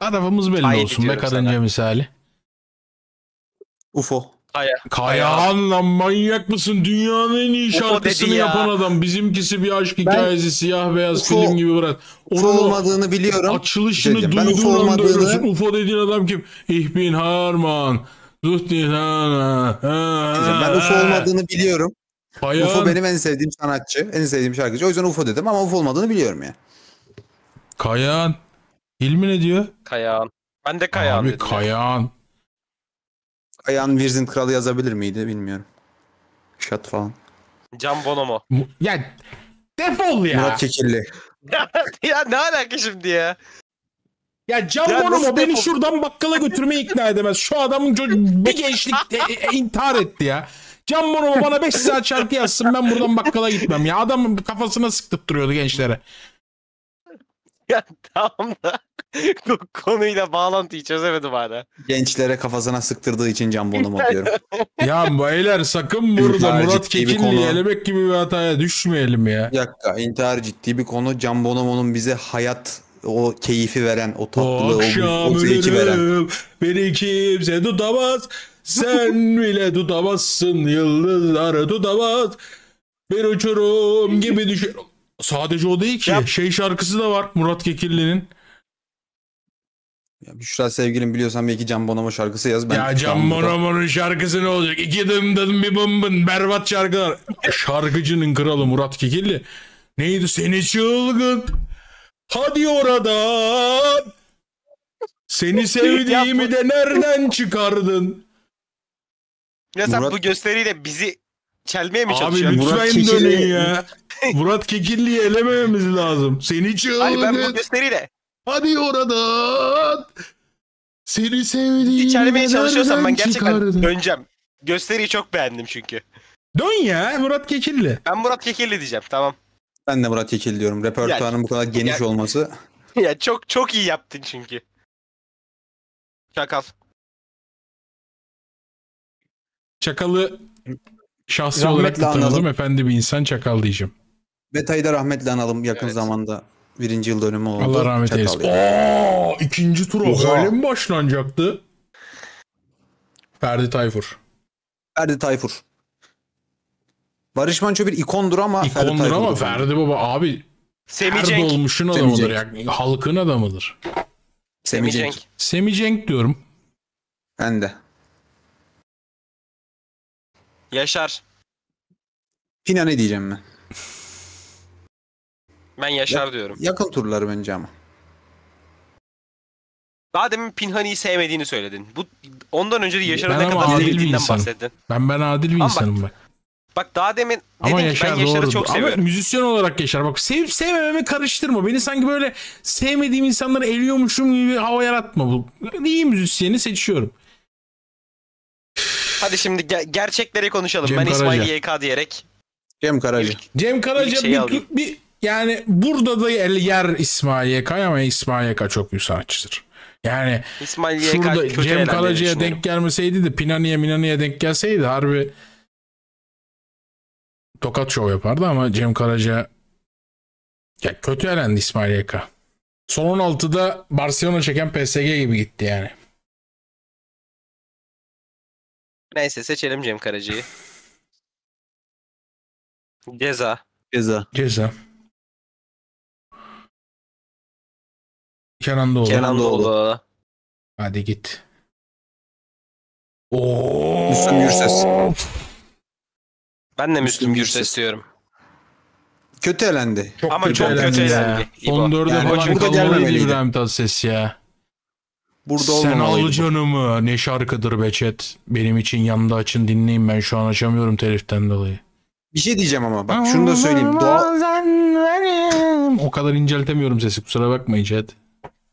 Arabamız belli Haydi olsun be diyorum kadınca sana. misali. UFO. Kaya. Kayahan lan manyak mısın? Dünyanın en iyi Ufo şarkısını dedi ya. yapan adam. Bizimkisi bir aşk hikayesi siyah beyaz Ufo- film gibi bırak. UFO Onun o olmadığını biliyorum. açılışını Dedim, ben duyduğun anda UFO dediğin adam kim? İhbin Harman. Zuhdi ha, ha. Ben UFO olmadığını biliyorum. Bayan. UFO benim en sevdiğim sanatçı, en sevdiğim şarkıcı. O yüzden UFO dedim ama UFO olmadığını biliyorum yani. Kayağan. Hilmi ne diyor? Kayağan. Ben de Kayağan Abi dedim. Kayağan. Kayağan Virzin Kralı yazabilir miydi bilmiyorum. Şat falan. Can Bonomo. Ya defol ya. Murat Kekilli. ya ne alaka şimdi ya? Ya Can ya Bonomo beni şuradan bakkala götürmeye ikna edemez. Şu adamın bir gençlik e, e, intihar etti ya. Can Bonomo bana 5 saat şarkı yazsın ben buradan bakkala gitmem ya. adam kafasına sıktırtıyordu gençlere. Ya tamam da konuyla bağlantıyı çözemedim hala. Gençlere kafasına sıktırdığı için Can Bonomo diyorum. ya beyler sakın burada intihar Murat Kekinli konu... elemek gibi bir hataya düşmeyelim ya. Bir dakika intihar ciddi bir konu. Can Bonomo'nun bize hayat o keyfi veren, o tatlılığı, o, o zevki veren. Beni kimse tutamaz. Sen bile tutamazsın yıldızları tutamaz. Bir uçurum gibi düşer. Sadece o değil ki. Yap. Şey şarkısı da var Murat Kekilli'nin. Ya Büşra sevgilim biliyorsan belki Can Bonomo şarkısı yaz. Ben ya Can Bonomo'nun şarkısı ne olacak? İki dım dım bir bım bım berbat şarkılar. E, şarkıcının kralı Murat Kekilli. Neydi seni çılgın Hadi oradan. Seni sevdiğimi de nereden çıkardın? Ya sen Murat- bu gösteriyle bizi çelmeye mi Abi çalışıyorsun? Murat lütfen Kekilli- dönün ya. Murat Kekilli'yi elemememiz lazım. Seni Hayır ben bu gösteriyle Hadi oradan. Seni bizi sevdiğimi de çelmeye çalışıyorsam nereden ben gerçekten çıkardın? döneceğim. Gösteriyi çok beğendim çünkü. Dön ya Murat Kekilli. Ben Murat Kekilli diyeceğim tamam. Ben de Murat Yekil diyorum. Repertuarın yani, bu kadar geniş ya, olması. Ya çok çok iyi yaptın çünkü. Çakal. Çakalı şahsi rahmetli olarak tanıdım. Efendi bir insan çakal diyeceğim. Betay'ı da rahmetle analım yakın evet. zamanda. Birinci yıl dönümü oldu. Allah rahmet çakal eylesin. Yani. Aa, ikinci tura Oha. böyle mi başlanacaktı? Ferdi Tayfur. Ferdi Tayfur. Barış Manço bir ikondur ama İkondur Ferdi ama Ferdi Baba abi Semih her Cenk. dolmuşun adamıdır. Yani, halkın adamıdır. Semih Cenk. Semih Cenk diyorum. Ben de. Yaşar. Pina ne diyeceğim ben? Ben Yaşar diyorum. Yakın turları bence ama. Daha demin Pinhani'yi sevmediğini söyledin. Bu ondan önce de Yaşar'ı Ben ne kadar adil bir sevdiğinden bahsettin. Ben ben adil bir Ama insanım bak. Bak daha demin Ama dedin ki ben Yaşar'ı doğru. çok seviyorum. Ama müzisyen olarak Yaşar bak sevip sevmememi karıştırma. Beni sanki böyle sevmediğim insanları eliyormuşum gibi hava yaratma. Bu iyi müzisyeni seçiyorum. Hadi şimdi ger- gerçekleri konuşalım. Cem ben Karaca. İsmail YK diyerek. Cem Karaca. Cem Karaca bir, bir, yani burada da yer İsmail YK ama İsmail YK çok büyük sanatçıdır. Yani İsmail YK şurada Cem Karaca'ya denk gelmeseydi de Pinani'ye Minani'ye denk gelseydi harbi tokat şov yapardı ama Cem Karaca ya kötü elendi İsmail YK. Son 16'da Barcelona çeken PSG gibi gitti yani. Neyse seçelim Cem Karaca'yı. Ceza. Ceza. Ceza. Kenan Doğulu. Kenan Doğulu. Hadi git. Oo. Müslüm Gürses. Ben de Müslüm Gürses diyorum. Kötü elendi. Çok Ama kötü çok elendi kötü ya. elendi. İbo. Yani falan burada kalmalıydı gelmemeliydi. İbrahim Tatlıses ya. Burada Sen al canımı. Ne şarkıdır be Benim için yanında açın dinleyin ben şu an açamıyorum teliften dolayı. Bir şey diyeceğim ama bak şunu da söyleyeyim. Doğal, O kadar inceltemiyorum sesi kusura bakmayın Cet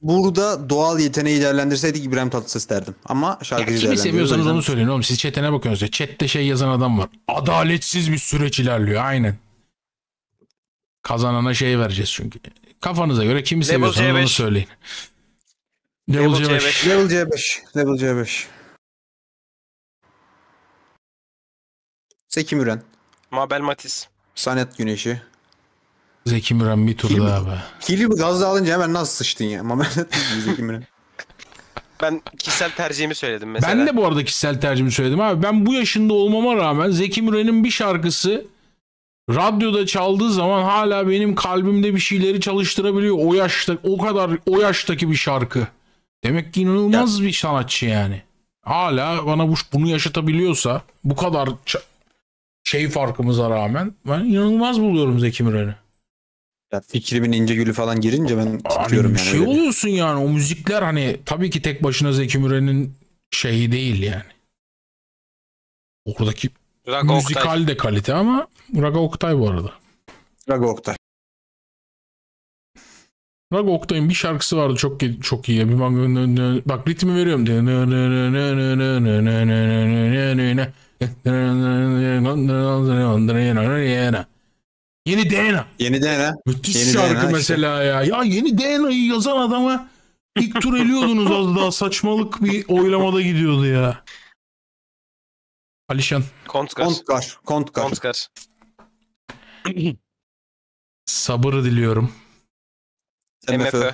burada doğal yeteneği değerlendirseydik İbrahim Tatlıses derdim. Ama şarkıyı Kimi seviyorsanız onu söyleyin oğlum. Siz chat'e bakıyorsunuz. Chat'te şey yazan adam var. Adaletsiz bir süreç ilerliyor. Aynen. Kazanana şey vereceğiz çünkü. Kafanıza göre kimi seviyorsanız onu söyleyin. Level C5. Level C5. Level C5. Zeki Müren. Mabel Matiz. Sanet Güneşi. Zeki Müren bir tur Kili, daha be. Kili gazla alınca hemen nasıl sıçtın ya? Zeki Müren. Ben kişisel tercihimi söyledim mesela. Ben de bu arada kişisel tercihimi söyledim abi. Ben bu yaşında olmama rağmen Zeki Müren'in bir şarkısı radyoda çaldığı zaman hala benim kalbimde bir şeyleri çalıştırabiliyor. O yaşta o kadar o yaştaki bir şarkı. Demek ki inanılmaz ya. bir sanatçı yani. Hala bana bu, bunu yaşatabiliyorsa bu kadar şey farkımıza rağmen ben inanılmaz buluyorum Zeki Müren'i. Ya fikrimin ince gülü falan girince ben titriyorum yani. Bir Şey oluyorsun yani o müzikler hani tabii ki tek başına Zeki Müren'in şeyi değil yani. Oradaki Raga müzikal Oktay. de kalite ama Raga Oktay bu arada. Raga Oktay. Raga Oktay'ın bir şarkısı vardı çok çok iyi. Bir bak, bak ritmi veriyorum. Yeni DNA. Yeni DNA. Müthiş yeni şarkı DNA mesela işte. ya. Ya yeni DNA'yı yazan adama ilk tur eliyordunuz az daha saçmalık bir oylamada gidiyordu ya. Alişan. Kontkar. Kontkar. Kontkar. Sabırı diliyorum. MFÖ.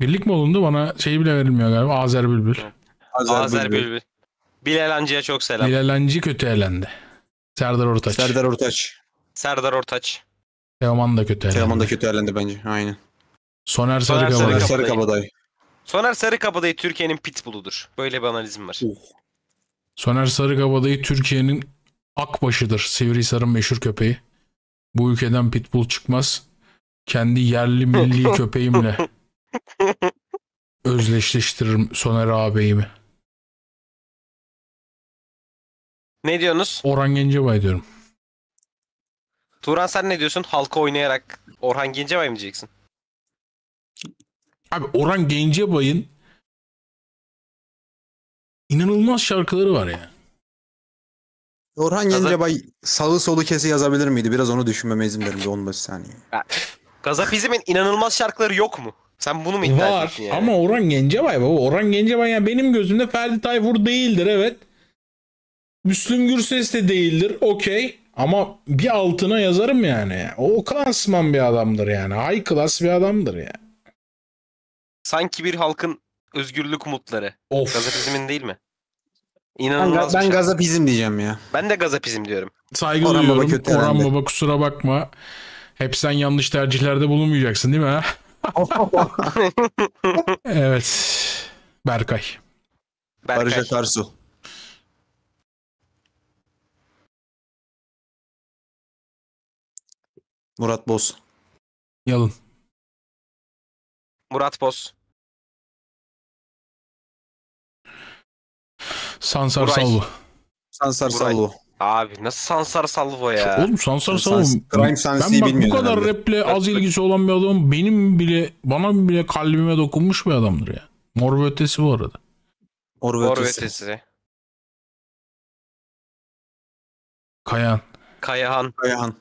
Birlik mi olundu? Bana şey bile verilmiyor galiba. Azer Bülbül. Azer, Azer Bülbül. Bilal Ancı'ya çok selam. Bilal Ancı kötü elendi. Serdar Ortaç. Serdar Ortaç. Serdar Ortaç. Teoman da kötü. Teoman da kötü elendi bence. Aynen. Soner Sarıkabadayı. Soner Sarıkabadayı. Soner Sarıkabadayı Türkiye'nin pitbulludur. Böyle bir analizim var. Uh. Soner Sarıkabadayı Türkiye'nin akbaşıdır. Sivrihisar'ın meşhur köpeği. Bu ülkeden pitbull çıkmaz. Kendi yerli milli köpeğimle özleşleştiririm Soner ağabeyimi. Ne diyorsunuz? Orhan Gencebay diyorum. Turan sen ne diyorsun? Halka oynayarak Orhan Gencebay mı diyeceksin? Abi Orhan Gencebay'ın inanılmaz şarkıları var ya. Orhan Gencebay sağı solu kesi yazabilir miydi? Biraz onu düşünmeme izin verin bir 15 saniye. Gazapizm'in inanılmaz şarkıları yok mu? Sen bunu mu iddia ediyorsun yani? Var ama Orhan Gencebay baba. Orhan Gencebay yani benim gözümde Ferdi Tayfur değildir evet. Müslüm Gürses de değildir. Okey. Ama bir altına yazarım yani. O klasman bir adamdır yani. High class bir adamdır yani. Sanki bir halkın özgürlük umutları. Of. Gazapizmin değil mi? İnanılmaz ben, ben şey. gazapizm diyeceğim ya. Ben de gazapizm diyorum. Saygı Orhan duyuyorum. Baba Orhan Baba kusura bakma. Hep sen yanlış tercihlerde bulunmayacaksın değil mi? Ha? evet. Berkay. Berkay. Barış Akarsu. Murat Boz. Yalın. Murat Boz. Sansar Salvo. Sansar Salvo. Abi nasıl Sansar Salvo ya? Oğlum Sansar Salvo. Sans, ben bak bu kadar abi. raple az ilgisi olan bir adam benim bile bana bile kalbime dokunmuş bir adamdır ya. Mor ve ötesi bu arada. Mor ve ötesi. ötesi. Kayahan. Kayahan. Kayahan.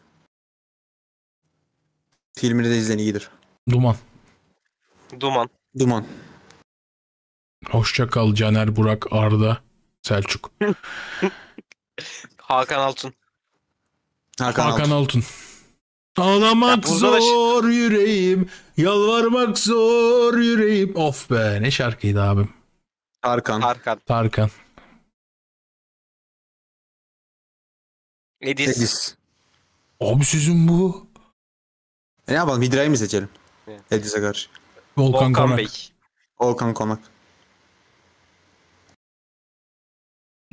Filmini de izlen iyidir. Duman. Duman. Duman. Hoşça kal Caner, Burak, Arda, Selçuk. Hakan Altun. Hakan, Hakan Altun. Altun. Ağlamak ya şey- zor da... yüreğim, yalvarmak zor yüreğim. Of be ne şarkıydı abim. Tarkan. Tarkan. Tarkan. Edis. Edis. Abi sizin bu. E ne yapalım Hidra'yı mı seçelim? Evet. Edis'e karşı. Volkan, Volkan Konak. Bey. Volkan Konak.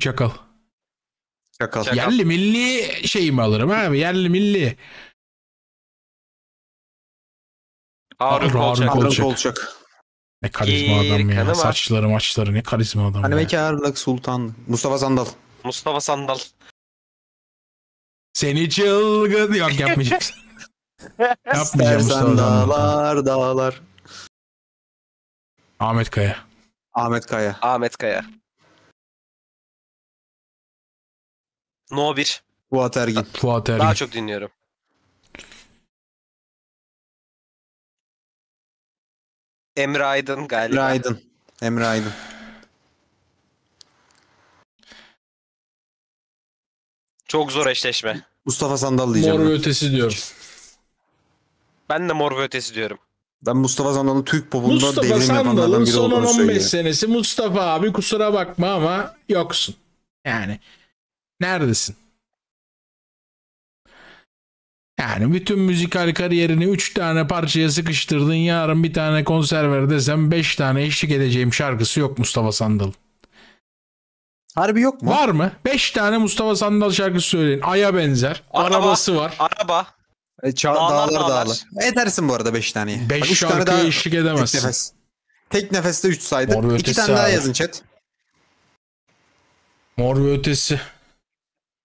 Çakal. Çakal. Yerli milli şeyimi alırım abi. Yerli milli. Harun, Harun Kolçak. Harun Kolçak. Ne karizma adam ya. Saçları maçları ne karizma adam Hani ya. Karlık Sultan. Mustafa Sandal. Mustafa Sandal. Seni çılgın. Yok yapmayacaksın. Yapmayacağım İstersen dağlar dağlar. Ahmet Kaya. Ahmet Kaya. Ahmet Kaya. No 1. Fuat Ergin. Fuat Ergin. Daha çok dinliyorum. Emre Aydın galiba. Emre Aydın. Emre Aydın. Çok zor eşleşme. Mustafa Sandal diyeceğim. Mor ötesi diyorum. Ben de mor ve ötesi diyorum. Ben Mustafa Sandal'ın Türk popunda Mustafa devrim Sandal'ın son 15 söylüyor. senesi Mustafa abi kusura bakma ama yoksun. Yani neredesin? Yani bütün müzikal kariyerini 3 tane parçaya sıkıştırdın. Yarın bir tane konser ver desem 5 tane eşlik edeceğim şarkısı yok Mustafa Sandal. Harbi yok mu? Var mı? 5 tane Mustafa Sandal şarkısı söyleyin. Ay'a benzer. Araba, arabası var. Araba. E, Ça- dağlar, dağlar dağlar. E, edersin bu arada 5 tane. 5 şarkı tane daha eşlik edemezsin. Tek, nefes. tek nefeste 3 saydım. 2 tane abi. daha yazın chat. Mor ve ötesi.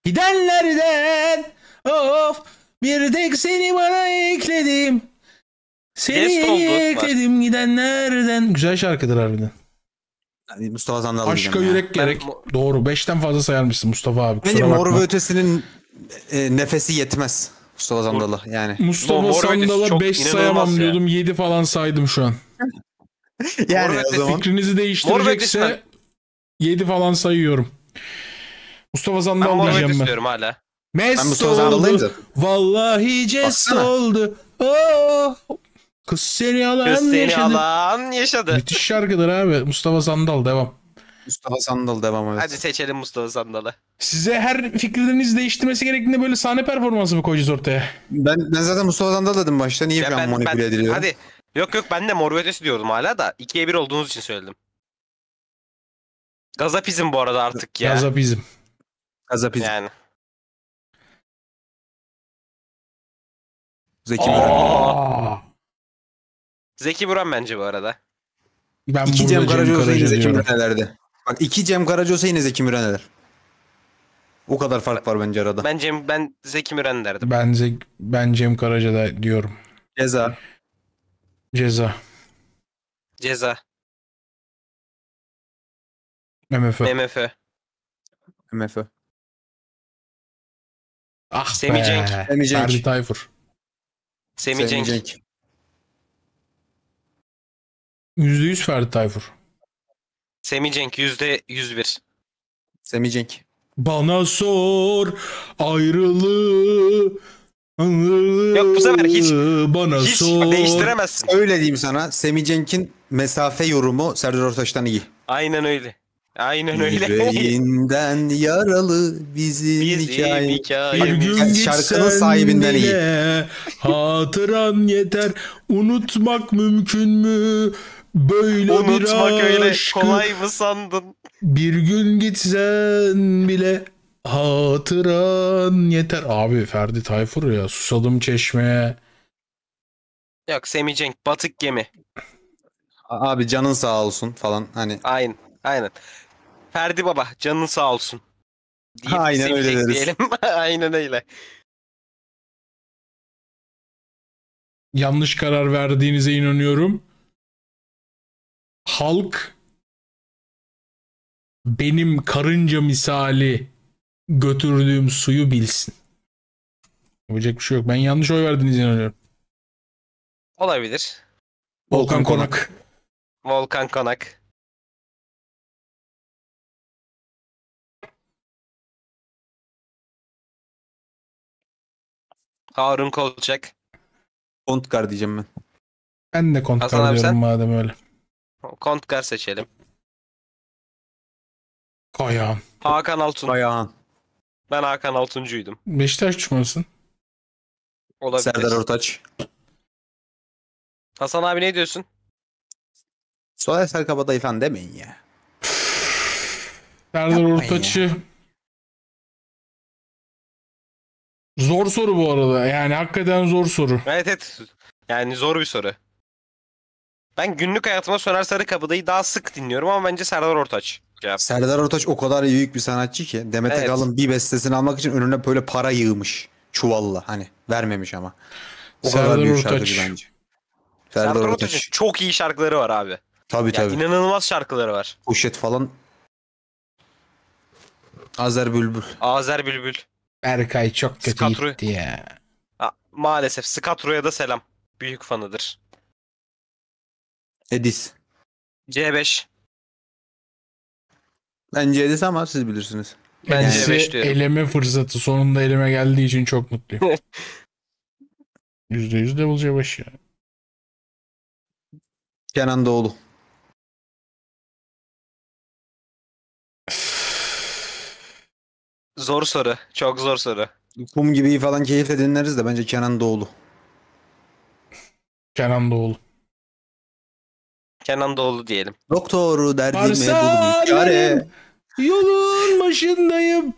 Gidenlerden of bir tek seni bana ekledim. Seni Yes, oldu. ekledim gidenlerden. Güzel şarkıdır harbiden. Yani Mustafa Sandal Aşka diyeceğim ya. yürek gerek. Doğru. Beşten fazla sayarmışsın Mustafa abi. Benim Bence Mor ve Ötesi'nin e, nefesi yetmez. Mustafa Sandal'a yani. Mustafa Mo, Sandal'a 5 sayamam yani. diyordum 7 falan saydım şu an. yani o zaman. Fikrinizi değiştirecekse 7 falan sayıyorum. Mustafa Sandal diyeceğim ben. hala. Mest ben oldu. Vallahi jest oldu. Oo. Oh! Kız seni alan Kız seni yaşadı. alan yaşadı. Müthiş şarkıdır abi. Mustafa Sandal devam. Mustafa Sandal devam evet. Hadi seçelim Mustafa Sandal'ı. Size her fikriniz değiştirmesi gerektiğinde böyle sahne performansı mı koyacağız ortaya? Ben, ben zaten Mustafa Sandal dedim başta. Niye Ya ben ben- manipüle ben- ediliyorum? Hadi. Yok yok ben de mor diyordum hala da. 2'ye 1 olduğunuz için söyledim. Gazapizm bu arada artık ya. Gazap izim. Gazapizm. Yani. Zeki Müren. Aa! Zeki Buran bence bu arada. Ben İki Cem Buraca'yım, Karaca Zeki diyorum. Bak iki Cem Karaca olsa yine Zeki Müren eder. O kadar fark var bence arada. Ben Cem, ben Zeki Müren derdim. Ben, Zek, ben Cem Karaca da diyorum. Ceza. Ceza. Ceza. MF. MF. MF. Ah Semih be. Cenk. Semih Cenk. Ferdi Tayfur. Semih Cenk. Semih Cenk. %100 Ferdi Tayfur. Semih Cenk yüzde yüz bir. Semih Cenk. Bana sor ayrılığı. Yok bu sefer hiç, bana hiç sor. değiştiremezsin. Öyle diyeyim sana. Semih Cenk'in mesafe yorumu Serdar Ortaç'tan iyi. Aynen öyle. Aynen öyle. Yüreğinden yaralı bizim Biz hikaye. Bir gün şarkının sahibinden iyi. Hatıran yeter. Unutmak mümkün mü? Böyle Unutmak bir öyle aşkı kolay mı sandın? Bir gün gitsen bile hatıran yeter. Abi Ferdi Tayfur ya susadım çeşmeye. Yok Semih Cenk batık gemi. Abi canın sağ olsun falan hani. Aynen aynen. Ferdi baba canın sağ olsun. Deyip Aynen öyle deriz. Diyelim. aynen öyle. Yanlış karar verdiğinize inanıyorum halk benim karınca misali götürdüğüm suyu bilsin. Yapacak bir şey yok. Ben yanlış oy verdiniz inanıyorum. Olabilir. Volkan, Konak. Volkan Konak. Harun Kolçak. Kontkar diyeceğim ben. Ben de Kontkar Hasan diyorum madem öyle. Kontgar seçelim. Kayahan. Hakan Altun. Kayahan. Ben Hakan Altuncu'ydum. Beşiktaş düşmanısın. Olabilir. Serdar Ortaç. Hasan abi ne diyorsun? Soner Sarkabadayı falan demeyin ya. Serdar Yapmayın Ortaç'ı Zor soru bu arada. Yani hakikaten zor soru. Evet evet. Yani zor bir soru. Ben günlük hayatıma Soner Sarıkabadayı daha sık dinliyorum ama bence Serdar Ortaç. Cevap. Serdar Ortaç o kadar büyük bir sanatçı ki Demet evet. Akalın bir bestesini almak için önüne böyle para yığmış. Çuvalla hani vermemiş ama. O Serdar kadar büyük Ortaç. şarkıcı bence. Serdar, Serdar Ortaç'ın çok iyi şarkıları var abi. Tabii yani tabii. İnanılmaz şarkıları var. Poşet falan. Azer Bülbül. Azer Bülbül. Berkay çok kötü Skatru. gitti ya. Ha, maalesef Skatro'ya da selam. Büyük fanıdır. Edis. C5. Bence Edis ama siz bilirsiniz. Bence C5 diyorum. eleme fırsatı sonunda elime geldiği için çok mutluyum. %100 Devil C5 ya. Kenan Doğulu. Zor soru. Çok zor soru. Kum gibi falan keyifle dinleriz de bence Kenan Doğulu. Kenan Doğulu. Kenan Doğulu diyelim. Doktoru derdime bulmuş çare. Yolun başındayım.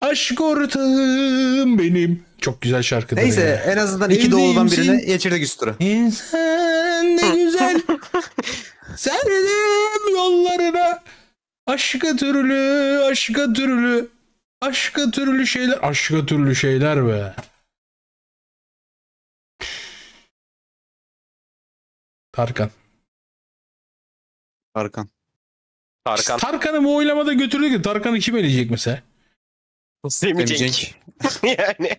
Aşk ortağım benim. Çok güzel şarkıdır. Neyse ya. en azından iki Doğul'dan birine geçirdik üstüne. İnsan ne güzel. Serdim yollarına. Aşka türlü, aşka türlü. Aşka türlü şeyler. Aşka türlü şeyler be. Tarkan. Tarkan. Tarkan. Tarkan'ı bu oylamada götürdük ki Tarkan'ı kim eleyecek mesela? Semicek. yani.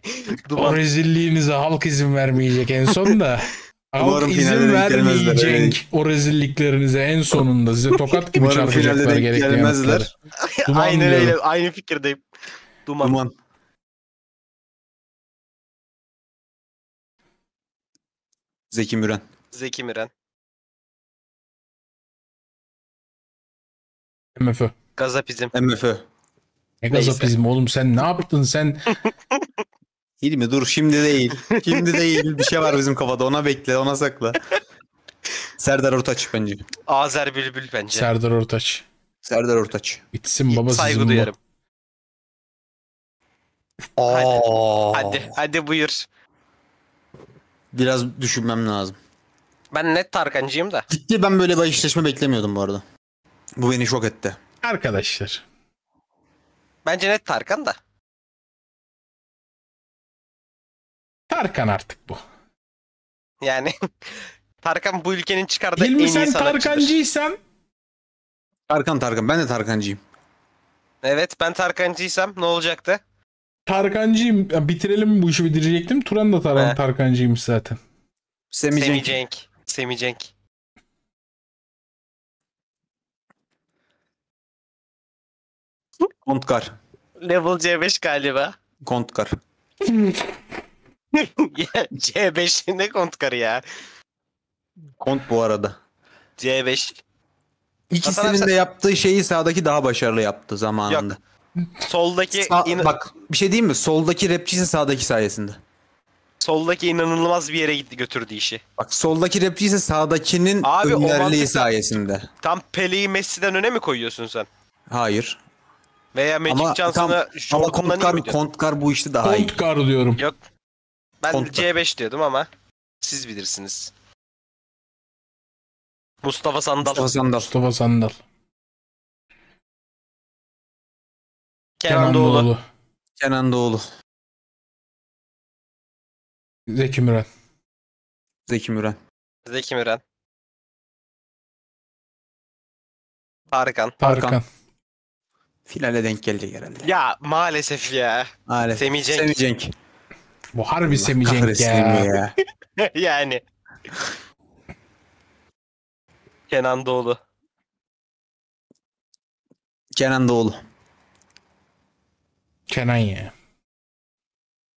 Duman. O rezilliğinize halk izin vermeyecek en son da. halk izin vermeyecek o rezilliklerinize en sonunda size tokat gibi Umarım çarpacaklar gerekli gelmezler. Aynen öyle aynı fikirdeyim. Duman. Duman. Zeki Müren. Zeki Müren. MFÖ. Gazapizm. MFÖ. Ne gazapizm oğlum sen ne yaptın sen? Değil mi? Dur şimdi değil. Şimdi değil. Bir şey var bizim kafada. Ona bekle. Ona sakla. Serdar Ortaç bence. Azer Bülbül bence. Serdar Ortaç. Serdar Ortaç. Bitsin baba Saygı sizin duyarım. Aa. Hadi, hadi, hadi buyur. Biraz düşünmem lazım. Ben net Tarkancıyım da. Ciddi ben böyle bir işleşme beklemiyordum bu arada. Bu beni şok etti. Arkadaşlar. Bence net Tarkan da. Tarkan artık bu. Yani Tarkan bu ülkenin çıkardığı Hilmi en iyi sen sanatçıdır. Tarkancıysan Tarkan Tarkan. Ben de Tarkancıyım. Evet ben Tarkancıysam ne olacaktı? Tarkancıyım. Bitirelim bu işi bitirecektim. Turan da Tarkan He. Tarkancıymış zaten. Semih Semih Cenk. Kontkar. Level C5 galiba. Kontkar. C5 ne kontkarı ya? Kont bu arada. C5. İkisinin Hasan de yaptığı şeyi sağdaki daha başarılı yaptı zamanında. Yok. Soldaki... Sa in- bak bir şey diyeyim mi? Soldaki rapçi sağdaki sayesinde. Soldaki inanılmaz bir yere gitti götürdü işi. Bak soldaki rapçi ise sağdakinin Abi, önderliği mantıklı... sayesinde. Tam Pele'yi Messi'den öne mi koyuyorsun sen? Hayır. Veya Magic ama, Johnson'ı tam, Kontkar, Kontkar bu işte daha Kontkar iyi. diyorum. Yok. Ben Kontkar. C5 diyordum ama siz bilirsiniz. Mustafa Sandal. Mustafa Sandal. Mustafa Sandal. Kenan, Doğulu. Kenan Doğulu. Zeki Müren. Zeki Müren. Zeki Müren. Tarkan. Tarkan. Tarkan. Finale denk geldi herhalde. Ya maalesef ya. Maalesef. Semih Cenk. Bu harbi Semih Cenk ya. ya. yani. Kenan Doğulu. Kenan Doğulu. Kenan ya.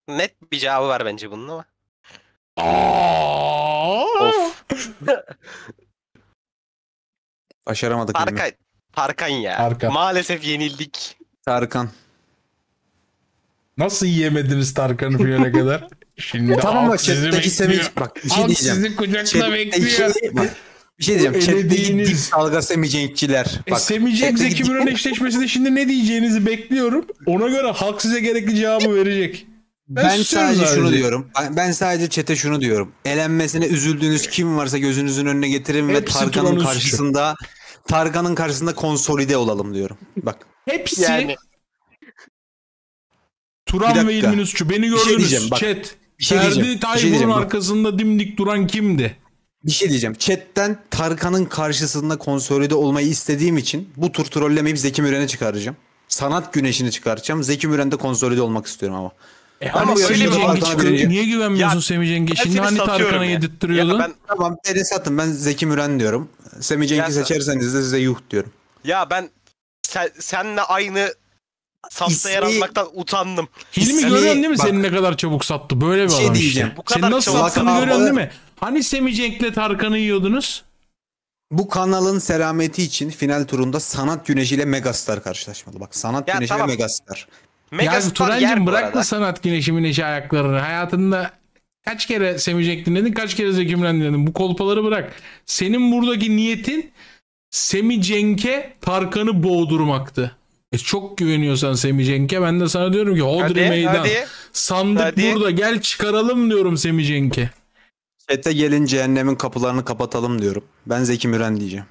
Net bir cevabı var bence bunun ama. of. Başaramadık. Fark, Tarkan ya. Tarkan. Maalesef yenildik. Tarkan. Nasıl yiyemediniz Tarkan'ı finale kadar? Şimdi tamam bak chatteki Semih bak bir şey alt diyeceğim. Sizin kucakta Chat- bekliyor. Şey- bak, bir şey diyeceğim. Chatteki dik dalga semicekçiler. E, Bak, Semih Cenk Zeki Müren eşleşmesinde şimdi ne diyeceğinizi bekliyorum. Ona göre halk size gerekli cevabı verecek. Ben, Ben susuyorum sadece şunu diyorum. Ben, sadece çete şunu diyorum. Elenmesine üzüldüğünüz kim varsa gözünüzün önüne getirin ve Tarkan'ın Tuna'nın suçu. karşısında Targan'ın karşısında konsolide olalım diyorum. Bak. Hepsi yani... Turan ve İlminüzçü beni şey gördünüz. Şey bak, Chat. Bir şey Ferdi şey Tayfur'un şey arkasında dimdik duran kimdi? Bir şey diyeceğim. Chat'ten Tarkan'ın karşısında konsolide olmayı istediğim için bu tur trollemeyi Zeki Müren'e çıkaracağım. Sanat güneşini çıkaracağım. Zeki Müren'de konsolide olmak istiyorum ama. E hani Semih Cengiz Niye güvenmiyorsun Semih Cengiz? Şimdi hani Tarkan'a yedirttiriyordun. Ben, tamam beni satın ben Zeki Müren diyorum. Semih Cengiz seçerseniz de size yuh diyorum. Ya ben sen, senle aynı Sattı yer almaktan utandım. Hilmi İsmi, görüyorsun değil mi bak, senin ne kadar çabuk sattı? Böyle bir şey adam diyeceğim. işte. Bu kadar Senin nasıl sattığını almalı. görüyorsun değil mi? Hani Semih Cenk'le Tarkan'ı yiyordunuz? Bu kanalın selameti için final turunda Sanat Güneşi ile Megastar karşılaşmalı. Bak Sanat ya, Güneşi tamam. ile Megastar. Megastar ya Turancım bırak da sanat güneşi mineşi ayaklarını. Hayatında kaç kere semecektin dedin, kaç kere zekimlendin dedin. Bu kolpaları bırak. Senin buradaki niyetin Semi Cenk'e Tarkan'ı boğdurmaktı. E çok güveniyorsan Semi Cenk'e ben de sana diyorum ki Hodri hadi, meydan. Hadi, Sandık hadi. burada gel çıkaralım diyorum Semi Cenk'e. Chat'e gelin cehennemin kapılarını kapatalım diyorum. Ben Zeki Müren diyeceğim.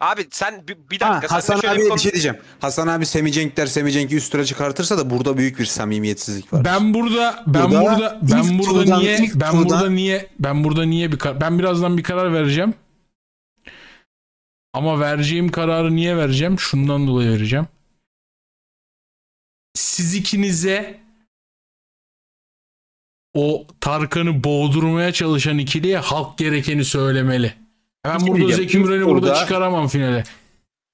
Abi sen bir, bir dakika. Ha, Hasan abi bir şey diyeceğim. Hasan abi Semi Cenk der Semi Cenk'i üst tura çıkartırsa da burada büyük bir samimiyetsizlik var. Ben burada ben burada, burada ben burada turdan, niye ben turdan... burada niye ben burada niye bir kar ben birazdan bir karar vereceğim. Ama vereceğim kararı niye vereceğim? Şundan dolayı vereceğim. Siz ikinize o Tarkan'ı boğdurmaya çalışan ikiliye halk gerekeni söylemeli. Ben burada diyeceğim. Zeki Müren'i burada... burada çıkaramam finale.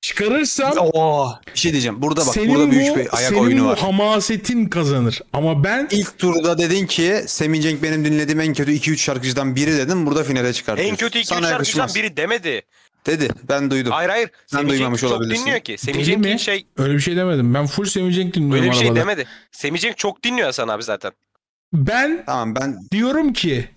Çıkarırsam Oo, bir şey diyeceğim. Burada bak senin burada büyük bu, bir ayak senin oyunu bu var. hamasetin kazanır. Ama ben ilk turda dedin ki Semih Cenk benim dinlediğim en kötü 2-3 şarkıcıdan biri dedim. Burada finale çıkartıyorsun. En kötü 2-3 şarkıcıdan biri demedi. Dedi. Ben duydum. Hayır hayır. Sen Semih duymamış Cenk çok dinliyor ki. Semih Cenk şey... Öyle bir şey demedim. Ben full Semih Cenk dinliyorum Öyle bir şey arabada. demedi. Semih Cenk çok dinliyor sana abi zaten. Ben, tamam, ben diyorum ki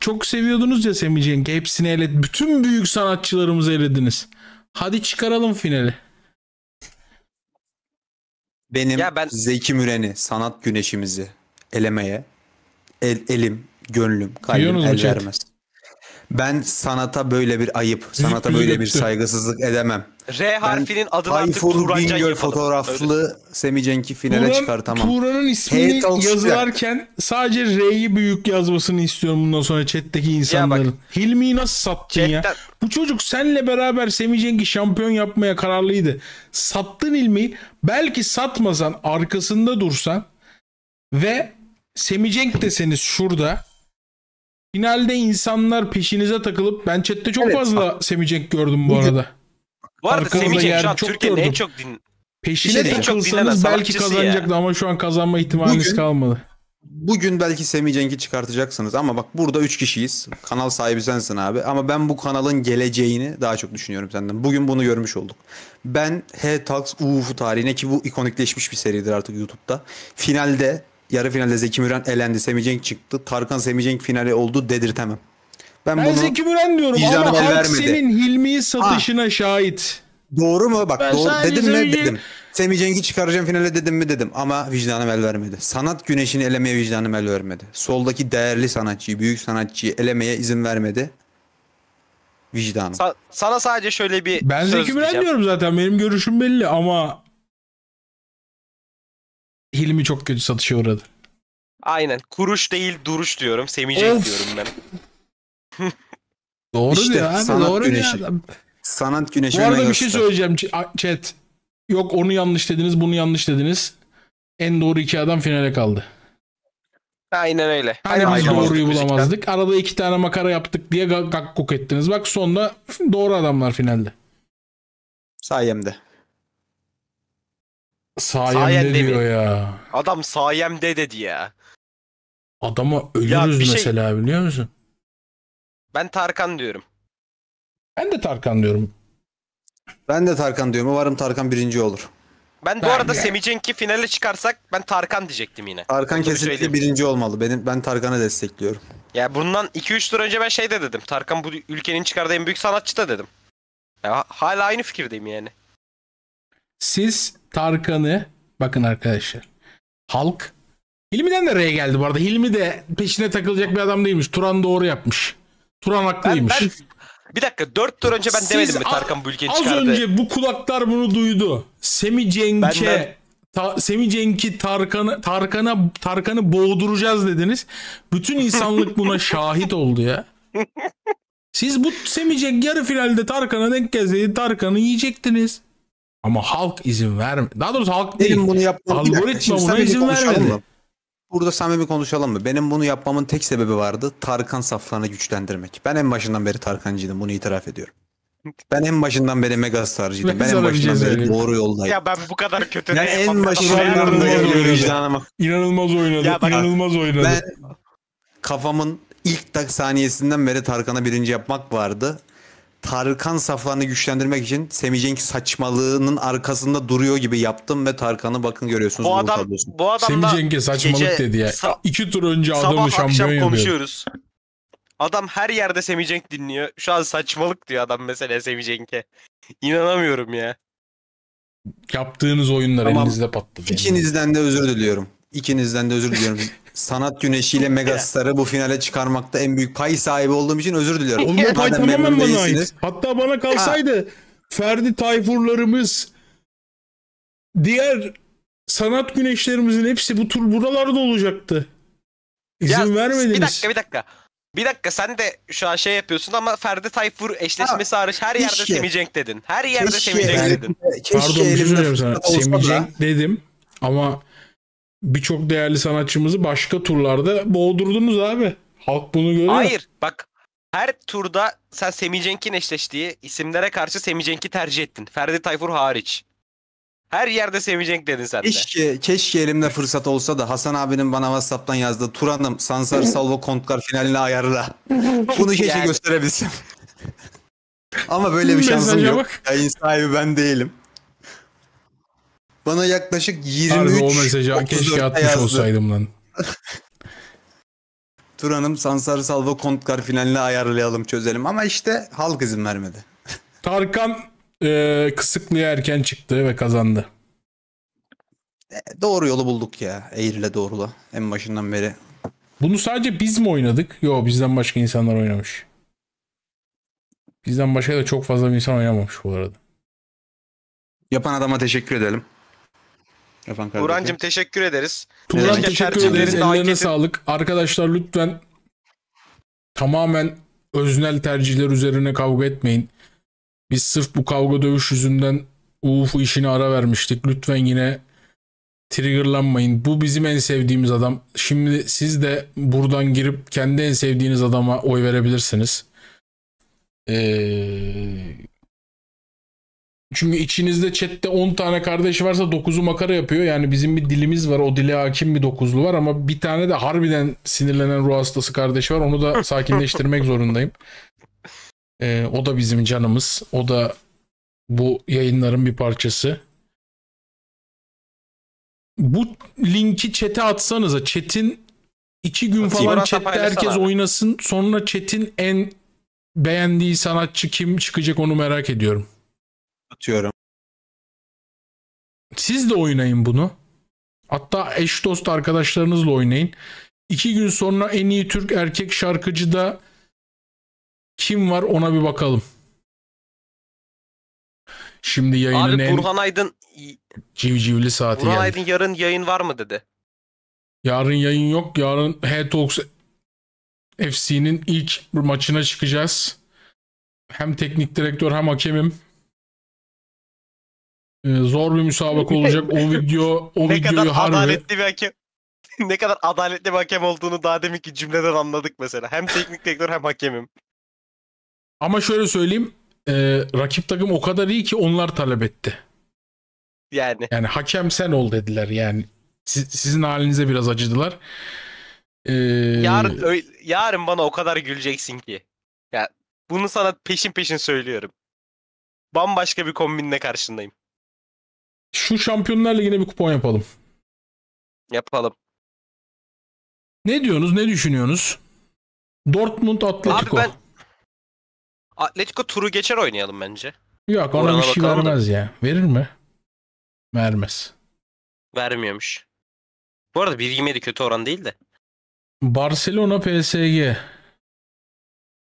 çok seviyordunuz ya Semih Cenk. Hepsini ele, bütün büyük sanatçılarımızı elediniz. Hadi çıkaralım finali. Benim ya ben... Zeki Müren'i, sanat güneşimizi elemeye el, elim, gönlüm, kalbim el vermez. Ben sanata böyle bir ayıp, sanata böyle bir saygısızlık edemem. R harfinin adını artık Tayfur Turancan Bingöl yapalım. fotoğraflı Semi Cenk'i finale Turan- çıkartamam. Turan'ın ismini Hate yazılarken sadece R'yi büyük yazmasını istiyorum bundan sonra chat'teki insanların. Hilmi'yi nasıl sattın ya? Bu çocuk senle beraber Semih Cenk'i şampiyon yapmaya kararlıydı. Sattın Hilmi'yi. Belki satmasan arkasında dursan ve Semih Cenk deseniz şurada finalde insanlar peşinize takılıp ben chatte çok Evet. fazla Semih Cenk gördüm bu arada. Bu arada Arkanızda Semih yer Cemşah çok Türkiye'nin en gördüm. çok din... Peşine Peşine çok dinlenen belki kazanacaktı ama şu an kazanma ihtimaliniz Bugün- kalmadı. Bugün belki Semih Cenk'i çıkartacaksınız ama bak burada 3 kişiyiz. Kanal sahibi sensin abi ama ben bu kanalın geleceğini daha çok düşünüyorum senden. Bugün bunu görmüş olduk. Ben H-Talks UFU tarihine ki bu ikonikleşmiş bir seridir artık YouTube'da. Finalde yarı finalde Zeki Müren elendi, Semih Cenk çıktı. Tarkan Semih Cenk finali oldu dedirtemem. Ben, ben bunu Zeki Müren diyorum ama halk vermedi. senin Hilmi'yi satışına ha. şahit. Doğru mu? Bak ben doğru dedim mi önce... dedim. Semih Cenk'i çıkaracağım finale dedim mi dedim ama vicdanım el vermedi. Sanat güneşini elemeye vicdanım el vermedi. Soldaki değerli sanatçıyı, büyük sanatçıyı elemeye izin vermedi. Vicdanım. Sa- sana sadece şöyle bir Ben Zeki Müren diyorum zaten benim görüşüm belli ama Hilmi çok kötü satışa uğradı. Aynen. Kuruş değil duruş diyorum. Semih Cenk diyorum ben. Doğru işte, diyor abi. Sanat doğru güneşi. diyor adam. Sanat güneşi. Bu arada bir şey göster. şey söyleyeceğim chat. Yok onu yanlış dediniz bunu yanlış dediniz. En doğru iki adam finale kaldı. Aynen öyle. Hani biz doğruyu bulamazdık. Müzikten. Arada iki tane makara yaptık diye gakkuk ettiniz. Bak sonda doğru adamlar finalde. Sayemde. Sayemde, sayemde diyor mi? ya. Adam sayemde dedi ya. Adama ölürüz ya şey... mesela biliyor musun? Ben Tarkan diyorum. Ben de Tarkan diyorum. Ben de Tarkan diyorum. Umarım Tarkan birinci olur. Ben bu ben arada Semicenk'i finale çıkarsak ben Tarkan diyecektim yine. Tarkan Bunu kesinlikle birinci olmalı. Benim ben Tarkan'ı destekliyorum. Ya bundan 2-3 tur önce ben şey de dedim. Tarkan bu ülkenin çıkardığı en büyük sanatçı da dedim. Ya hala aynı fikirdeyim yani. Siz Tarkan'ı bakın arkadaşlar. Halk Hilmi'den de R'ye geldi bu arada. Hilmi de peşine takılacak bir adam değilmiş. Turan doğru yapmış. Turan haklıymış. Ben, ben, bir dakika 4 tur önce ben Siz demedim mi Tarkan bu ülkeyi az çıkardı? Az önce bu kulaklar bunu duydu. Semi Cenk'e de... ta, Semi Cenk'i Tarkan'a Tarkan'a Tarkan'ı boğduracağız dediniz. Bütün insanlık buna şahit oldu ya. Siz bu Semi Cenk yarı finalde Tarkan'a denk geldi, Tarkan'ı yiyecektiniz. Ama halk izin vermedi. Daha doğrusu halk değil. Benim bunu yapmam. Algoritma buna izin vermedi. Anlam. Burada samimi konuşalım mı? Benim bunu yapmamın tek sebebi vardı. Tarkan saflarını güçlendirmek. Ben en başından beri Tarkancıydım. Bunu itiraf ediyorum. Ben en başından beri Megastar'cıydım. Ben, ben en başından şey beri doğru yoldayım. Ya ben bu kadar kötü yani en başından şey beri vicdanıma. İnanılmaz oynadı. Ya bak, inanılmaz oynadı. Ben kafamın ilk tak saniyesinden beri Tarkan'a birinci yapmak vardı. Tarkan saflarını güçlendirmek için Semih Cenk saçmalığının arkasında duruyor gibi yaptım ve Tarkan'ı bakın görüyorsunuz. Bu adam, bu adam Semih Cenk'e saçmalık gece, dedi ya. Sa- İki tur önce adamı şampiyon yapıyor. konuşuyoruz. Adam her yerde Semih Cenk dinliyor. Şu an saçmalık diyor adam mesela Semih Cenk'e. İnanamıyorum ya. Yaptığınız oyunlar tamam. elinizde patladı. İkinizden yani. de özür diliyorum. İkinizden de özür diliyorum. sanat güneşiyle megastarı bu finale çıkarmakta en büyük pay sahibi olduğum için özür diliyorum. Oğlum pay tamamen bana ait. Hatta bana kalsaydı ha. Ferdi Tayfurlarımız diğer sanat güneşlerimizin hepsi bu tur buralarda olacaktı. İzin ya, vermediniz. Bir dakika bir dakika. Bir dakika sen de şu an şey yapıyorsun ama Ferdi Tayfur eşleşmesi ha, hariç her keşke. yerde Semih Cenk dedin. Her yerde keşke. Semih Cenk dedin. Keşke Pardon bir şey sana. Semih Cenk dedim ama birçok değerli sanatçımızı başka turlarda boğdurdunuz abi. Halk bunu görüyor. Hayır bak her turda sen Semih Cenk'in eşleştiği isimlere karşı Semih Cenk'i tercih ettin. Ferdi Tayfur hariç. Her yerde Semih Cenk dedin sen de. Keşke, keşke elimde fırsat olsa da Hasan abinin bana Whatsapp'tan yazdığı Turan'ım Sansar Salvo Kontkar finaline ayarla. Bunu keşke gösterebilsem. Ama böyle bir şansım yok. Bak. Yayın sahibi ben değilim. Bana yaklaşık 23 Harbi o mesajı keşke atmış yazdı. olsaydım lan. Turan'ım Sansar Salvo Kontkar finaline ayarlayalım çözelim ama işte halk izin vermedi. Tarkan e, kısıklıya erken çıktı ve kazandı. E, doğru yolu bulduk ya. Eğrile doğrula. En başından beri. Bunu sadece biz mi oynadık? Yo bizden başka insanlar oynamış. Bizden başka da çok fazla bir insan oynamamış bu arada. Yapan adama teşekkür edelim. Burancım teşekkür ederiz. Turan teşekkür ederiz. Ellerine sağlık. Arkadaşlar lütfen tamamen öznel tercihler üzerine kavga etmeyin. Biz sırf bu kavga dövüş yüzünden UFO işini ara vermiştik. Lütfen yine triggerlanmayın. Bu bizim en sevdiğimiz adam. Şimdi siz de buradan girip kendi en sevdiğiniz adama oy verebilirsiniz. Ee, çünkü içinizde chatte 10 tane kardeş varsa 9'u makara yapıyor. Yani bizim bir dilimiz var. O dile hakim bir 9'lu var ama bir tane de harbiden sinirlenen ruh hastası kardeş var. Onu da sakinleştirmek zorundayım. Ee, o da bizim canımız. O da bu yayınların bir parçası. Bu linki çete atsanıza. Çetin iki gün falan chatte herkes oynasın. Sonra çetin en beğendiği sanatçı kim çıkacak onu merak ediyorum atıyorum. Siz de oynayın bunu. Hatta eş dost arkadaşlarınızla oynayın. İki gün sonra en iyi Türk erkek şarkıcı da kim var ona bir bakalım. Şimdi yayının Abi en... Burhan Aydın civcivli saati Burhan geldi. Aydın yarın yayın var mı dedi. Yarın yayın yok. Yarın H-Talks FC'nin ilk maçına çıkacağız. Hem teknik direktör hem hakemim. Ee, zor bir müsabaka olacak. O video o ne videoyu kadar harbi... adaletli bir hakem ne kadar adaletli bir hakem olduğunu daha ki cümleden anladık mesela. Hem teknik direktör hem hakemim. Ama şöyle söyleyeyim. E, rakip takım o kadar iyi ki onlar talep etti. Yani. Yani hakem sen ol dediler yani. Siz, sizin halinize biraz acıdılar. Ee... Yarın öyle, yarın bana o kadar güleceksin ki. Ya bunu sana peşin peşin söylüyorum. Bambaşka bir kombinle karşındayım. Şu şampiyonlarla yine bir kupon yapalım. Yapalım. Ne diyorsunuz? Ne düşünüyorsunuz? Dortmund Atletico. Abi ben Atletico turu geçer oynayalım bence. Yok ona Orana bir şey vermez da. ya. Verir mi? Vermez. Vermiyormuş. Bu arada 1.27 kötü oran değil de. Barcelona PSG.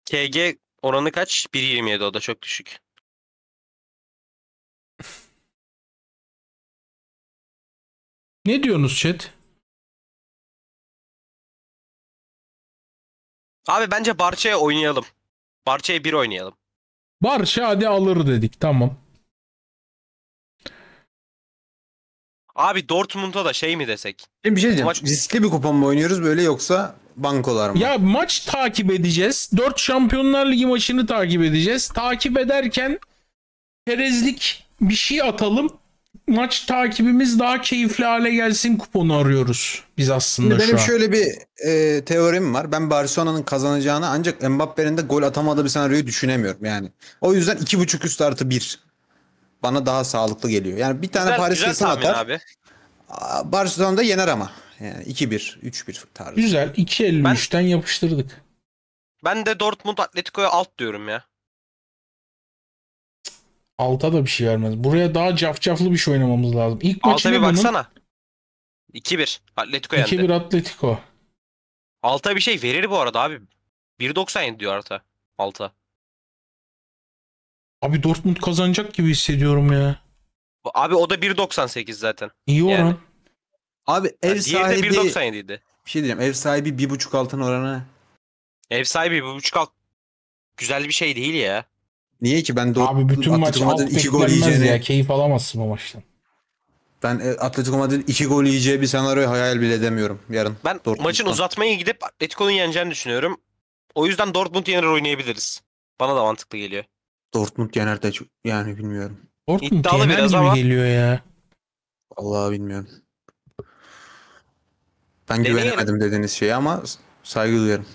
KG oranı kaç? 1.27 o da çok düşük. Ne diyorsunuz chat? Abi bence Barça'ya oynayalım. Barça'ya bir oynayalım. Barça hadi alır dedik tamam. Abi Dortmund'a da şey mi desek? Şimdi bir şey diyeceğim. Maç... Riskli bir kupon mı oynuyoruz böyle yoksa bankolar mı? Ya maç takip edeceğiz. 4 Şampiyonlar Ligi maçını takip edeceğiz. Takip ederken çerezlik bir şey atalım maç takibimiz daha keyifli hale gelsin kuponu arıyoruz biz aslında benim şu an. şöyle bir e, teorim var. Ben Barcelona'nın kazanacağını ancak Mbappe'nin de gol atamadığı bir senaryoyu düşünemiyorum yani. O yüzden 2.5 üst artı 1 bana daha sağlıklı geliyor. Yani bir tane güzel, Paris Saint atar. Abi. Barcelona'da yener ama. Yani 2-1, 3-1 tarzı. Güzel. 2.53'ten ben, yapıştırdık. Ben de Dortmund Atletico'ya alt diyorum ya. Alta da bir şey vermez. Buraya daha cafcaflı bir şey oynamamız lazım. İlk Alta maçı bir baksana. 2-1 Atletico yendi. 2-1 Atletico. Alta bir şey verir bu arada abi. 1.90 diyor Arta. Alta. Abi Dortmund kazanacak gibi hissediyorum ya. Abi o da 1.98 zaten. İyi oran. Yani. Abi ev yani sahibi... Diğeri de 1.97 idi. Bir şey diyeceğim. Ev sahibi 1.5 altın oranı. Ev sahibi 1.5 alt... Güzel bir şey değil ya. Niye ki ben Dortmund'un Abi bütün Atletico alt iki gol beklenmez yiyeceğini ya. Keyif alamazsın o maçtan. ben e, Atletico Madrid'in iki gol yiyeceği bir senaryoyu hayal bile edemiyorum yarın. Ben Dortmund'dan. maçın uzatmaya gidip Atletico'nun yeneceğini düşünüyorum. O yüzden Dortmund yener oynayabiliriz. Bana da mantıklı geliyor. Dortmund yener de çok- yani bilmiyorum. Dortmund İddialı yener biraz gibi ama- geliyor ya. Allah bilmiyorum. Ben Deneyelim. güvenemedim dediğiniz şeye ama saygı duyarım.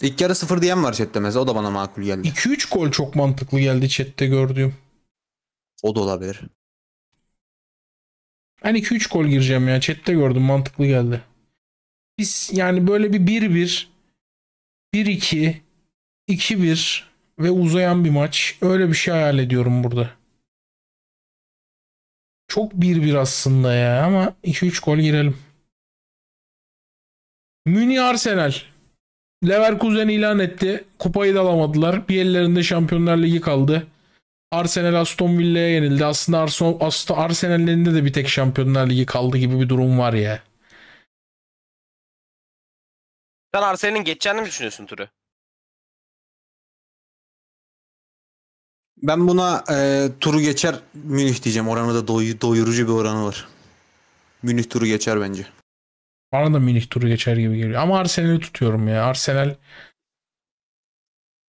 İlk yarı sıfır diyen var chatte mesela. O da bana makul geldi. 2-3 gol çok mantıklı geldi chatte gördüğüm. O da olabilir. Ben 2-3 gol gireceğim ya. Chatte gördüm mantıklı geldi. Biz yani böyle bir 1-1, 1-2, 2-1 ve uzayan bir maç. Öyle bir şey hayal ediyorum burada. Çok 1-1 aslında ya ama 2-3 gol girelim. Müni Arsenal. Leverkusen ilan etti. Kupayı da alamadılar. Bir ellerinde Şampiyonlar Ligi kaldı. Arsenal Aston Villa'ya yenildi. Aslında Arsenal, Aston, Arsenal'in de bir tek Şampiyonlar Ligi kaldı gibi bir durum var ya. Sen Arsenal'in geçeceğini mi düşünüyorsun turu? Ben buna e, turu geçer Münih diyeceğim. Oranı da doy, doyurucu bir oranı var. Münih turu geçer bence. Bana da Münih turu geçer gibi geliyor. Ama Arsenal'i tutuyorum ya. Arsenal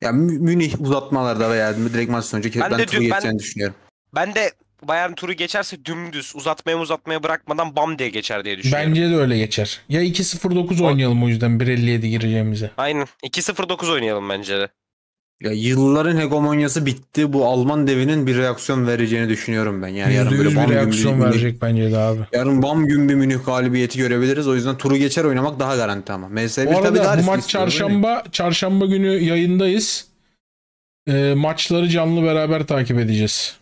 ya Münih uzatmalarda veya direkt maç sonucu ben, ben de turu dün, geçeceğini ben, düşünüyorum. Ben de Bayern turu geçerse dümdüz uzatmaya uzatmaya bırakmadan bam diye geçer diye düşünüyorum. Bence de öyle geçer. Ya 2-0-9 oynayalım o yüzden 1.57 gireceğimize. Aynen. 2-0-9 oynayalım bence de. Ya yılların hegemonyası bitti. Bu Alman devinin bir reaksiyon vereceğini düşünüyorum ben. Yani yarın böyle bir reaksiyon gün, verecek bence de abi. Yarın bam gün bir Münih galibiyeti görebiliriz. O yüzden turu geçer oynamak daha garanti ama. MS1 tabii daha bu maç çarşamba çarşamba günü yayındayız. E, maçları canlı beraber takip edeceğiz.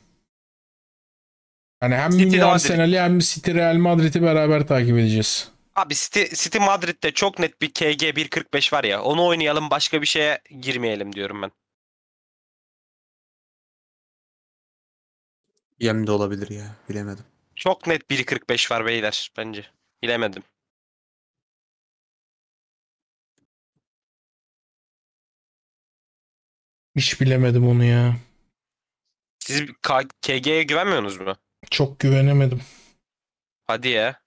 Yani hem City Arsenal'i hem City Real Madrid'i beraber takip edeceğiz. Abi City, City Madrid'de çok net bir KG 1.45 var ya. Onu oynayalım başka bir şeye girmeyelim diyorum ben. Yem de olabilir ya. Bilemedim. Çok net 1.45 var beyler bence. Bilemedim. Hiç bilemedim onu ya. Siz K- KG'ye güvenmiyorsunuz mu? Çok güvenemedim. Hadi ya.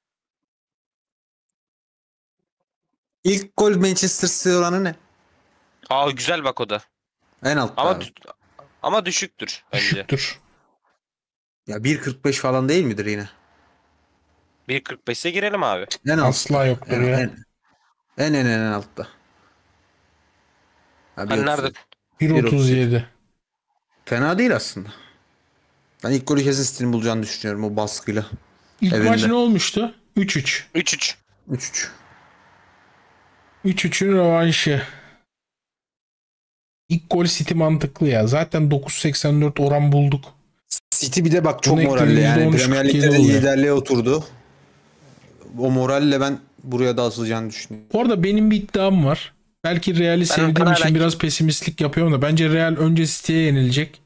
İlk gol Manchester City oranı ne? Aa güzel bak o da. En alt. Ama Ama, ama düşüktür bence. Ya 1.45 falan değil midir yine? 1.45'e girelim abi. En altta. Asla yoktur En, ya. en, en en en altta. Ya Hani nerede? 1.37. Fena değil aslında. Ben ilk golü kesin Stil'in bulacağını düşünüyorum o baskıyla. İlk Evinde. maç ne olmuştu? 3-3. 3-3. 3-3. 3-3'ün rövanşı. İlk gol City mantıklı ya. Zaten 9.84 oran bulduk. City bir de bak çok Bunu moralli yani. Premier Lig'de de liderliğe oturdu. O moralle ben buraya da asılacağını düşünüyorum. Bu arada benim bir iddiam var. Belki Real'i ben sevdiğim için belki... biraz pesimistlik yapıyorum da bence Real önce City'ye yenilecek.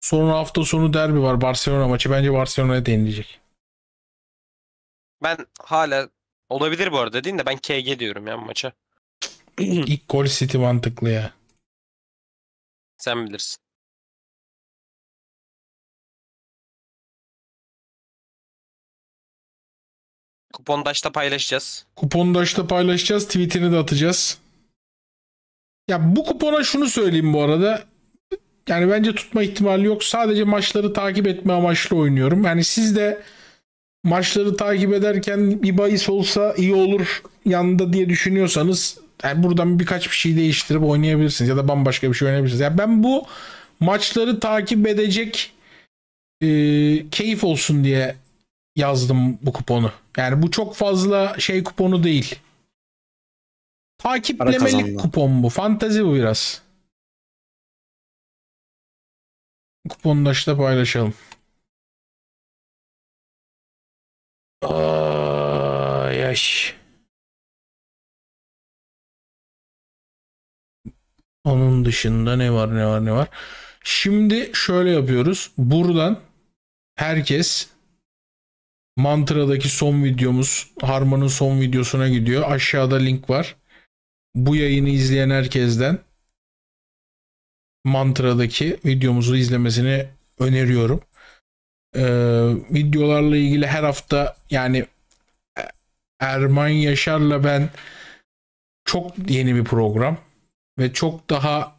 Sonra hafta sonu derbi var Barcelona maçı. Bence Barcelona'ya denilecek. Ben hala olabilir bu arada değil de ben KG diyorum ya maça. İlk gol City mantıklı ya. Sen bilirsin. Kupondaş'ta paylaşacağız. Kupondaş'ta paylaşacağız. Tweetini de atacağız. Ya bu kupona şunu söyleyeyim bu arada. Yani bence tutma ihtimali yok. Sadece maçları takip etme amaçlı oynuyorum. Yani siz de maçları takip ederken bir bahis olsa iyi olur yanında diye düşünüyorsanız yani buradan birkaç bir şey değiştirip oynayabilirsiniz ya da bambaşka bir şey oynayabilirsiniz. Yani ben bu maçları takip edecek e, keyif olsun diye yazdım bu kuponu. Yani bu çok fazla şey kuponu değil. Takiplemelik kupon bu. Fantezi bu biraz. Kuponu da işte paylaşalım. Aa, yaş. Onun dışında ne var ne var ne var. Şimdi şöyle yapıyoruz. Buradan herkes Mantra'daki son videomuz Harman'ın son videosuna gidiyor. Aşağıda link var. Bu yayını izleyen herkesten Mantra'daki videomuzu izlemesini öneriyorum. Ee, videolarla ilgili her hafta yani Erman Yaşar'la ben çok yeni bir program ve çok daha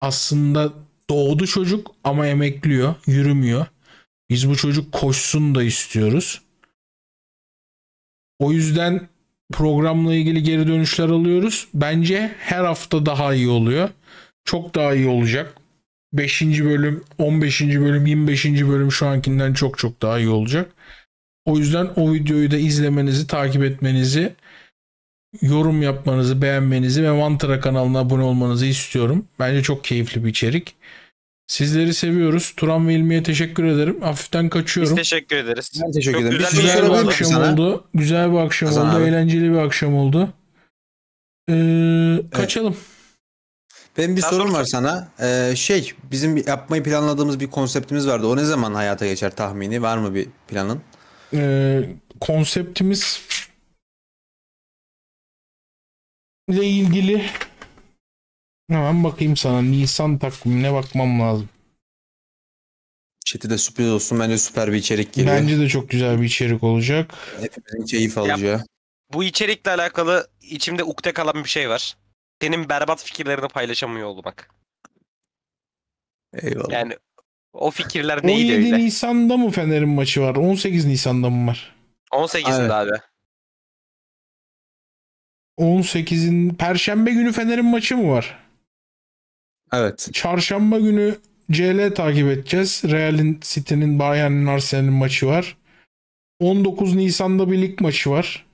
aslında doğdu çocuk ama emekliyor, yürümüyor. Biz bu çocuk koşsun da istiyoruz. O yüzden programla ilgili geri dönüşler alıyoruz. Bence her hafta daha iyi oluyor. Çok daha iyi olacak. 5. bölüm, 15. bölüm, 25. bölüm şu ankinden çok çok daha iyi olacak. O yüzden o videoyu da izlemenizi, takip etmenizi, yorum yapmanızı, beğenmenizi ve Mantra kanalına abone olmanızı istiyorum. Bence çok keyifli bir içerik. Sizleri seviyoruz. Turan ve İlmi'ye teşekkür ederim. Hafiften kaçıyorum. Biz teşekkür ederiz. Ben teşekkür ederim. Güzel, güzel bir, bir şey şey akşam sana. oldu. Güzel bir akşam Kazan oldu. Abi. Eğlenceli bir akşam oldu. Ee, evet. kaçalım. Benim bir Daha sorum var sana. Ee, şey bizim yapmayı planladığımız bir konseptimiz vardı. O ne zaman hayata geçer tahmini? Var mı bir planın? Ee, konseptimiz ile ilgili Hemen bakayım sana. Nisan takvimine bakmam lazım. Çeti de sürpriz olsun. Bence süper bir içerik geliyor. Bence de çok güzel bir içerik olacak. Hepimizin keyif alacağı. Bu içerikle alakalı içimde ukde kalan bir şey var. Senin berbat fikirlerini paylaşamıyor olmak. Eyvallah. Yani o fikirler neydi 17 öyle? Nisan'da mı Fener'in maçı var? 18 Nisan'da mı var? 18'inde evet. abi. 18'in Perşembe günü Fener'in maçı mı var? Evet. Çarşamba günü CL takip edeceğiz. Real'in, City'nin, Bayern'in, Arsenal'in maçı var. 19 Nisan'da bir lig maçı var.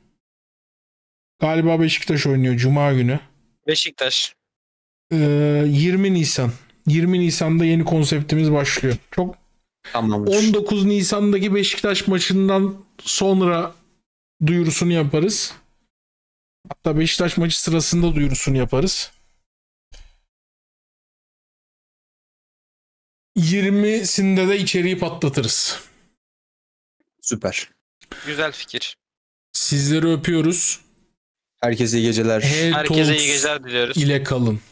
Galiba Beşiktaş oynuyor Cuma günü. Beşiktaş. Ee, 20 Nisan. 20 Nisan'da yeni konseptimiz başlıyor. Çok Tamamdır. 19 Nisan'daki Beşiktaş maçından sonra duyurusunu yaparız. Hatta Beşiktaş maçı sırasında duyurusunu yaparız. 20'sinde de içeriği patlatırız. Süper. Güzel fikir. Sizleri öpüyoruz. Herkese iyi geceler. Her Herkese iyi geceler diliyoruz. İle kalın.